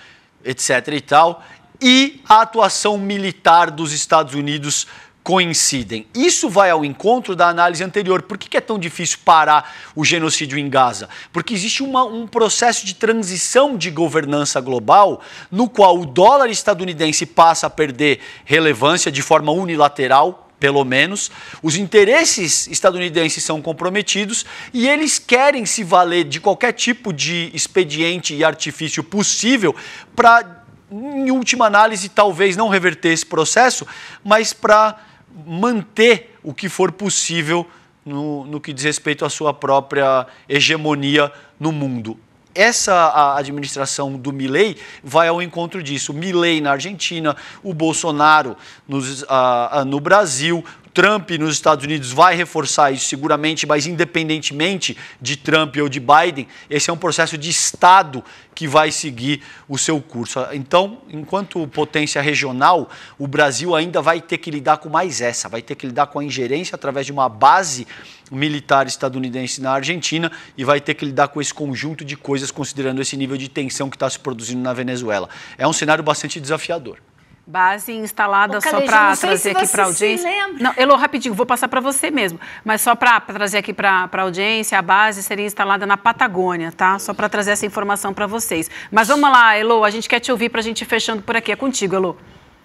etc e tal, e a atuação militar dos Estados Unidos coincidem. Isso vai ao encontro da análise anterior. Por que é tão difícil parar o genocídio em Gaza? Porque existe uma, um processo de transição de governança global no qual o dólar estadunidense passa a perder relevância de forma unilateral, pelo menos, os interesses estadunidenses são comprometidos e eles querem se valer de qualquer tipo de expediente e artifício possível para, em última análise, talvez não reverter esse processo, mas para manter o que for possível no, no que diz respeito à sua própria hegemonia no mundo essa administração do Milley vai ao encontro disso. Milley na Argentina, o Bolsonaro nos, a ah, ah, no Brasil, Trump nos Estados Unidos vai reforçar isso seguramente, mas independentemente de Trump ou de Biden, esse é um processo de Estado que vai seguir o seu curso. Então, enquanto potência regional, o Brasil ainda vai ter que lidar com mais essa, vai ter que lidar com a ingerência através de uma base militar estadunidense na Argentina e vai ter que lidar com esse conjunto de coisas, considerando esse nível de tensão que está se produzindo na Venezuela. É um cenário bastante desafiador. Base instalada Ô, só para trazer aqui para a audiência. Lembra. Não, Elô, rapidinho, vou passar para você mesmo. Mas só para trazer aqui para a audiência, a base seria instalada na Patagônia, tá? Só para trazer essa informação para vocês. Mas vamos lá, Elô, a gente quer te ouvir para a gente fechando por aqui. É contigo, Elô.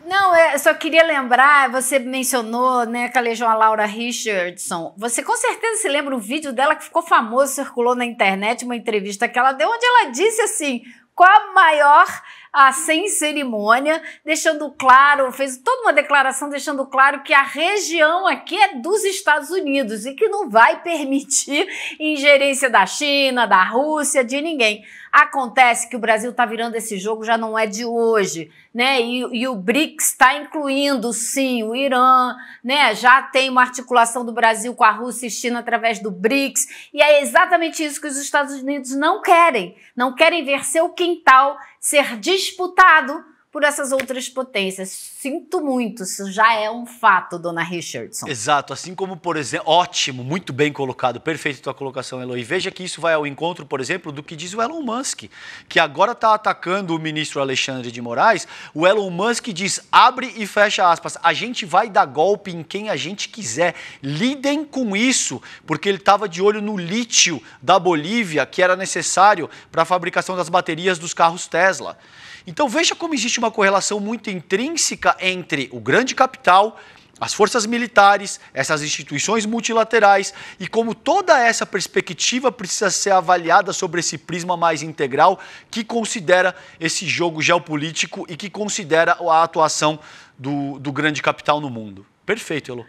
Não, é, eu só queria lembrar, você mencionou, né, Calejão, a Laura Richardson. Você com certeza se lembra o vídeo dela que ficou famoso, circulou na internet, uma entrevista que ela deu, onde ela disse assim, qual a maior ah, sem cerimônia, deixando claro, fez toda uma declaração deixando claro que a região aqui é dos Estados Unidos e que não vai permitir ingerência da China, da Rússia, de ninguém. Acontece que o Brasil está virando esse jogo, já não é de hoje, né? E, e o BRICS está incluindo, sim, o Irã, né? Já tem uma articulação do Brasil com a Rússia e China através do BRICS, e é exatamente isso que os Estados Unidos não querem. Não querem ver seu quintal ser disputado por essas outras potências. Sinto muito, isso já é um fato, dona Richardson. Exato, assim como, por exemplo, ótimo, muito bem colocado, perfeito tua colocação, Eloy. Veja que isso vai ao encontro, por exemplo, do que diz o Elon Musk, que agora está atacando o ministro Alexandre de Moraes. O Elon Musk diz, abre e fecha aspas, a gente vai dar golpe em quem a gente quiser. Lidem com isso, porque ele estava de olho no lítio da Bolívia, que era necessário para a fabricação das baterias dos carros Tesla. Então veja como existe uma correlação muito intrínseca entre o grande capital as forças militares, essas instituições multilaterais e como toda essa perspectiva precisa ser avaliada sobre esse prisma mais integral que considera esse jogo geopolítico e que considera a atuação do, do grande capital no mundo. Perfeito, Elô.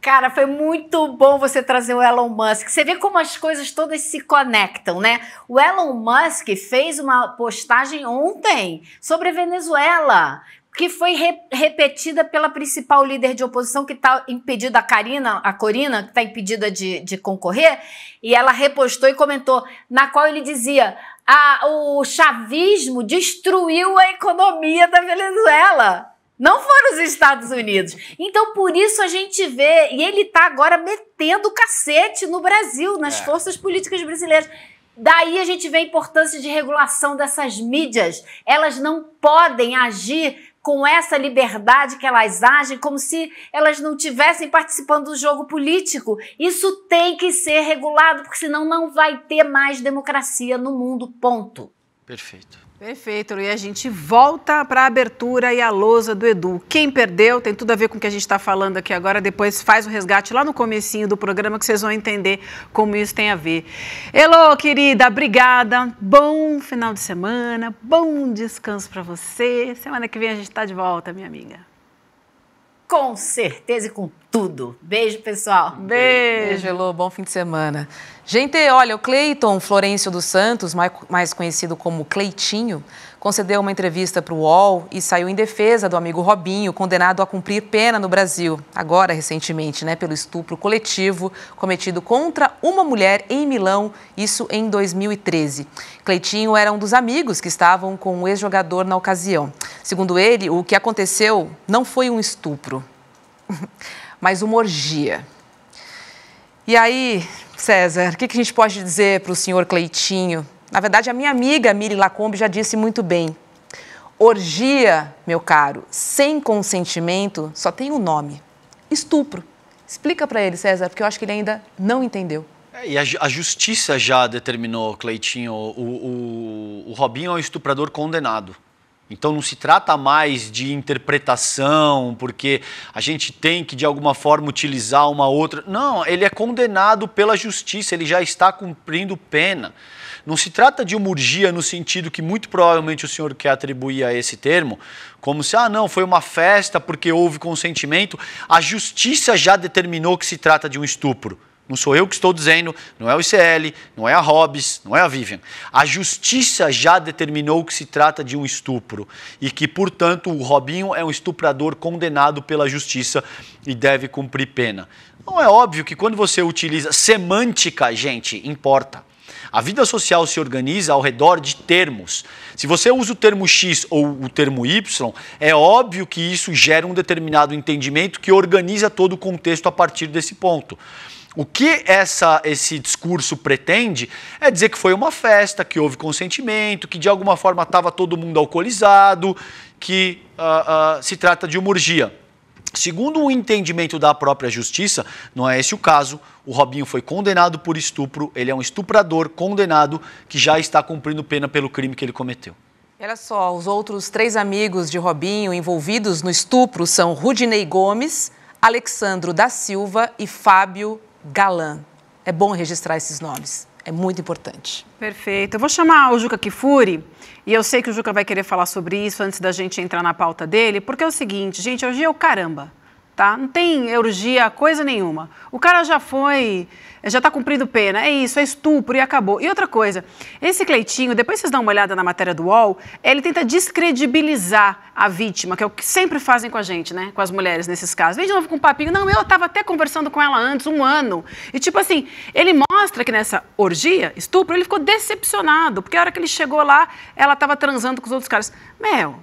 Cara, foi muito bom você trazer o Elon Musk. Você vê como as coisas todas se conectam, né? O Elon Musk fez uma postagem ontem sobre a Venezuela que foi re repetida pela principal líder de oposição que está impedida, a Karina, a Corina, que está impedida de, de, concorrer, e ela repostou e comentou, na qual ele dizia: ah, o chavismo destruiu a economia da Venezuela. Não foram os Estados Unidos. Então, por isso a gente vê, e ele está agora metendo o cacete no Brasil, nas é. forças políticas brasileiras. Daí a gente vê a importância de regulação dessas mídias. Elas não podem agir com essa liberdade que elas agem, como se elas não tivessem participando do jogo político. Isso tem que ser regulado, porque senão não vai ter mais democracia no mundo. Ponto. Perfeito. Perfeito, e a gente volta para a abertura e a lousa do Edu. Quem perdeu tem tudo a ver com o que a gente está falando aqui agora, depois faz o resgate lá no comecinho do programa que vocês vão entender como isso tem a ver. Elô, querida, obrigada, bom final de semana, bom descanso para você. Semana que vem a gente está de volta, minha amiga com certeza e com tudo. Beijo, pessoal. Beijo, Elô. Bom fim de semana. Gente, olha, o Cleiton Florencio dos Santos, mais conhecido como Cleitinho, concedeu uma entrevista para o UOL e saiu em defesa do amigo Robinho, condenado a cumprir pena no Brasil, agora recentemente, né, pelo estupro coletivo cometido contra uma mulher em Milão, isso em 2013. Cleitinho era um dos amigos que estavam com o ex-jogador na ocasião. Segundo ele, o que aconteceu não foi um estupro, mas uma orgia. E aí, César, o que, que a gente pode dizer para o senhor Cleitinho? Na verdade, a minha amiga Miri Lacombe já disse muito bem. Orgia, meu caro, sem consentimento, só tem um nome: estupro. Explica para ele, César, porque eu acho que ele ainda não entendeu. É, e a, a, justiça já determinou, Cleitinho, o, o, o Robinho é um estuprador condenado. Então não se trata mais de interpretação, porque a gente tem que de alguma forma utilizar uma outra. Não, ele é condenado pela justiça, ele já está cumprindo pena. Não se trata de umurgia no sentido que muito provavelmente o senhor quer atribuir a esse termo, como se, ah, não, foi uma festa porque houve consentimento, a justiça já determinou que se trata de um estupro. Não sou eu que estou dizendo, não é o ICL, não é a Hobbes, não é a Vivian. A justiça já determinou que se trata de um estupro e que, portanto, o Robinho é um estuprador condenado pela justiça e deve cumprir pena. Não é óbvio que quando você utiliza semântica, gente, importa. A vida social se organiza ao redor de termos. Se você usa o termo X ou o termo Y, é óbvio que isso gera um determinado entendimento que organiza todo o contexto a partir desse ponto. O que essa, esse discurso pretende é dizer que foi uma festa, que houve consentimento, que de alguma forma estava todo mundo alcoolizado, que uh, uh, se trata de uma orgia. Segundo o entendimento da própria justiça, não é esse o caso. O Robinho foi condenado por estupro, ele é um estuprador condenado que já está cumprindo pena pelo crime que ele cometeu. Olha só, os outros três amigos de Robinho envolvidos no estupro são Rudinei Gomes, Alexandro da Silva e Fábio Galan. É bom registrar esses nomes é muito importante. Perfeito. Eu vou chamar o Juca Kifuri, e eu sei que o Juca vai querer falar sobre isso antes da gente entrar na pauta dele, porque é o seguinte, gente, hoje é o caramba tá? Não tem urgia coisa nenhuma. O cara já foi, já está cumprindo pena, é isso, é estupro e acabou. E outra coisa, esse Cleitinho, depois vocês dão uma olhada na matéria do UOL, ele tenta descredibilizar a vítima, que é o que sempre fazem com a gente, né? Com as mulheres nesses casos. Vem de novo com um papinho, não, eu estava até conversando com ela antes, um ano. E tipo assim, ele mostra que nessa orgia, estupro, ele ficou decepcionado, porque a hora que ele chegou lá, ela estava transando com os outros caras. Mel,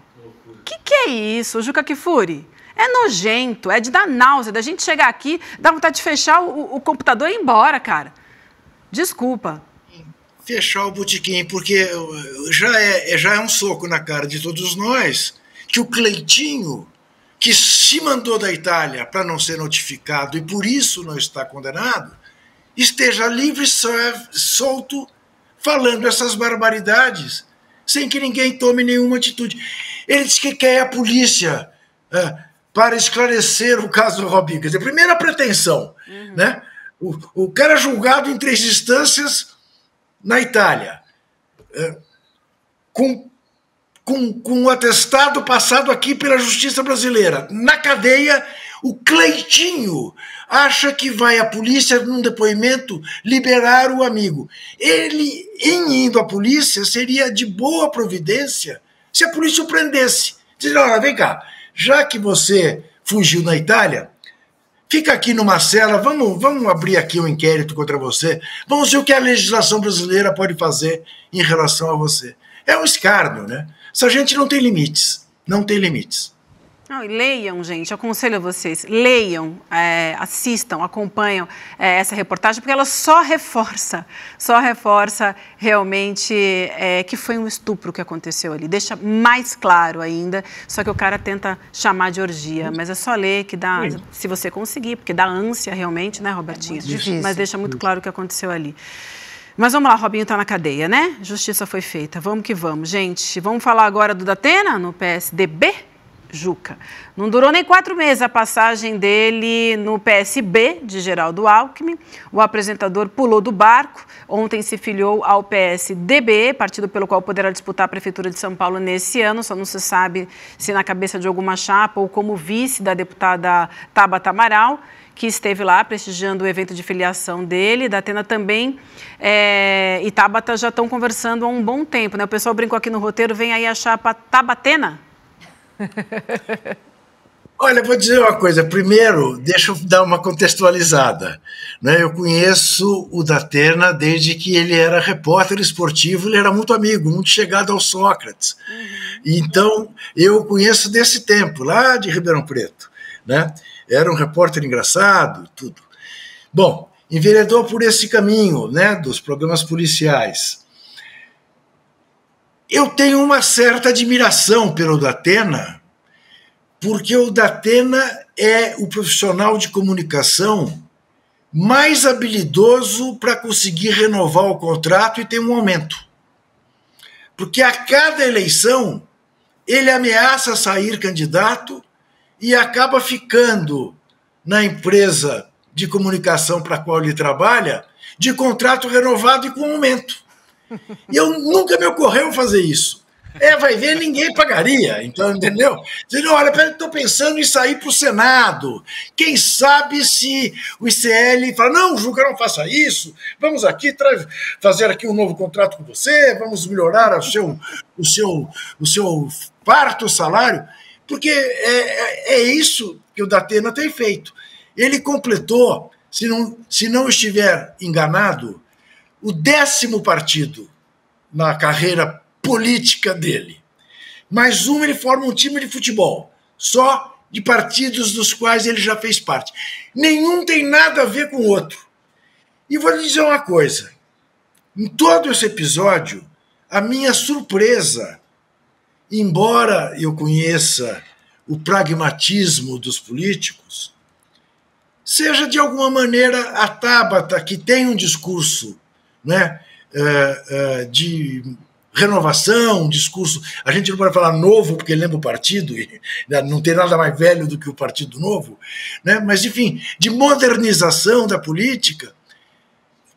o que, que é isso, Juca Kifuri? É nojento, é de dar náusea, da gente chegar aqui, dá vontade de fechar o, o computador e ir embora, cara. Desculpa. Fechar o botequim, porque já é, é, já é um soco na cara de todos nós que o Cleitinho, que se mandou da Itália para não ser notificado e por isso não está condenado, esteja livre, solto, falando essas barbaridades sem que ninguém tome nenhuma atitude. Ele diz que quer a polícia. É, para esclarecer o caso do Robinho. Quer dizer, primeira pretensão, uhum. né? O, o cara é julgado em três instâncias na Itália, é, com, com, com um atestado passado aqui pela justiça brasileira. Na cadeia, o Cleitinho acha que vai à polícia, num depoimento, liberar o amigo. Ele, em indo à polícia, seria de boa providência se a polícia o prendesse. Diz, olha, vem cá, já que você fugiu na Itália, fica aqui numa cela, vamos, vamos abrir aqui um inquérito contra você, vamos ver o que a legislação brasileira pode fazer em relação a você. É um escárnio, né? Essa gente não tem limites, não tem limites. Não, leiam, gente, aconselho a vocês, leiam, é, assistam, acompanham é, essa reportagem, porque ela só reforça, só reforça realmente é, que foi um estupro que aconteceu ali. Deixa mais claro ainda, só que o cara tenta chamar de orgia, hum. mas é só ler que dá, Sim. se você conseguir, porque dá ânsia realmente, né, Robertinho? É difícil. Mas deixa muito claro o que aconteceu ali. Mas vamos lá, Robinho está na cadeia, né? Justiça foi feita. Vamos que vamos, gente. Vamos falar agora do Datena no PSDB? Juca. Não durou nem quatro meses a passagem dele no PSB de Geraldo Alckmin. O apresentador pulou do barco. Ontem se filiou ao PSDB, partido pelo qual poderá disputar a Prefeitura de São Paulo nesse ano. Só não se sabe se na cabeça de alguma chapa ou como vice da deputada Tabata Amaral que esteve lá prestigiando o evento de filiação dele. Da Atena também é, e Tabata já estão conversando há um bom tempo. Né? O pessoal brincou aqui no roteiro, vem aí a chapa Tabatena, Olha, vou dizer uma coisa. Primeiro, deixa eu dar uma contextualizada. Né? Eu conheço o Datena desde que ele era repórter esportivo, ele era muito amigo, muito chegado ao Sócrates. Uhum. Então, eu conheço desse tempo, lá de Ribeirão Preto. Né? Era um repórter engraçado, tudo. Bom, enveredou por esse caminho né, dos programas policiais. Eu tenho uma certa admiração pelo Datena, porque o Datena é o profissional de comunicação mais habilidoso para conseguir renovar o contrato e ter um aumento. Porque a cada eleição ele ameaça sair candidato e acaba ficando na empresa de comunicação para a qual ele trabalha de contrato renovado e com aumento. E eu nunca me ocorreu fazer isso. É, vai ver, ninguém pagaria. Então, entendeu? Dizendo, olha, estou pensando em sair para o Senado. Quem sabe se o ICL fala, não, Juca, não faça isso. Vamos aqui fazer aqui um novo contrato com você, vamos melhorar o seu, o seu, o seu parto, salário. Porque é, é, é isso que o Datena tem feito. Ele completou, se não, se não estiver enganado, o décimo partido na carreira política dele. Mais um, ele forma um time de futebol, só de partidos dos quais ele já fez parte. Nenhum tem nada a ver com o outro. E vou lhe dizer uma coisa: em todo esse episódio, a minha surpresa, embora eu conheça o pragmatismo dos políticos, seja de alguma maneira a Tabata, que tem um discurso né, é, é, de renovação, discurso. A gente não pode falar novo, porque lembra o partido, e né, não tem nada mais velho do que o Partido Novo, né? mas, enfim, de modernização da política,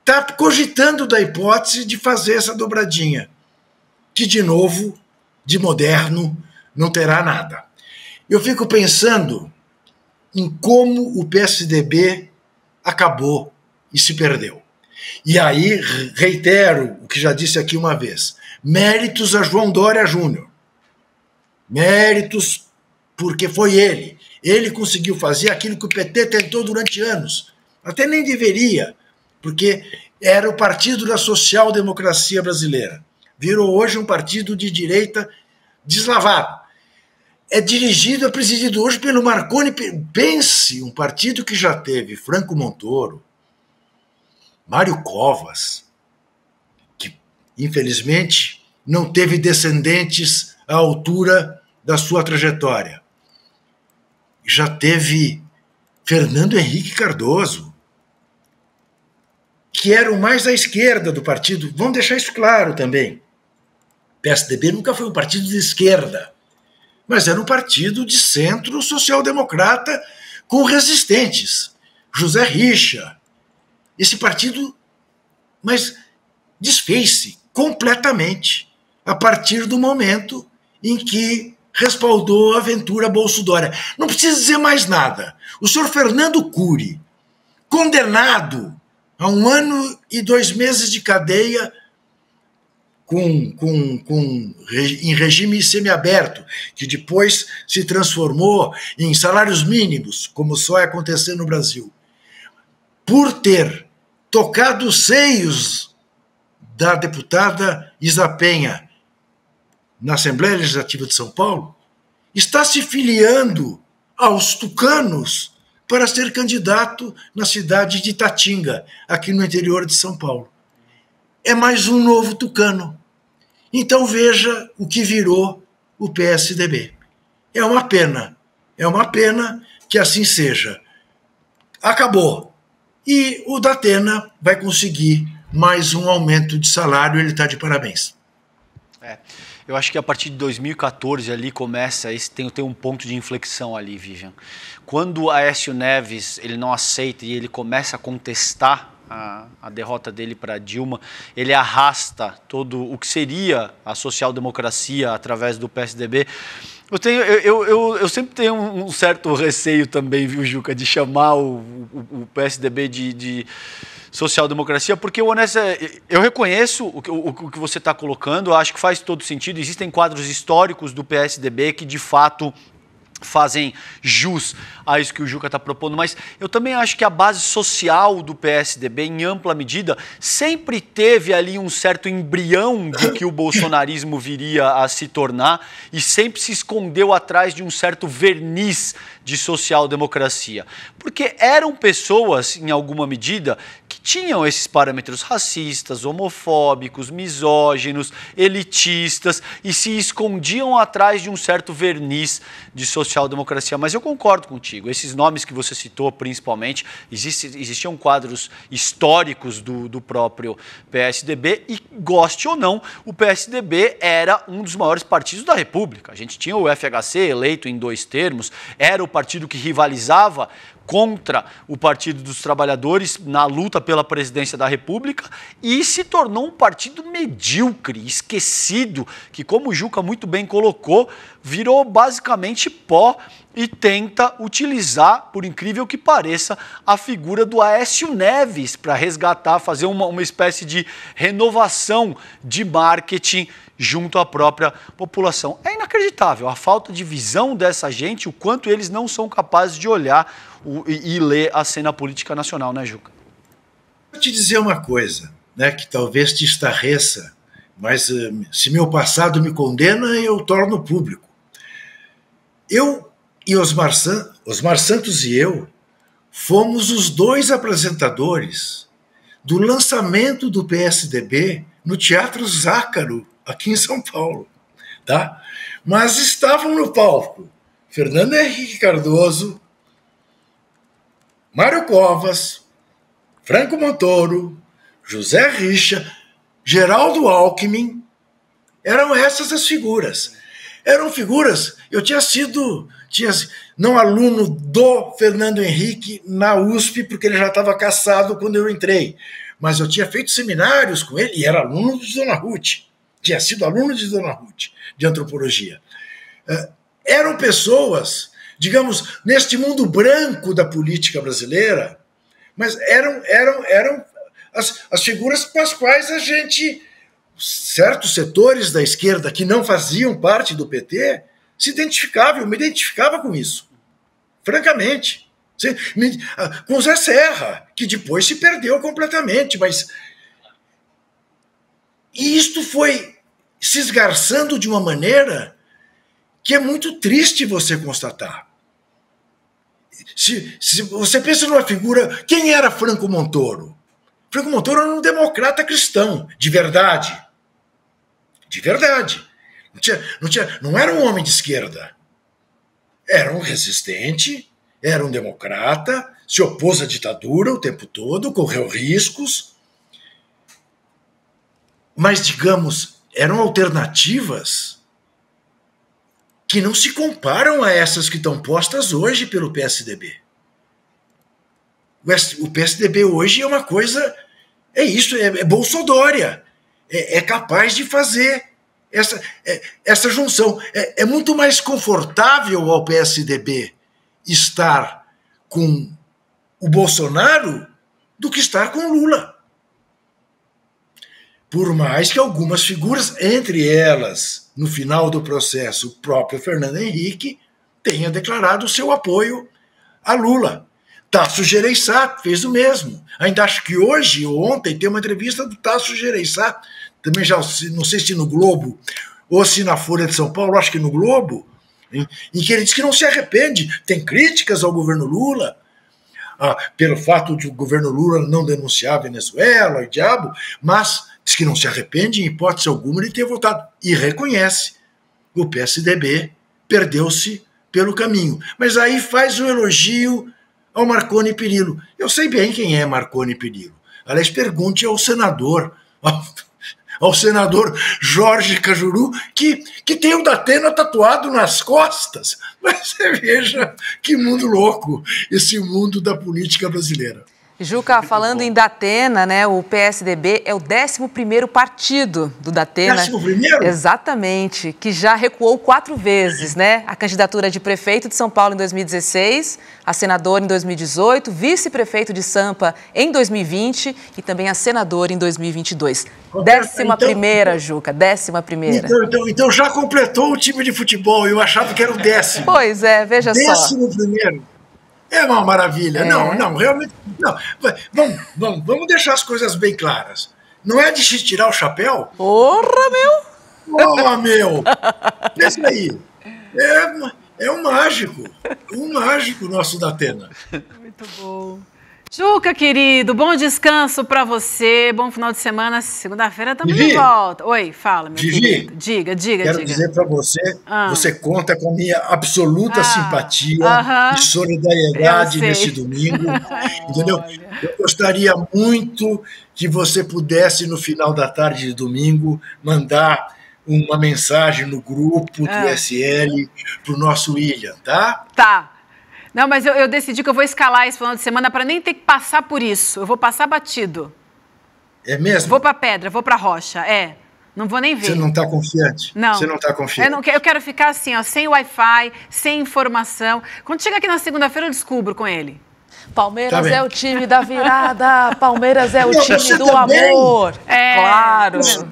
está cogitando da hipótese de fazer essa dobradinha, que, de novo, de moderno, não terá nada. Eu fico pensando em como o PSDB acabou e se perdeu. E aí, reitero o que já disse aqui uma vez: méritos a João Dória Júnior. Méritos, porque foi ele. Ele conseguiu fazer aquilo que o PT tentou durante anos. Até nem deveria, porque era o partido da social-democracia brasileira. Virou hoje um partido de direita deslavado. É dirigido, é presidido hoje pelo Marconi. Pense, um partido que já teve Franco Montoro, Mário Covas, que infelizmente não teve descendentes à altura da sua trajetória. Já teve Fernando Henrique Cardoso, que era o mais à esquerda do partido. Vamos deixar isso claro também. PSDB nunca foi um partido de esquerda, mas era um partido de centro social-democrata com resistentes. José Richa, esse partido, mas desfez-se completamente a partir do momento em que respaldou a aventura Bolsonaro. Não precisa dizer mais nada. O senhor Fernando Cury, condenado a um ano e dois meses de cadeia com, com, com, em regime semiaberto, que depois se transformou em salários mínimos, como só é acontecer no Brasil, por ter tocar dos seios da deputada Isa Penha na Assembleia Legislativa de São Paulo, está se filiando aos tucanos para ser candidato na cidade de Tatinga, aqui no interior de São Paulo. É mais um novo tucano. Então veja o que virou o PSDB. É uma pena, é uma pena que assim seja. Acabou e o Datena vai conseguir mais um aumento de salário, ele está de parabéns. É. Eu acho que a partir de 2014 ali começa, esse tem, tem um ponto de inflexão ali, Vivian. Quando Aécio Neves ele não aceita e ele começa a contestar a, a derrota dele para Dilma, ele arrasta todo o que seria a social-democracia através do PSDB eu, tenho, eu, eu, eu, sempre tenho um certo receio também, viu, Juca, de chamar o, o, o PSDB de, de social-democracia, porque, honesto, eu reconheço o, o, o que você está colocando, acho que faz todo sentido. Existem quadros históricos do PSDB que, de fato, fazem jus a isso que o Juca está propondo, mas eu também acho que a base social do PSDB, em ampla medida, sempre teve ali um certo embrião do que o bolsonarismo viria a se tornar e sempre se escondeu atrás de um certo verniz de social-democracia. Porque eram pessoas, em alguma medida, que tinham esses parâmetros racistas, homofóbicos, misóginos, elitistas e se escondiam atrás de um certo verniz de social social-democracia, mas eu concordo contigo. Esses nomes que você citou, principalmente, existe, existiam quadros históricos do, do próprio PSDB e, goste ou não, o PSDB era um dos maiores partidos da República. A gente tinha o FHC eleito em dois termos, era o partido que rivalizava contra o Partido dos Trabalhadores na luta pela presidência da República e se tornou um partido medíocre, esquecido, que, como o Juca muito bem colocou, virou basicamente pó e tenta utilizar, por incrível que pareça, a figura do Aécio Neves para resgatar, fazer uma, uma espécie de renovação de marketing junto à própria população. É inacreditável a falta de visão dessa gente, o quanto eles não são capazes de olhar o, e, e ler a cena política nacional, né, Juca? Vou te dizer uma coisa, né, que talvez te estarreça, mas eh, se meu passado me condena, eu torno público. Eu e Osmar, San, Osmar Santos e eu fomos os dois apresentadores do lançamento do PSDB no Teatro Zácaro, aqui em São Paulo. Tá? Mas estavam no palco Fernando Henrique Cardoso, Mário Covas, Franco Montoro, José Richa, Geraldo Alckmin, eram essas as figuras. Eram figuras, eu tinha sido, tinha não aluno do Fernando Henrique na USP, porque ele já estava caçado quando eu entrei, mas eu tinha feito seminários com ele e era aluno de Dona Ruth. Tinha sido aluno de Dona Ruth, de antropologia. Eram pessoas digamos, neste mundo branco da política brasileira, mas eram, eram, eram as, as figuras para as quais a gente, certos setores da esquerda que não faziam parte do PT, se identificava, eu me identificava com isso, francamente. Ah, com o Zé Serra, que depois se perdeu completamente, mas. E isto foi se esgarçando de uma maneira que é muito triste você constatar se, se você pensa numa figura, quem era Franco Montoro? Franco Montoro era um democrata cristão, de verdade. De verdade. Não, tinha, não, tinha, não era um homem de esquerda. Era um resistente, era um democrata, se opôs à ditadura o tempo todo, correu riscos. Mas, digamos, eram alternativas que não se comparam a essas que estão postas hoje pelo PSDB. O PSDB hoje é uma coisa. É isso, é, é Bolsodória. É, é capaz de fazer essa, é, essa junção. É, é muito mais confortável ao PSDB estar com o Bolsonaro do que estar com o Lula. Por mais que algumas figuras, entre elas no final do processo, o próprio Fernando Henrique tenha declarado seu apoio a Lula. Tasso Gereissá fez o mesmo. Ainda acho que hoje ou ontem tem uma entrevista do Tasso Gereissá, também já não sei se no Globo ou se na Folha de São Paulo, acho que no Globo, em, em que ele diz que não se arrepende, tem críticas ao governo Lula, ah, pelo fato de o governo Lula não denunciar a Venezuela, o diabo, mas Diz que não se arrepende, em hipótese alguma, de ter votado. E reconhece. O PSDB perdeu-se pelo caminho. Mas aí faz um elogio ao Marconi Perillo. Eu sei bem quem é Marconi Perillo. Aliás, pergunte ao senador, ao, ao senador Jorge Cajuru, que, que tem o Datena tatuado nas costas. Mas você veja que mundo louco esse mundo da política brasileira. Juca, falando em Datena, né, o PSDB é o 11º partido do Datena. 11 Exatamente, que já recuou quatro vezes, né? A candidatura de prefeito de São Paulo em 2016, a senadora em 2018, vice-prefeito de Sampa em 2020 e também a senadora em 2022. décima então, primeira, Juca, décima primeira. Então, então, então, já completou o time de futebol, eu achava que era o décimo. Pois é, veja décimo só. Décimo primeiro. É uma maravilha. É. Não, não, realmente. Não. Vamos, vamos, vamos deixar as coisas bem claras. Não é de se tirar o chapéu? Porra, meu! Porra, meu! Pensa é aí. É, é um mágico. Um mágico nosso da Atena. Muito bom. Juca, querido, bom descanso para você, bom final de semana. Segunda-feira estamos de volta. Oi, fala, meu Vivi, querido. Diga, diga, quero diga. Quero dizer para você, ah. você conta com a minha absoluta ah. simpatia ah. e solidariedade nesse domingo. entendeu? Eu gostaria muito que você pudesse, no final da tarde de domingo, mandar uma mensagem no grupo do ah. SL para o nosso William, tá? Tá. Não, mas eu, eu, decidi que eu vou escalar esse final de semana para nem ter que passar por isso. Eu vou passar batido. É mesmo? Vou para pedra, vou para rocha, é. Não vou nem ver. Você não está confiante? Não. Você não está confiante? Eu, não, eu, quero ficar assim, ó, sem Wi-Fi, sem informação. Quando chega aqui na segunda-feira, eu descubro com ele. Palmeiras tá é o time da virada, Palmeiras é o não, time do amor. É, claro. Você...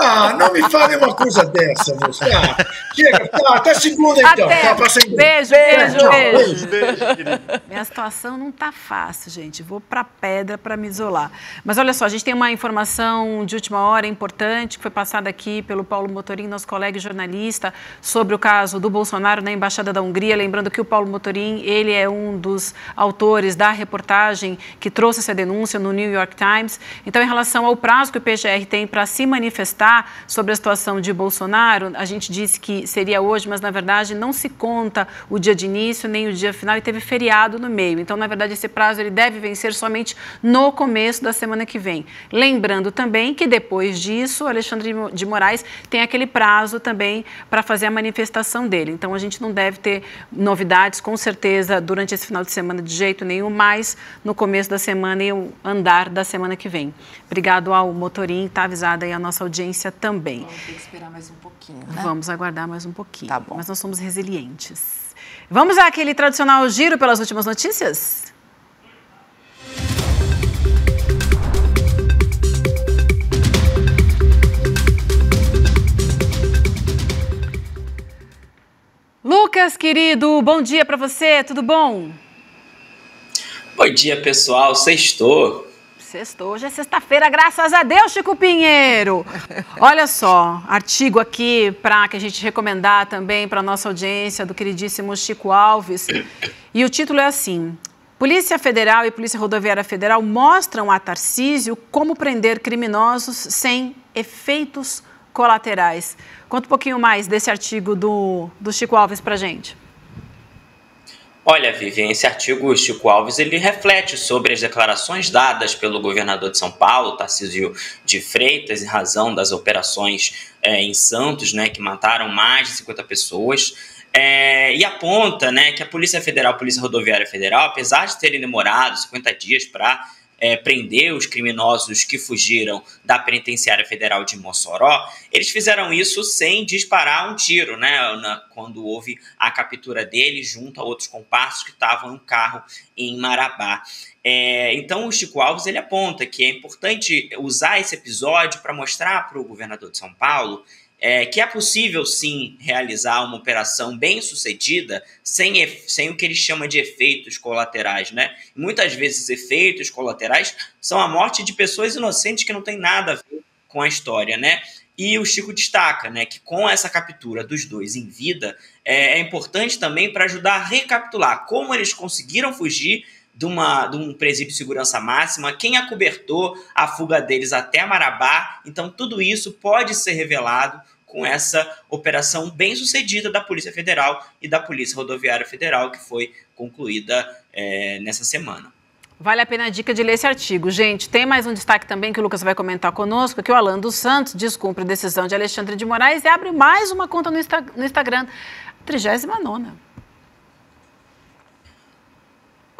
Ah, não me fale uma coisa dessa, moça. Ah, chega, tá, até tá segunda então. Até. Tá, tá Beijo, beijo, beijo. beijo. beijo, Minha situação não tá fácil, gente. Vou pra pedra para me isolar. Mas olha só, a gente tem uma informação de última hora importante que foi passada aqui pelo Paulo Motorim, nosso colega jornalista, sobre o caso do Bolsonaro na Embaixada da Hungria. Lembrando que o Paulo Motorim, ele é um dos autores da reportagem que trouxe essa denúncia no New York Times. Então, em relação ao prazo que o PGR tem para se manifestar, sobre a situação de Bolsonaro. A gente disse que seria hoje, mas na verdade não se conta o dia de início nem o dia final e teve feriado no meio. Então, na verdade, esse prazo ele deve vencer somente no começo da semana que vem. Lembrando também que depois disso, Alexandre de Moraes tem aquele prazo também para fazer a manifestação dele. Então, a gente não deve ter novidades, com certeza, durante esse final de semana de jeito nenhum, mas no começo da semana e o andar da semana que vem. Obrigado ao Motorim, está avisada aí a nossa audiência também. Vamos ter que esperar mais um pouquinho, né? Vamos aguardar mais um pouquinho. Tá bom. Mas nós somos resilientes. Vamos àquele tradicional giro pelas últimas notícias? Lucas, querido, bom dia para você, tudo bom? Bom dia, pessoal. Sextou. Sextou. Hoje é sexta-feira, graças a Deus, Chico Pinheiro. Olha só, artigo aqui para que a gente recomendar também para nossa audiência do queridíssimo Chico Alves. E o título é assim: Polícia Federal e Polícia Rodoviária Federal mostram a Tarcísio como prender criminosos sem efeitos colaterais. Conta um pouquinho mais desse artigo do, do Chico Alves para gente. Olha, Vivian, esse artigo, Chico Alves, ele reflete sobre as declarações dadas pelo governador de São Paulo, Tarcísio de Freitas, em razão das operações é, em Santos, né, que mataram mais de 50 pessoas. É, e aponta né, que a Polícia Federal, a Polícia Rodoviária Federal, apesar de terem demorado 50 dias para é, prender os criminosos que fugiram da penitenciária federal de Mossoró, eles fizeram isso sem disparar um tiro, né? Na, quando houve a captura deles junto a outros comparsos que estavam no carro em Marabá. É, então o Chico Alves ele aponta que é importante usar esse episódio para mostrar para o governador de São Paulo é, que é possível sim realizar uma operação bem sucedida sem, sem o que ele chama de efeitos colaterais, né? Muitas vezes efeitos colaterais são a morte de pessoas inocentes que não tem nada a ver com a história, né? E o Chico destaca né, que com essa captura dos dois em vida é, é importante também para ajudar a recapitular como eles conseguiram fugir de, uma, de um presídio de segurança máxima, quem acobertou a fuga deles até Marabá. Então, tudo isso pode ser revelado com essa operação bem sucedida da Polícia Federal e da Polícia Rodoviária Federal, que foi concluída é, nessa semana. Vale a pena a dica de ler esse artigo. Gente, tem mais um destaque também que o Lucas vai comentar conosco, que o Alan dos Santos descumpre a decisão de Alexandre de Moraes e abre mais uma conta no, Insta no Instagram, 39 nona.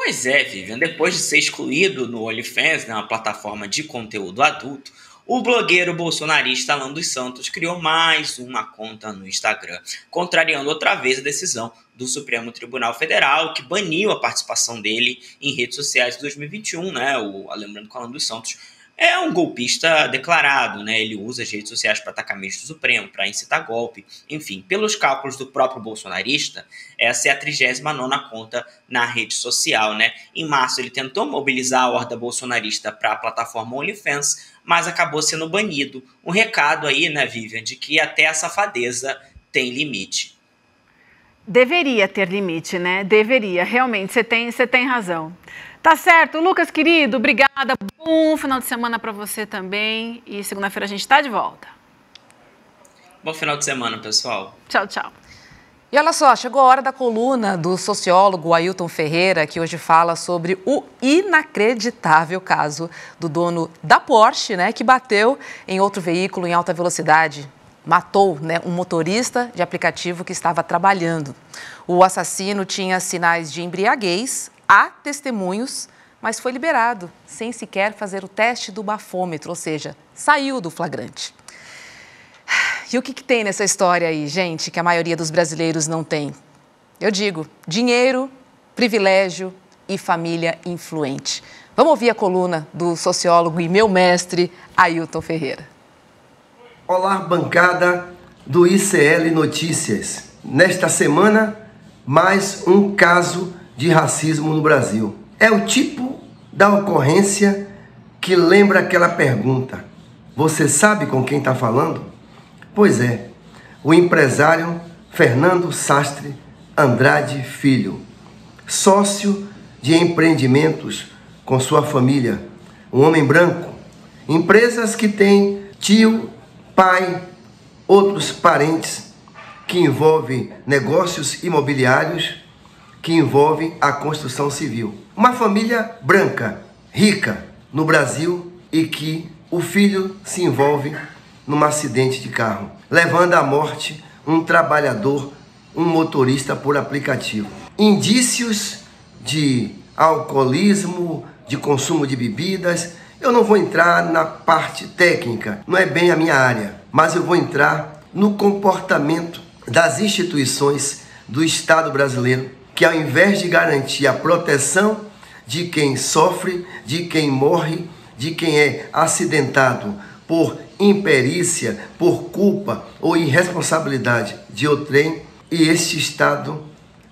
Pois é, Vivian, depois de ser excluído no OnlyFans, né, uma plataforma de conteúdo adulto, o blogueiro bolsonarista Alan dos Santos criou mais uma conta no Instagram, contrariando outra vez a decisão do Supremo Tribunal Federal, que baniu a participação dele em redes sociais em 2021, né? O, lembrando que o Alan dos Santos é um golpista declarado, né? Ele usa as redes sociais para atacar ministro Supremo, para incitar golpe, enfim. Pelos cálculos do próprio bolsonarista, essa é a 39 conta na rede social, né? Em março ele tentou mobilizar a horda bolsonarista para a plataforma OnlyFans, mas acabou sendo banido. Um recado aí, né, Vivian, de que até a safadeza tem limite. Deveria ter limite, né? Deveria, realmente, você tem, você tem razão. Tá certo. Lucas, querido, obrigada. Bom final de semana para você também. E segunda-feira a gente está de volta. Bom final de semana, pessoal. Tchau, tchau. E olha só, chegou a hora da coluna do sociólogo Ailton Ferreira, que hoje fala sobre o inacreditável caso do dono da Porsche, né, que bateu em outro veículo em alta velocidade. Matou né, um motorista de aplicativo que estava trabalhando. O assassino tinha sinais de embriaguez, há testemunhos, mas foi liberado sem sequer fazer o teste do bafômetro, ou seja, saiu do flagrante. E o que, que tem nessa história aí, gente, que a maioria dos brasileiros não tem? Eu digo: dinheiro, privilégio e família influente. Vamos ouvir a coluna do sociólogo e meu mestre, Ailton Ferreira. Olá, bancada do ICL Notícias. Nesta semana, mais um caso de racismo no Brasil. É o tipo da ocorrência que lembra aquela pergunta: Você sabe com quem está falando? Pois é, o empresário Fernando Sastre Andrade Filho, sócio de empreendimentos com sua família, um homem branco, empresas que têm tio, pai, outros parentes que envolvem negócios imobiliários que envolvem a construção civil. Uma família branca, rica no Brasil e que o filho se envolve num acidente de carro, levando à morte um trabalhador, um motorista por aplicativo. Indícios de alcoolismo, de consumo de bebidas. Eu não vou entrar na parte técnica, não é bem a minha área, mas eu vou entrar no comportamento das instituições do Estado brasileiro que ao invés de garantir a proteção de quem sofre, de quem morre, de quem é acidentado por imperícia, por culpa ou irresponsabilidade de outrem, e este Estado,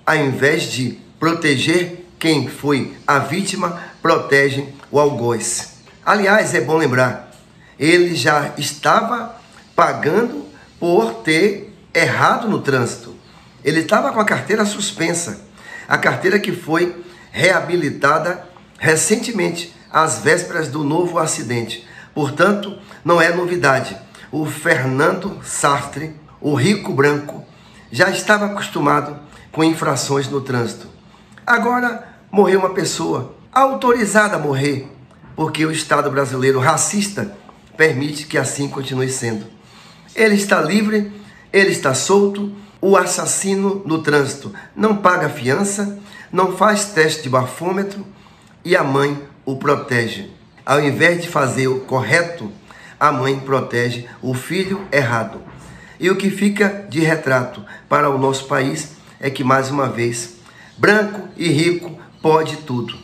ao invés de proteger quem foi a vítima, protege o algoz. Aliás, é bom lembrar, ele já estava pagando por ter errado no trânsito. Ele estava com a carteira suspensa a carteira que foi reabilitada recentemente, às vésperas do novo acidente. Portanto, não é novidade. O Fernando Sartre, o rico branco, já estava acostumado com infrações no trânsito. Agora morreu uma pessoa autorizada a morrer, porque o Estado brasileiro racista permite que assim continue sendo. Ele está livre, ele está solto, o assassino no trânsito não paga fiança, não faz teste de bafômetro e a mãe o protege. Ao invés de fazer o correto, a mãe protege o filho errado. E o que fica de retrato para o nosso país é que, mais uma vez, branco e rico pode tudo,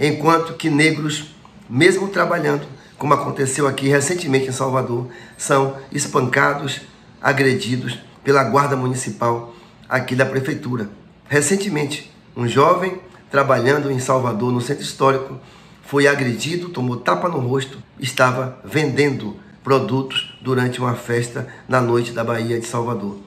enquanto que negros, mesmo trabalhando, como aconteceu aqui recentemente em Salvador, são espancados, agredidos pela Guarda Municipal aqui da Prefeitura. Recentemente, um jovem trabalhando em Salvador, no centro histórico, foi agredido, tomou tapa no rosto, estava vendendo produtos durante uma festa na noite da Bahia de Salvador.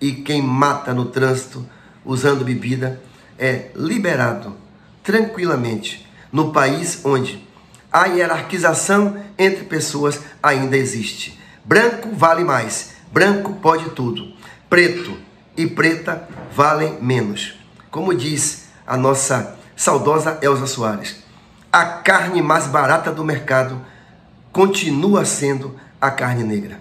E quem mata no trânsito usando bebida é liberado tranquilamente no país onde a hierarquização entre pessoas ainda existe. Branco vale mais, Branco pode tudo, preto e preta valem menos. Como diz a nossa saudosa Elza Soares, a carne mais barata do mercado continua sendo a carne negra.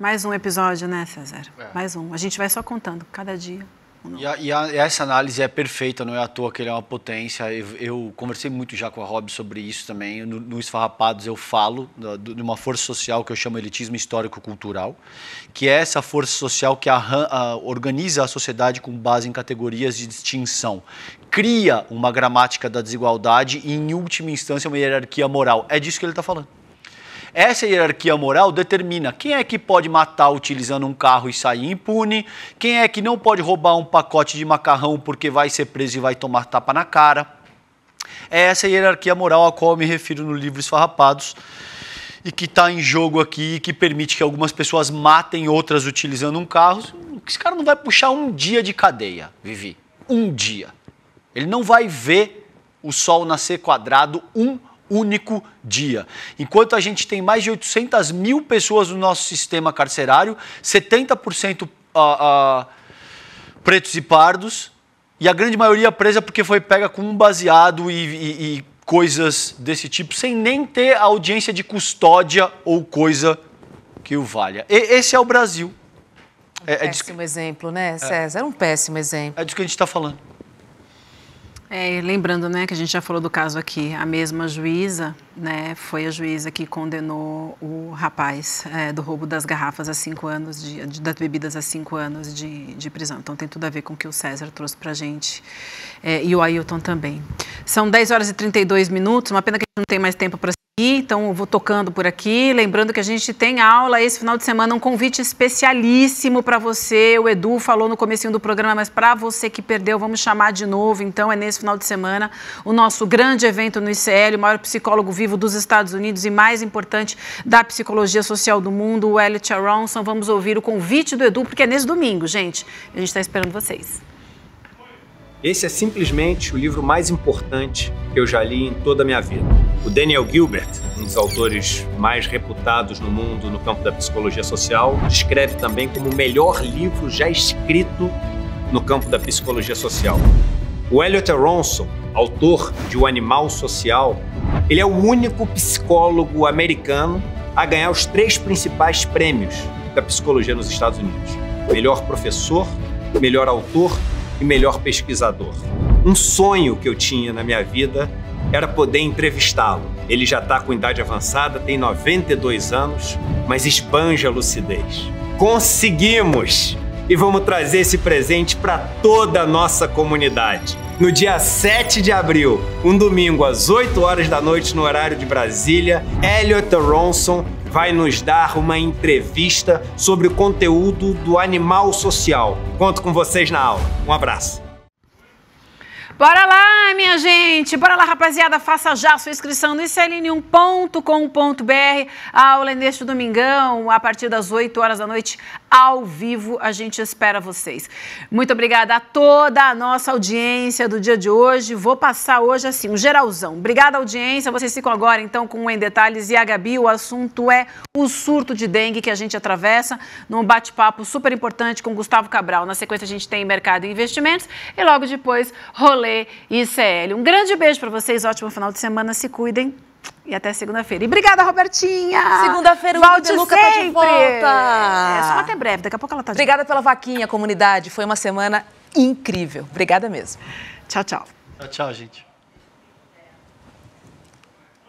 Mais um episódio, né, César? É. Mais um. A gente vai só contando cada dia. E, a, e a, essa análise é perfeita, não é à toa que ele é uma potência. Eu, eu conversei muito já com a Rob sobre isso também. No, no Esfarrapados eu falo da, de uma força social que eu chamo elitismo histórico-cultural, que é essa força social que arran, a, organiza a sociedade com base em categorias de distinção, cria uma gramática da desigualdade e, em última instância, uma hierarquia moral. É disso que ele está falando. Essa hierarquia moral determina quem é que pode matar utilizando um carro e sair impune, quem é que não pode roubar um pacote de macarrão porque vai ser preso e vai tomar tapa na cara. É essa hierarquia moral a qual eu me refiro no livro Esfarrapados e que está em jogo aqui e que permite que algumas pessoas matem outras utilizando um carro. Esse cara não vai puxar um dia de cadeia, Vivi. Um dia. Ele não vai ver o sol nascer quadrado um único dia. Enquanto a gente tem mais de 800 mil pessoas no nosso sistema carcerário, 70% a, a, pretos e pardos, e a grande maioria presa porque foi pega com um baseado e, e, e coisas desse tipo, sem nem ter audiência de custódia ou coisa que o valha. E, esse é o Brasil. Um é, é péssimo é que... exemplo, né, é. César? É um péssimo exemplo. É disso que a gente está falando. É, lembrando né, que a gente já falou do caso aqui, a mesma juíza né, foi a juíza que condenou o rapaz é, do roubo das garrafas a cinco anos, de, de, das bebidas a cinco anos de, de prisão. Então tem tudo a ver com o que o César trouxe para a gente é, e o Ailton também. São 10 horas e 32 minutos, uma pena que a gente não tem mais tempo para seguir, então eu vou tocando por aqui. Lembrando que a gente tem aula esse final de semana, um convite especialíssimo para você. O Edu falou no começo do programa, mas para você que perdeu, vamos chamar de novo. Então é nesse final de semana o nosso grande evento no ICL, o maior psicólogo vivo vivo dos Estados Unidos e mais importante da psicologia social do mundo, o Elliot Aronson. Vamos ouvir o convite do Edu, porque é nesse domingo, gente. A gente está esperando vocês. Esse é simplesmente o livro mais importante que eu já li em toda a minha vida. O Daniel Gilbert, um dos autores mais reputados no mundo no campo da psicologia social, descreve também como o melhor livro já escrito no campo da psicologia social. O Elliot Aronson autor de O Animal Social, ele é o único psicólogo americano a ganhar os três principais prêmios da psicologia nos Estados Unidos: melhor professor, melhor autor e melhor pesquisador. Um sonho que eu tinha na minha vida era poder entrevistá-lo. Ele já está com idade avançada, tem 92 anos, mas espanja a lucidez. Conseguimos! e vamos trazer esse presente para toda a nossa comunidade. No dia 7 de abril, um domingo às 8 horas da noite no horário de Brasília, Elliot Ronson vai nos dar uma entrevista sobre o conteúdo do animal social. Conto com vocês na aula. Um abraço. Bora lá, minha gente! Bora lá, rapaziada! Faça já a sua inscrição no icln1.com.br. Aula é neste domingão, a partir das 8 horas da noite, ao vivo. A gente espera vocês. Muito obrigada a toda a nossa audiência do dia de hoje. Vou passar hoje, assim, um geralzão. Obrigada, audiência. Vocês ficam agora, então, com o Em Detalhes e a Gabi. O assunto é o surto de dengue que a gente atravessa num bate-papo super importante com Gustavo Cabral. Na sequência, a gente tem Mercado e Investimentos e logo depois, rolando. Lê e CL. Um grande beijo para vocês, ótimo final de semana, se cuidem. E até segunda-feira. E obrigada, Robertinha! Segunda-feira o Volte Luca sempre. tá de volta! É, só até breve, daqui a pouco ela tá de Obrigada pela vaquinha, comunidade. Foi uma semana incrível. Obrigada mesmo. Tchau, tchau. Tchau, tchau, gente.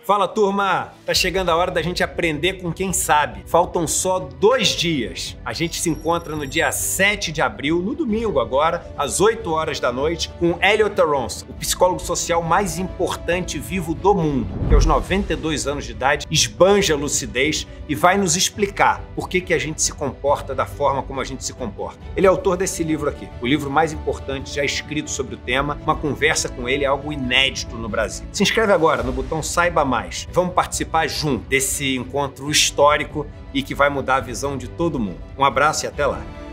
Fala turma! Tá chegando a hora da gente aprender com quem sabe. Faltam só dois dias. A gente se encontra no dia 7 de abril, no domingo agora, às 8 horas da noite, com Elliot Terons, o psicólogo social mais importante vivo do mundo, que aos 92 anos de idade esbanja a lucidez e vai nos explicar por que, que a gente se comporta da forma como a gente se comporta. Ele é autor desse livro aqui, o livro mais importante já escrito sobre o tema, uma conversa com ele é algo inédito no Brasil. Se inscreve agora no botão Saiba Mais mais. Vamos participar junto desse encontro histórico e que vai mudar a visão de todo mundo. Um abraço e até lá.